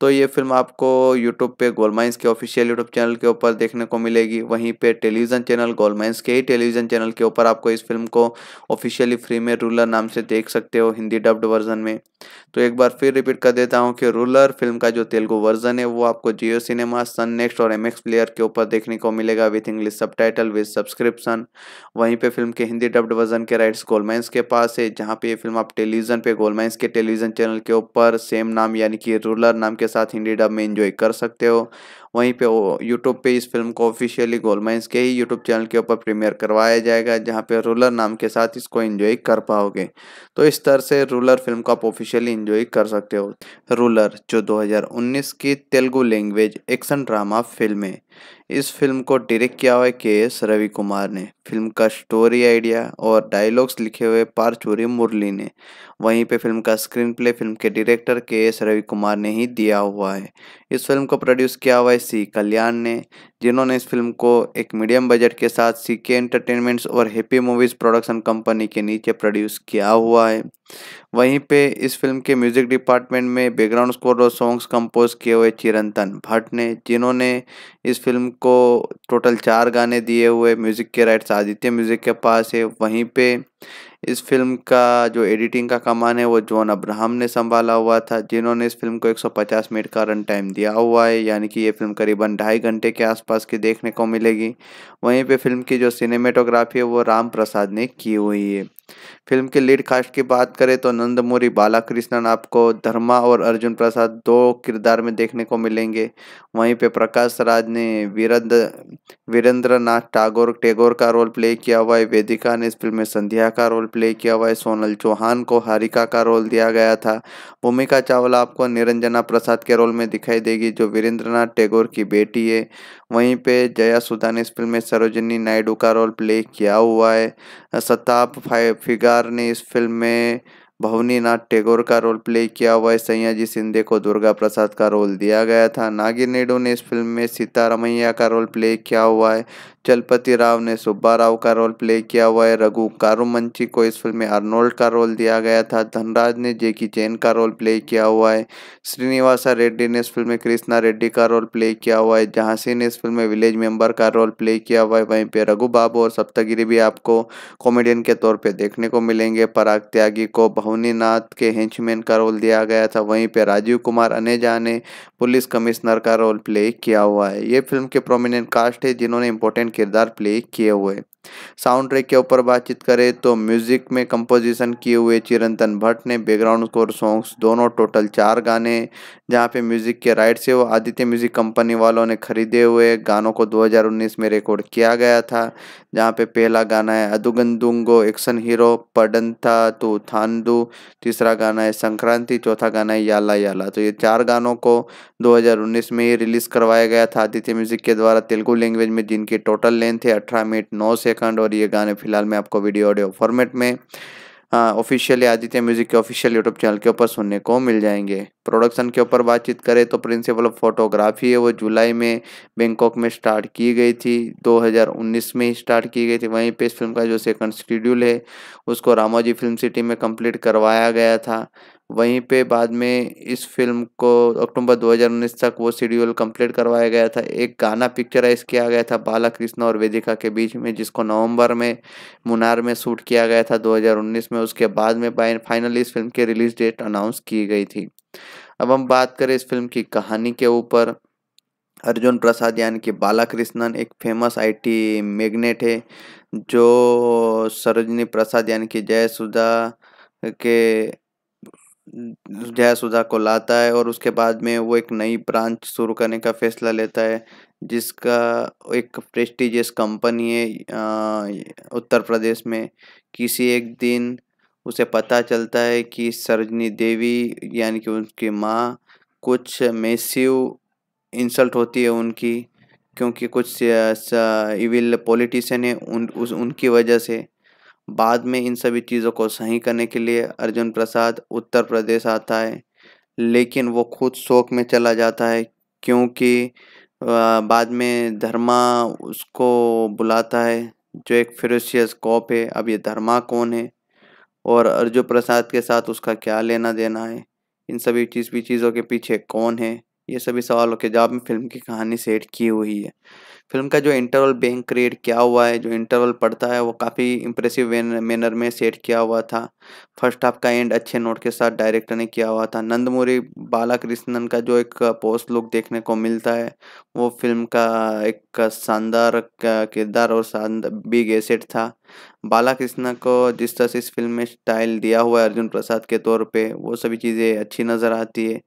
तो ये फिल्म आपको यूट्यूब पे गोलमाइंस के ऑफिशियल यूट्यूब चैनल के ऊपर देखने को मिलेगी वहीं पे टेलीविज़न चैनल गोलमाइंस के ही टेलीविज़न चैनल के ऊपर आपको इस फिल्म को ऑफिशियली फ्री में रूलर नाम से देख सकते हो हिंदी डब्ड वर्जन में तो एक बार फिर रिपीट कर देता हूँ कि रूलर फिल्म का जो तेलुगु वर्जन है वो आपको जियो सिनेमा सन नेक्स्ट और एम प्लेयर के ऊपर देखने को मिलेगा with English subtitle with subscription वहीं पे फिल्म के हिंदी डब्ड वर्जन के राइट्स गोलमाइंस के पास है जहाँ पे ये फिल्म आप टेलीविजन पे गोलमाइंस के टेलीविजन चैनल के ऊपर सेम नाम यानी कि रूलर नाम के साथ हिंदी डब में इंजॉय कर सकते हो वहीं पे यूट्यूब पे इस फिल्म को ऑफिशियली गोलमाइंस के ही यूट्यूब चैनल के ऊपर प्रीमियर करवाया जाएगा जहाँ पे रूलर नाम के साथ इसको इंजॉय कर पाओगे तो इस तरह से रूलर फिल्म को आप ऑफिशियली एंजॉय कर सकते हो रूलर जो 2019 की Telugu language action drama film है इस फिल्म को डायरेक्ट किया हुआ है के एस रवि कुमार ने फिल्म का स्टोरी आइडिया और डायलॉग्स लिखे हुए पारचूरी मुरली ने वहीं पे फिल्म का स्क्रीन प्ले फिल्म के director K S Ravi Kumar ने ही दिया हुआ है इस फिल्म को प्रोड्यूस किया हुआ है सी कल्याण ने जिन्होंने इस फिल्म को एक मीडियम बजट के साथ सी के एंटरटेनमेंट्स और हैप्पी मूवीज़ प्रोडक्शन कंपनी के नीचे प्रोड्यूस किया हुआ है वहीं पे इस फिल्म के म्यूजिक डिपार्टमेंट में बैकग्राउंड स्कोर और सॉन्ग्स कंपोज किए हुए चिरंतन भट्ट ने जिन्होंने इस फिल्म को टोटल चार गाने दिए हुए म्यूज़िक के राइट्स आदित्य म्यूज़िक के पास है वहीं पे इस फिल्म का जो एडिटिंग का कमान है वो जॉन अब्राहम ने संभाला हुआ था जिन्होंने इस फिल्म को 150 मिनट का रन टाइम दिया हुआ है यानी कि ये फिल्म करीबन ढाई घंटे के आसपास की देखने को मिलेगी वहीं पे फिल्म की जो सिनेमेटोग्राफी है वो राम प्रसाद ने की हुई है फिल्म के लीड कास्ट की बात करें तो नंदमुरी बालाकृष्णन आपको धर्मा और अर्जुन प्रसाद दो किरदार में देखने को मिलेंगे वहीं पे प्रकाश राज ने वीरेंद्र वीरेंद्र नाथ टागोर टेगोर का रोल प्ले किया हुआ है वेदिका ने इस फिल्म में संध्या का रोल प्ले किया हुआ है सोनल चौहान को हारिका का रोल दिया गया था भूमिका चावला आपको निरंजना प्रसाद के रोल में दिखाई देगी जो वीरेंद्र नाथ टैगोर की बेटी है वहीं पे जया सुधा ने इस फिल्म में सरोजनी नायडू का रोल प्ले किया हुआ है सताप फाइव फिगार ने इस फिल्म में भवनी नाथ टैगोर का रोल प्ले किया हुआ है सैयाजी सिंधे को दुर्गा प्रसाद का रोल दिया गया था नागिन नेडू ने इस फिल्म में सीता रमैया का रोल प्ले किया हुआ है चलपति राव ने सुब्बा राव का रोल प्ले किया हुआ है रघु कारुमंची को इस फिल्म में अर्नोल्ड का रोल दिया गया था धनराज ने जेकी चैन का रोल प्ले किया हुआ है श्रीनिवासा रेड्डी ने इस फिल्म में कृष्णा रेड्डी का रोल प्ले किया हुआ है झांसी ने इस फिल्म में विलेज मेंबर का रोल प्ले किया हुआ है वहीं पर रघु बाबू और सप्तगिरी भी आपको कॉमेडियन के तौर पर देखने को मिलेंगे पराग त्यागी को भवनीनाथ के हेंचमैन का रोल दिया गया था वहीं पर राजीव कुमार अनेजा ने पुलिस कमिश्नर का रोल प्ले किया हुआ है ये फिल्म के प्रोमिनेंट कास्ट है जिन्होंने इंपॉर्टेंट किरदार प्ले किए हुए साउंड ट्रैक के ऊपर बातचीत करें तो म्यूज़िक में कंपोजिशन किए हुए चिरंतन भट्ट ने बैकग्राउंड स्कोर सॉन्ग्स दोनों टोटल चार गाने जहां पे म्यूज़िक के राइट से वो आदित्य म्यूज़िक कंपनी वालों ने खरीदे हुए गानों को 2019 में रिकॉर्ड किया गया था जहां पे पहला गाना है अदुगंदुंगो एक्शन हीरो पडंथा तू तो थानदू तीसरा गाना है संक्रांति चौथा गाना है याला याला तो ये चार गानों को दो में ही रिलीज़ करवाया गया था आदित्य म्यूज़िक के द्वारा तेलुगु लैंग्वेज में जिनकी टोटल लेंथ है अठारह मिनट नौ से सेकंड और ये गाने फिलहाल मैं आपको वीडियो ऑडियो फॉर्मेट में ऑफिशियली आदित्य म्यूजिक के ऑफिशियल यूट्यूब चैनल के ऊपर सुनने को मिल जाएंगे प्रोडक्शन के ऊपर बातचीत करें तो प्रिंसिपल ऑफ फोटोग्राफी है वो जुलाई में बैंकॉक में स्टार्ट की गई थी 2019 में ही स्टार्ट की गई थी वहीं पे इस फिल्म का जो सेकंड शेड्यूल है उसको रामोजी फिल्म सिटी में कंप्लीट करवाया गया था वहीं पे बाद में इस फिल्म को अक्टूबर 2019 तक वो शेड्यूल कंप्लीट करवाया गया था एक गाना पिक्चराइज किया गया था बाला कृष्ण और वेदिका के बीच में जिसको नवंबर में मुनार में शूट किया गया था 2019 में उसके बाद में फाइनली इस फिल्म की रिलीज डेट अनाउंस की गई थी अब हम बात करें इस फिल्म की कहानी के ऊपर अर्जुन प्रसाद यानी कि बालाकृष्णन एक फेमस आईटी मैग्नेट है जो सरोजनी प्रसाद यानी कि जयसुदा के जयासुधा को लाता है और उसके बाद में वो एक नई ब्रांच शुरू करने का फैसला लेता है जिसका एक प्रेस्टिजियस कंपनी है उत्तर प्रदेश में किसी एक दिन उसे पता चलता है कि सरजनी देवी यानी कि उनकी माँ कुछ मेसिव इंसल्ट होती है उनकी क्योंकि कुछ इविल पॉलिटिशियन है उन उस उनकी वजह से बाद में इन सभी चीज़ों को सही करने के लिए अर्जुन प्रसाद उत्तर प्रदेश आता है लेकिन वो खुद शोक में चला जाता है क्योंकि बाद में धर्मा उसको बुलाता है जो एक फिरोशियस कॉप है अब ये धर्मा कौन है और अर्जुन प्रसाद के साथ उसका क्या लेना देना है इन सभी चीज़ भी चीज़ों के पीछे कौन है ये सभी सवालों के जवाब में फिल्म की कहानी सेट की हुई है फिल्म का जो इंटरवल बैंक क्रिएट किया हुआ है जो इंटरवल पड़ता है वो काफ़ी इंप्रेसिव मैनर में सेट किया हुआ था फर्स्ट हाफ का एंड अच्छे नोट के साथ डायरेक्टर ने किया हुआ था नंदमुरी बालाकृष्णन का जो एक पोस्ट लुक देखने को मिलता है वो फिल्म का एक शानदार किरदार और शानदार बिग एसेट था बालाकृष्ण को जिस तरह से इस फिल्म में स्टाइल दिया हुआ है अर्जुन प्रसाद के तौर पे वो सभी चीज़ें अच्छी नज़र आती है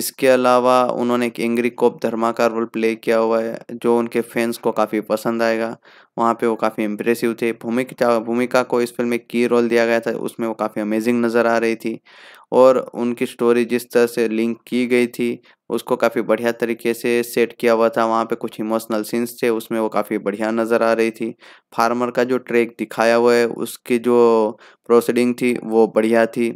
इसके अलावा उन्होंने एक एंग्री कोप धर्मा का रोल प्ले किया हुआ है जो उनके फैंस को काफ़ी पसंद आएगा वहाँ पे वो काफ़ी इम्प्रेसिव थे भूमिका भूमिका को इस फिल्म में की रोल दिया गया था उसमें वो काफ़ी अमेजिंग नज़र आ रही थी और उनकी स्टोरी जिस तरह से लिंक की गई थी उसको काफ़ी बढ़िया तरीके से सेट किया हुआ था वहाँ पे कुछ इमोशनल सीन्स थे उसमें वो काफ़ी बढ़िया नज़र आ रही थी फार्मर का जो ट्रैक दिखाया हुआ है उसकी जो प्रोसीडिंग थी वो बढ़िया थी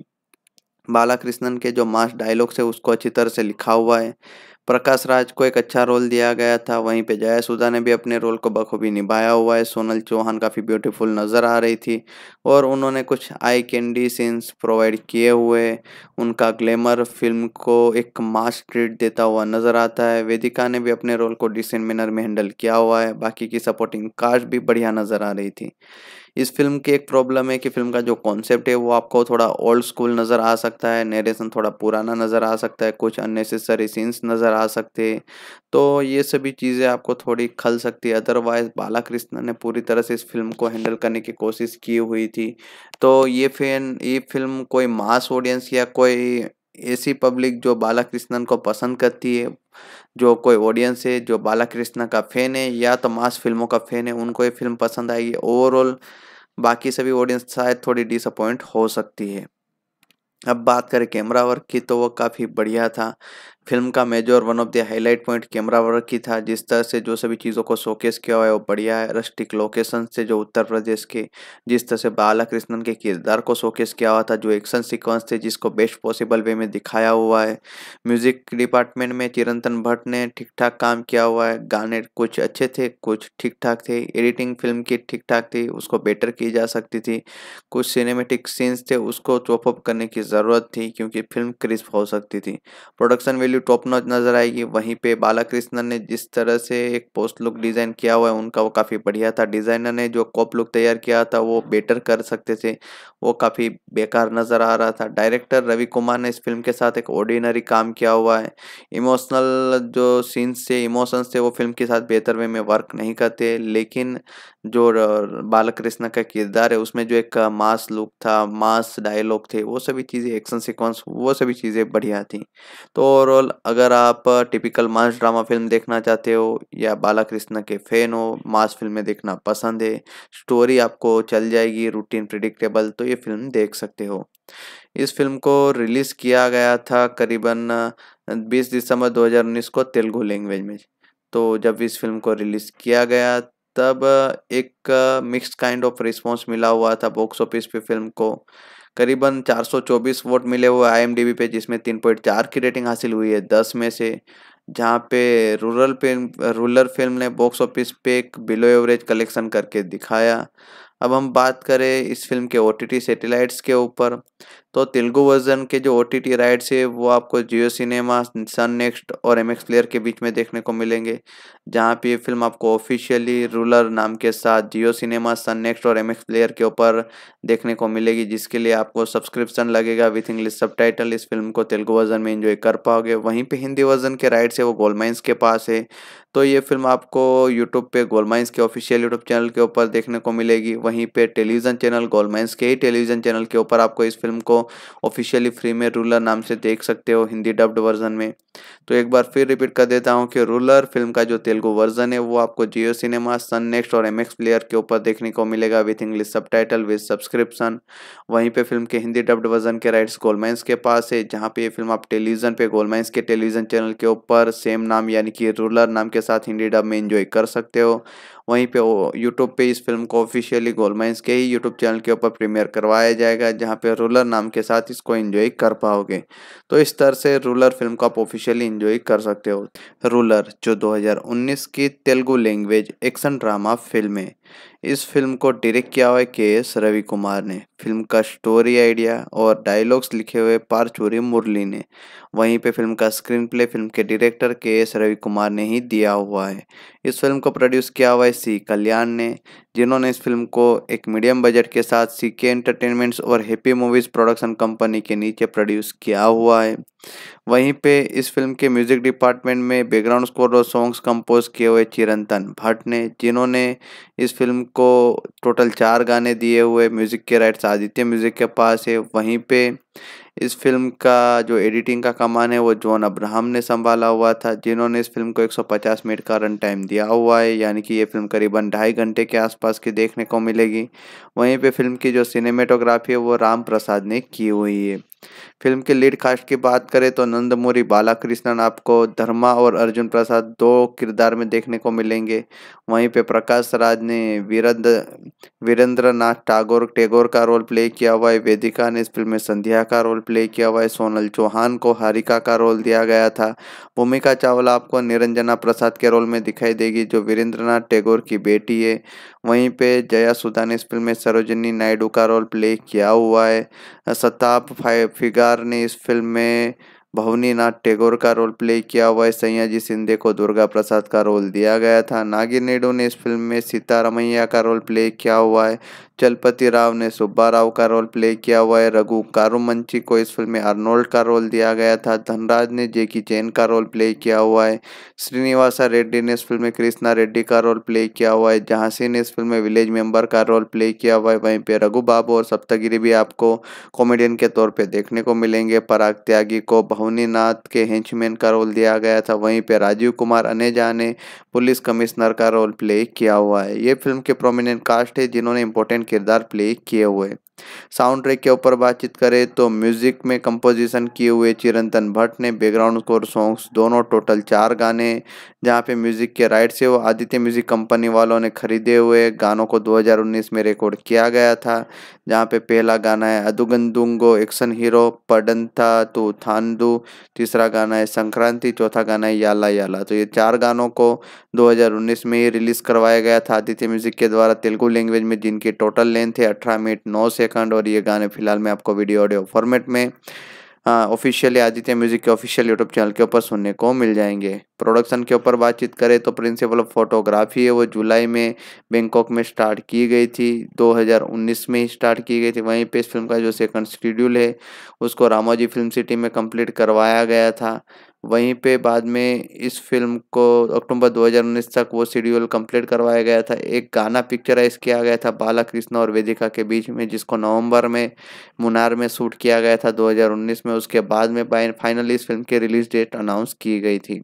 बालाकृष्णन के जो मास डायलॉग्स है उसको अच्छी तरह से लिखा हुआ है प्रकाश राज को एक अच्छा रोल दिया गया था वहीं पे जयासुदा ने भी अपने रोल को बखूबी निभाया हुआ है सोनल चौहान काफ़ी ब्यूटीफुल नज़र आ रही थी और उन्होंने कुछ आई कैंडी सीन्स प्रोवाइड किए हुए उनका ग्लैमर फिल्म को एक मास ट्रीट देता हुआ नज़र आता है वेदिका ने भी अपने रोल को डिसेंट मैनर में हैंडल किया हुआ है बाकी की सपोर्टिंग कास्ट भी बढ़िया नज़र आ रही थी इस फिल्म की एक प्रॉब्लम है कि फिल्म का जो कॉन्सेप्ट है वो आपको थोड़ा ओल्ड स्कूल नज़र आ सकता है नरेशन थोड़ा पुराना नज़र आ सकता है कुछ अननेसेसरी सीन्स नज़र आ सकते हैं तो ये सभी चीज़ें आपको थोड़ी खल सकती है अदरवाइज बालाकृष्णन ने पूरी तरह से इस फिल्म को हैंडल करने की कोशिश की हुई थी तो ये फिल्म ये फिल्म कोई मास ऑडियंस या कोई ऐसी पब्लिक जो बालाकृष्णन को पसंद करती है जो कोई ऑडियंस है जो बालाकृष्णन का फैन है या तो मास फिल्मों का फैन है उनको ये फिल्म पसंद आएगी ओवरऑल बाकी सभी ऑडियंस शायद थोड़ी डिसअपॉइंट हो सकती है अब बात करें कैमरा वर्क की तो वह काफ़ी बढ़िया था फिल्म का major one of the highlight point camera work ही था जिस तरह से जो सभी चीज़ों को शोकेस किया हुआ है वो बढ़िया है रस्टिक लोकेशन से जो उत्तर प्रदेश के जिस तरह से बालाकृष्णन के किरदार को शोकेस किया हुआ था जो एक्शन सीक्वेंस थे जिसको बेस्ट पॉसिबल वे में दिखाया हुआ है म्यूजिक डिपार्टमेंट में चिरंतन भट्ट ने ठीक ठाक काम किया हुआ है गाने कुछ अच्छे थे कुछ ठीक ठाक थे एडिटिंग फिल्म की ठीक ठाक थी उसको बेटर की जा सकती थी कुछ सिनेमेटिक सीन्स थे उसको चॉपअप करने की ज़रूरत थी क्योंकि फिल्म क्रिस्प हो सकती थी production value value top notch नजर आएगी वहीं पे बालाकृष्णन ने जिस तरह से एक पोस्ट लुक डिज़ाइन किया हुआ है उनका वो काफ़ी बढ़िया था डिज़ाइनर ने जो कॉप लुक तैयार किया था वो बेटर कर सकते थे वो काफ़ी बेकार नज़र आ रहा था डायरेक्टर रवि कुमार ने इस फिल्म के साथ एक ऑर्डिनरी काम किया हुआ है इमोशनल जो सीन्स थे इमोशंस थे वो फिल्म के साथ बेहतर वे में वर्क नहीं करते लेकिन जो बालकृष्ण का किरदार है उसमें जो एक मास लुक था मास डायलॉग थे वो सभी चीज़ें एक्शन सिक्वेंस वो सभी चीज़ें बढ़िया थी तो ओवरऑल ओवरऑल अगर आप टिपिकल मास ड्रामा फिल्म देखना चाहते हो या बाला कृष्णा के फैन हो मास फिल्में देखना पसंद है स्टोरी आपको चल जाएगी रूटीन प्रिडिक्टेबल तो ये फिल्म देख सकते हो इस फिल्म को रिलीज़ किया गया था करीबन 20 दिसंबर 2019 को तेलुगु लैंग्वेज में तो जब इस फिल्म को रिलीज़ किया गया तब एक मिक्स काइंड ऑफ रिस्पॉन्स मिला हुआ था बॉक्स ऑफिस पे फिल्म को करीबन 424 वोट मिले हुए आई पे जिसमें 3.4 की रेटिंग हासिल हुई है 10 में से जहाँ पे रूरल फिल्म रूरल फिल्म ने बॉक्स ऑफिस पे एक बिलो एवरेज कलेक्शन करके दिखाया अब हम बात करें इस फिल्म के ओ टी टी सेटेलाइट्स के ऊपर तो तेलुगु वर्जन के जो ओ टी टी राइट्स है वो आपको जियो सिनेमा सन नेक्स्ट और एम एक्स प्लेयर के बीच में देखने को मिलेंगे जहाँ पे ये फिल्म आपको ऑफिशियली रूलर नाम के साथ जियो सिनेमा सन नेक्स्ट और एम एक्स प्लेयर के ऊपर देखने को मिलेगी जिसके लिए आपको सब्सक्रिप्शन लगेगा विथ इंग्लिश सब इस फिल्म को तेलुगु वर्जन में इंजॉय कर पाओगे वहीं पर हिंदी वर्जन के राइट्स है वो गोलमाइंस के पास है तो ये फिल्म आपको यूट्यूब पे गोलमाइंस के ऑफिशियल यूट्यूब चैनल के ऊपर देखने को मिलेगी वहीं पे टेलीविज़न चैनल गोलमाइंस के ही टेलीविज़न चैनल के ऊपर आपको इस फिल्म को ऑफिशियली फ्री में रूलर नाम से देख सकते हो हिंदी डब्ड वर्जन में तो एक बार फिर रिपीट कर देता हूँ कि रूलर फिल्म का जो तेलुगु वर्जन है वो आपको जियो सिनेमा सन नेक्स्ट और एम प्लेयर के ऊपर देखने को मिलेगा with English subtitle subscription वहीं पर फिल्म के हिंदी डब्ड वर्जन के राइट्स गोलमाइंस के पास है जहाँ पे ये फिल्म आप टेलीविजन पर गोलमाइंस के टेलीविजन चैनल के ऊपर सेम नाम यानी कि रूलर नाम के साथ हिंदी डब में इंजॉय कर सकते हो वहीं पे यूट्यूब पे इस फिल्म को ऑफिशियली गोलमाइंस के ही यूट्यूब चैनल के ऊपर प्रीमियर करवाया जाएगा जहाँ पे रूलर नाम के साथ इसको इन्जॉय कर पाओगे तो इस तरह से रूलर फिल्म को आप ऑफिशियली इन्जॉय कर सकते हो रूलर जो 2019 की Telugu language action drama film है इस फिल्म को डायरेक्ट किया हुआ है के एस रवि कुमार ने फिल्म का स्टोरी आइडिया और डायलॉग्स लिखे हुए पारचूरी मुरली ने वहीं पे फिल्म का स्क्रीन प्ले फिल्म के director K S Ravi Kumar ने ही दिया हुआ है इस फिल्म को प्रोड्यूस किया हुआ है सी कल्याण ने जिन्होंने इस फिल्म को एक मीडियम बजट के साथ सी के एंटरटेनमेंट्स और हैप्पी मूवीज़ प्रोडक्शन कंपनी के नीचे प्रोड्यूस किया हुआ है वहीं पे इस फिल्म के म्यूजिक डिपार्टमेंट में बैकग्राउंड स्कोर और सॉन्ग्स कंपोज किए हुए चिरंतन भट्ट ने जिन्होंने इस फिल्म को टोटल चार गाने दिए हुए म्यूजिक के राइट्स आदित्य म्यूजिक के पास है वहीं पे इस फिल्म का जो एडिटिंग का कमान है वो जॉन अब्राहम ने संभाला हुआ था जिन्होंने इस फिल्म को 150 मिनट का रन टाइम दिया हुआ है यानी कि ये फिल्म करीबन ढाई घंटे के आसपास की देखने को मिलेगी वहीं पे फिल्म की जो सिनेमेटोग्राफी है वो राम प्रसाद ने की हुई है फिल्म के लीड कास्ट की बात करें तो नंदमुरी बालाकृष्णन आपको धर्मा और अर्जुन प्रसाद दो किरदार में देखने को मिलेंगे वहीं पे प्रकाश राज ने वीरेंद्र वीरेंद्र नाथ टागोर टेगोर का रोल प्ले किया हुआ है वेदिका ने इस फिल्म में संध्या का रोल प्ले किया हुआ है सोनल चौहान को हारिका का रोल दिया गया था भूमिका चावला आपको निरंजना प्रसाद के रोल में दिखाई देगी जो वीरेंद्र नाथ टैगोर की बेटी है वहीं पे जया सुधा ने इस फिल्म में सरोजनी नायडू का रोल प्ले किया हुआ है सताप फाइव फिगार ने इस फिल्म में भवनी नाथ टैगोर का रोल प्ले किया हुआ है सैयाजी सिंधे को दुर्गा प्रसाद का रोल दिया गया था नागिन नेडू ने इस फिल्म में सीता रमैया का रोल प्ले किया हुआ है चलपति राव ने सुब्बा राव का रोल प्ले किया हुआ है रघु कारुमंची को इस फिल्म में अर्नोल्ड का रोल दिया गया था धनराज ने जेकी चैन का रोल प्ले किया हुआ है श्रीनिवासा रेड्डी ने इस फिल्म में कृष्णा रेड्डी का रोल प्ले किया हुआ है झांसी ने इस फिल्म में विलेज मेंबर का रोल प्ले किया हुआ है वहीं पर रघु बाबू और सप्तगिरी भी आपको कॉमेडियन के तौर पर देखने को मिलेंगे पराग त्यागी को भवनीनाथ के हेंचमैन का रोल दिया गया था वहीं पर राजीव कुमार अनेजा ने पुलिस कमिश्नर का रोल प्ले किया हुआ है ये फिल्म के प्रोमिनेंट कास्ट है जिन्होंने इंपॉर्टेंट किरदार प्ले किए हुए साउंड ट्रैक के ऊपर बातचीत करें तो म्यूजिक में कंपोजिशन किए हुए चिरंतन भट्ट ने बैकग्राउंड स्कोर सॉन्ग्स दोनों टोटल चार गाने जहां पे म्यूजिक के राइट से वो आदित्य म्यूजिक कंपनी वालों ने खरीदे हुए गानों को 2019 में रिकॉर्ड किया गया था जहाँ पे पहला गाना है अदुगंदुंगो एक्शन हीरो पडंथा तू तो थानदू तीसरा गाना है संक्रांति चौथा गाना है याला याला तो ये चार गानों को 2019 में ही रिलीज करवाया गया था आदित्य म्यूजिक के द्वारा तेलुगु लैंग्वेज में जिनकी टोटल लेंथ है अठारह मिनट नौ सेकंड और ये गाने फिलहाल मैं आपको वीडियो ऑडियो फॉर्मेट में ऑफिशियली हाँ, आदित्य म्यूजिक के ऑफिशियल यूट्यूब चैनल के ऊपर सुनने को मिल जाएंगे प्रोडक्शन के ऊपर बातचीत करें तो प्रिंसिपल ऑफ फोटोग्राफी है वो जुलाई में बैंकॉक में स्टार्ट की गई थी 2019 में ही स्टार्ट की गई थी वहीं पे इस फिल्म का जो सेकंड शेड्यूल है उसको रामोजी फिल्म सिटी में कंप्लीट करवाया गया था वहीं पे बाद में इस फिल्म को अक्टूबर 2019 तक वो शेड्यूल कंप्लीट करवाया गया था एक गाना पिक्चराइज किया गया था बाला कृष्ण और वेदिका के बीच में जिसको नवंबर में मुनार में शूट किया गया था 2019 में उसके बाद में फाइनली इस फिल्म की रिलीज डेट अनाउंस की गई थी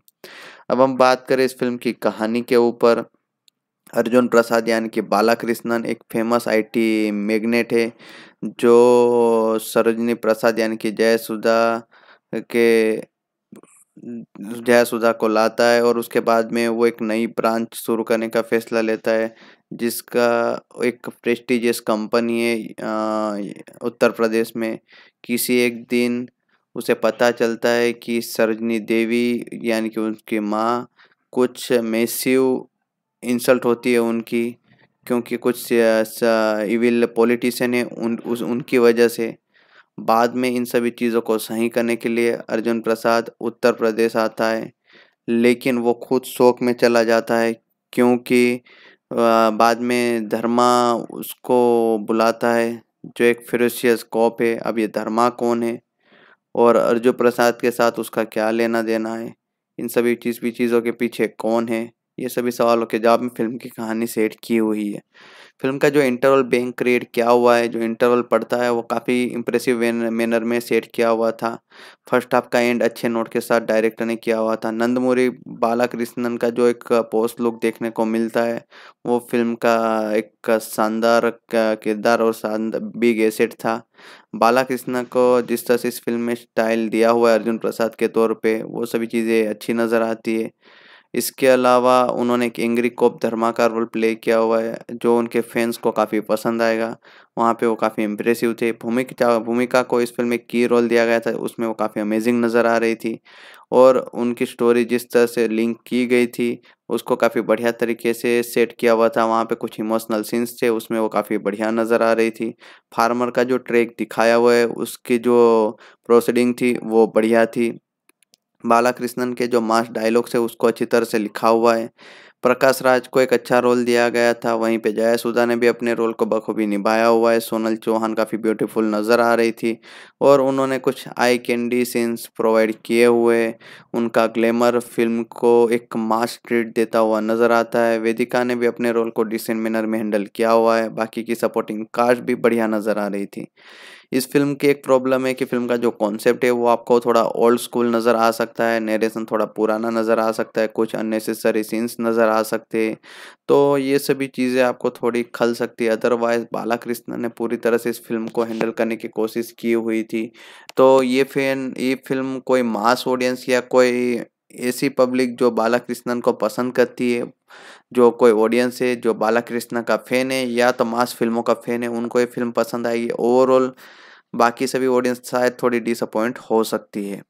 अब हम बात करें इस फिल्म की कहानी के ऊपर अर्जुन प्रसाद यानी कि बालाकृष्णन एक फेमस आईटी मैग्नेट है जो सरोजनी प्रसाद यानी कि जयसुदा के जयासुधा को लाता है और उसके बाद में वो एक नई ब्रांच शुरू करने का फैसला लेता है जिसका एक प्रेस्टिजियस कंपनी है उत्तर प्रदेश में किसी एक दिन उसे पता चलता है कि सरजनी देवी यानी कि उनकी माँ कुछ मेसिव इंसल्ट होती है उनकी क्योंकि कुछ इविल पॉलिटिशियन है उन उस उनकी वजह से बाद में इन सभी चीज़ों को सही करने के लिए अर्जुन प्रसाद उत्तर प्रदेश आता है लेकिन वो खुद शोक में चला जाता है क्योंकि बाद में धर्मा उसको बुलाता है जो एक फिरोशियस कॉप है अब ये धर्मा कौन है और अर्जुन प्रसाद के साथ उसका क्या लेना देना है इन सभी चीज़ भी चीज़ों के पीछे कौन है ये सभी सवालों के जवाब में फिल्म की कहानी सेट की हुई है फिल्म का जो इंटरवल बैंक क्रिएट किया हुआ है जो इंटरवल पड़ता है वो काफ़ी इंप्रेसिव मैनर में सेट किया हुआ था फर्स्ट हाफ का एंड अच्छे नोट के साथ डायरेक्टर ने किया हुआ था नंदमुरी बालाकृष्णन का जो एक पोस्ट लुक देखने को मिलता है वो फिल्म का एक शानदार किरदार और शानदार बिग एसेट था बालाकृष्ण को जिस तरह से इस फिल्म में स्टाइल दिया हुआ है अर्जुन प्रसाद के तौर पे वो सभी चीज़ें अच्छी नज़र आती है इसके अलावा उन्होंने एक एंग्री कोप धर्मा का रोल प्ले किया हुआ है जो उनके फैंस को काफ़ी पसंद आएगा वहाँ पे वो काफ़ी इम्प्रेसिव थे भूमिका भूमिका को इस फिल्म में की रोल दिया गया था उसमें वो काफ़ी अमेजिंग नज़र आ रही थी और उनकी स्टोरी जिस तरह से लिंक की गई थी उसको काफ़ी बढ़िया तरीके से सेट किया हुआ था वहाँ पे कुछ इमोशनल सीन्स थे उसमें वो काफ़ी बढ़िया नज़र आ रही थी फार्मर का जो ट्रैक दिखाया हुआ है उसकी जो प्रोसीडिंग थी वो बढ़िया थी बालाकृष्णन के जो मास डायलॉग्स है उसको अच्छी तरह से लिखा हुआ है प्रकाश राज को एक अच्छा रोल दिया गया था वहीं पे जयासुदा ने भी अपने रोल को बखूबी निभाया हुआ है सोनल चौहान काफ़ी ब्यूटीफुल नज़र आ रही थी और उन्होंने कुछ आई कैंडी सीन्स प्रोवाइड किए हुए उनका ग्लैमर फिल्म को एक मास ट्रीट देता हुआ नज़र आता है वेदिका ने भी अपने रोल को डिसेंट मैनर में हैंडल किया हुआ है बाकी की सपोर्टिंग कास्ट भी बढ़िया नज़र आ रही थी इस फिल्म की एक प्रॉब्लम है कि फिल्म का जो कॉन्सेप्ट है वो आपको थोड़ा ओल्ड स्कूल नज़र आ सकता है नरेशन थोड़ा पुराना नज़र आ सकता है कुछ अननेसेसरी सीन्स नज़र आ सकते हैं तो ये सभी चीज़ें आपको थोड़ी खल सकती है अदरवाइज बालाकृष्णन ने पूरी तरह से इस फिल्म को हैंडल करने की कोशिश की हुई थी तो ये फैन ये फिल्म कोई मास ऑडियंस या कोई ऐसी पब्लिक जो बालाकृष्णन को पसंद करती है जो कोई ऑडियंस है जो बालाकृष्णन का फैन है या तो मास फिल्मों का फैन है उनको ये फिल्म पसंद आएगी ओवरऑल बाकी सभी ऑडियंस शायद थोड़ी डिसअपॉइंट हो सकती है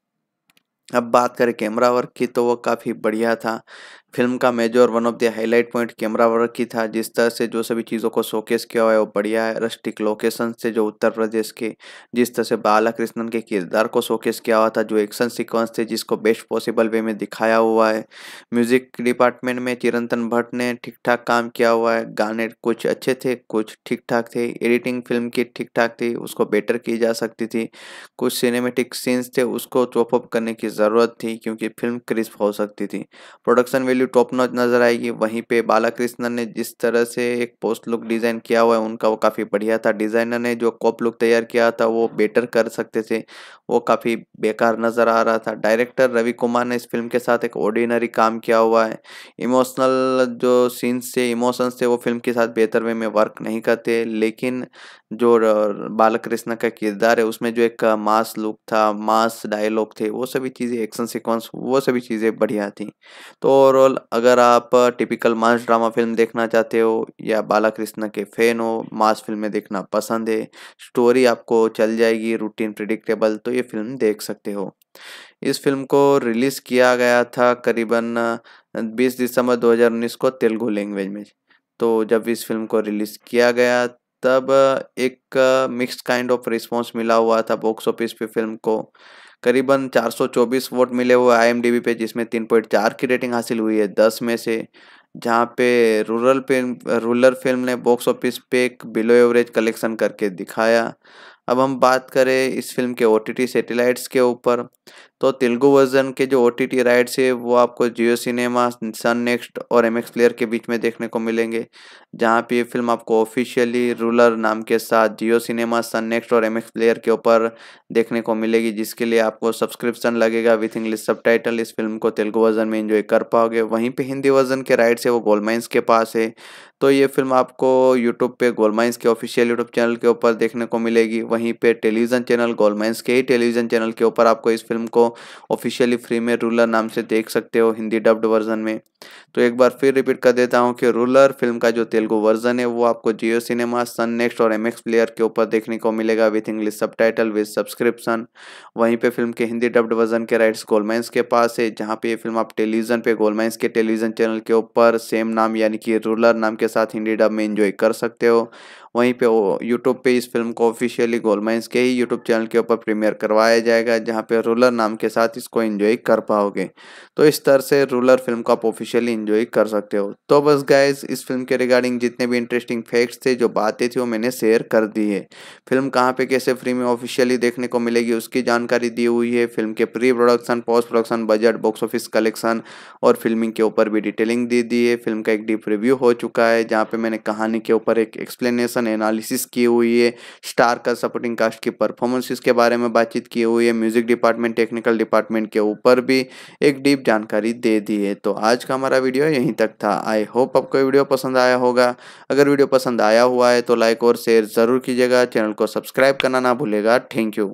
अब बात करें कैमरा वर्क की तो वह काफ़ी बढ़िया था फिल्म का major one of the highlight point camera work ही था जिस तरह से जो सभी चीज़ों को शोकेस किया हुआ है वो बढ़िया है रस्टिक लोकेशन से जो उत्तर प्रदेश के जिस तरह से बालाकृष्णन के किरदार को शोकेस किया हुआ था जो एक्शन सीक्वेंस थे जिसको बेस्ट पॉसिबल वे में दिखाया हुआ है म्यूजिक डिपार्टमेंट में चिरंतन भट्ट ने ठीक ठाक काम किया हुआ है गाने कुछ अच्छे थे कुछ ठीक ठाक थे एडिटिंग फिल्म की ठीक ठाक थी उसको बेटर की जा सकती थी कुछ सिनेमेटिक सीन्स थे उसको चॉपअप करने की ज़रूरत थी क्योंकि फिल्म क्रिस्प हो सकती थी production value value top notch नजर आएगी वहीं पे बालाकृष्णन ने जिस तरह से एक पोस्ट लुक डिजाइन किया हुआ है उनका वो काफी बढ़िया था डिजाइनर ने जो कॉप लुक तैयार किया था वो बेटर कर सकते थे वो काफी बेकार नजर आ रहा था डायरेक्टर रवि कुमार ने इस फिल्म के साथ एक ऑर्डिनरी काम किया हुआ है इमोशनल जो सीन्स थे इमोशंस थे वो फिल्म के साथ बेहतर वे में वर्क नहीं करते लेकिन जो बालकृष्ण का किरदार है उसमें जो एक मास लुक था मास डायलॉग थे वो सभी चीज़ें एक्शन सिक्वेंस वो सभी चीज़ें बढ़िया थी तो ओवरऑल एग्जाम्पल अगर आप टिपिकल मास ड्रामा फिल्म देखना चाहते हो या बाला कृष्ण के फैन हो मास फिल्में देखना पसंद है स्टोरी आपको चल जाएगी रूटीन प्रिडिक्टेबल तो ये फिल्म देख सकते हो इस फिल्म को रिलीज़ किया गया था करीबन 20 दिसंबर 2019 को तेलुगु लैंग्वेज में तो जब इस फिल्म को रिलीज़ किया गया तब एक मिक्स काइंड ऑफ रिस्पॉन्स मिला हुआ था बॉक्स ऑफिस पे फिल्म को करीबन 424 वोट मिले हुए आई पे जिसमें 3.4 की रेटिंग हासिल हुई है 10 में से जहाँ पे रूरल फिल्म रूरल फिल्म ने बॉक्स ऑफिस पे एक बिलो एवरेज कलेक्शन करके दिखाया अब हम बात करें इस फिल्म के ओ टी टी सेटेलाइट्स के ऊपर तो तेलुगु वर्जन के जो ओ टी टी राइट्स है वो आपको जियो सिनेमा सन नेक्स्ट और एम एक्स प्लेयर के बीच में देखने को मिलेंगे जहाँ पे ये फिल्म आपको ऑफिशियली रूलर नाम के साथ जियो सिनेमा सन नेक्स्ट और एम एक्स प्लेयर के ऊपर देखने को मिलेगी जिसके लिए आपको सब्सक्रिप्शन लगेगा विथ इंग्लिश सब इस फिल्म को तेलुगु वर्जन में इंजॉय कर पाओगे वहीं पर हिंदी वर्जन के राइट्स है वो गोलमाइंस के पास है तो ये फिल्म आपको यूट्यूब पे गोलमाइंस के ऑफिशियल यूट्यूब चैनल के ऊपर देखने को मिलेगी वहीं पे टेलीविज़न चैनल गोलमाइंस के ही टेलीविज़न चैनल के ऊपर आपको इस फिल्म को ऑफिशियली फ्री में रूलर नाम से देख सकते हो हिंदी डब्ड वर्जन में तो एक बार फिर रिपीट कर देता हूँ कि रूलर फिल्म का जो तेलुगु वर्जन है वो आपको जियो सिनेमा सन नेक्स्ट और एम प्लेयर के ऊपर देखने को मिलेगा with English subtitle subscription वहीं पर फिल्म के हिंदी डब्ड वर्जन के राइट्स गोलमैंस के पास है जहाँ पे ये फिल्म आप टेलीविजन पे गोलमैंस के टेलीविजन चैनल के ऊपर सेम नाम यानी कि रूलर नाम के साथ हिंदी डब में इंजॉय कर सकते हो वहीं पे यूट्यूब पे इस फिल्म को ऑफिशियली गोलमाइंस के ही यूट्यूब चैनल के ऊपर प्रीमियर करवाया जाएगा जहाँ पे रूलर नाम के साथ इसको इन्जॉय कर पाओगे तो इस तरह से रूलर फिल्म को आप ऑफिशियली इन्जॉय कर सकते हो तो बस गाइज इस फिल्म के रिगार्डिंग जितने भी इंटरेस्टिंग फैक्ट्स थे जो बातें थी वो मैंने शेयर कर दी है फिल्म कहाँ पर कैसे फ्री में ऑफिशियली देखने को मिलेगी उसकी जानकारी दी हुई है फिल्म के pre production post production budget box office collection और फिल्मिंग के ऊपर भी डिटेलिंग दी दी है फिल्म का एक डीप रिव्यू हो चुका है जहाँ पे मैंने कहानी के ऊपर एक एक्सप्लेनेशन पोजीशन एनालिसिस की हुई है स्टार का सपोर्टिंग कास्ट की परफॉर्मेंस के बारे में बातचीत की हुई है म्यूजिक डिपार्टमेंट टेक्निकल डिपार्टमेंट के ऊपर भी एक डीप जानकारी दे दी है तो आज का हमारा वीडियो यहीं तक था आई होप आपको वीडियो पसंद आया होगा अगर वीडियो पसंद आया हुआ है तो लाइक और शेयर ज़रूर कीजिएगा चैनल को सब्सक्राइब करना ना भूलेगा थैंक यू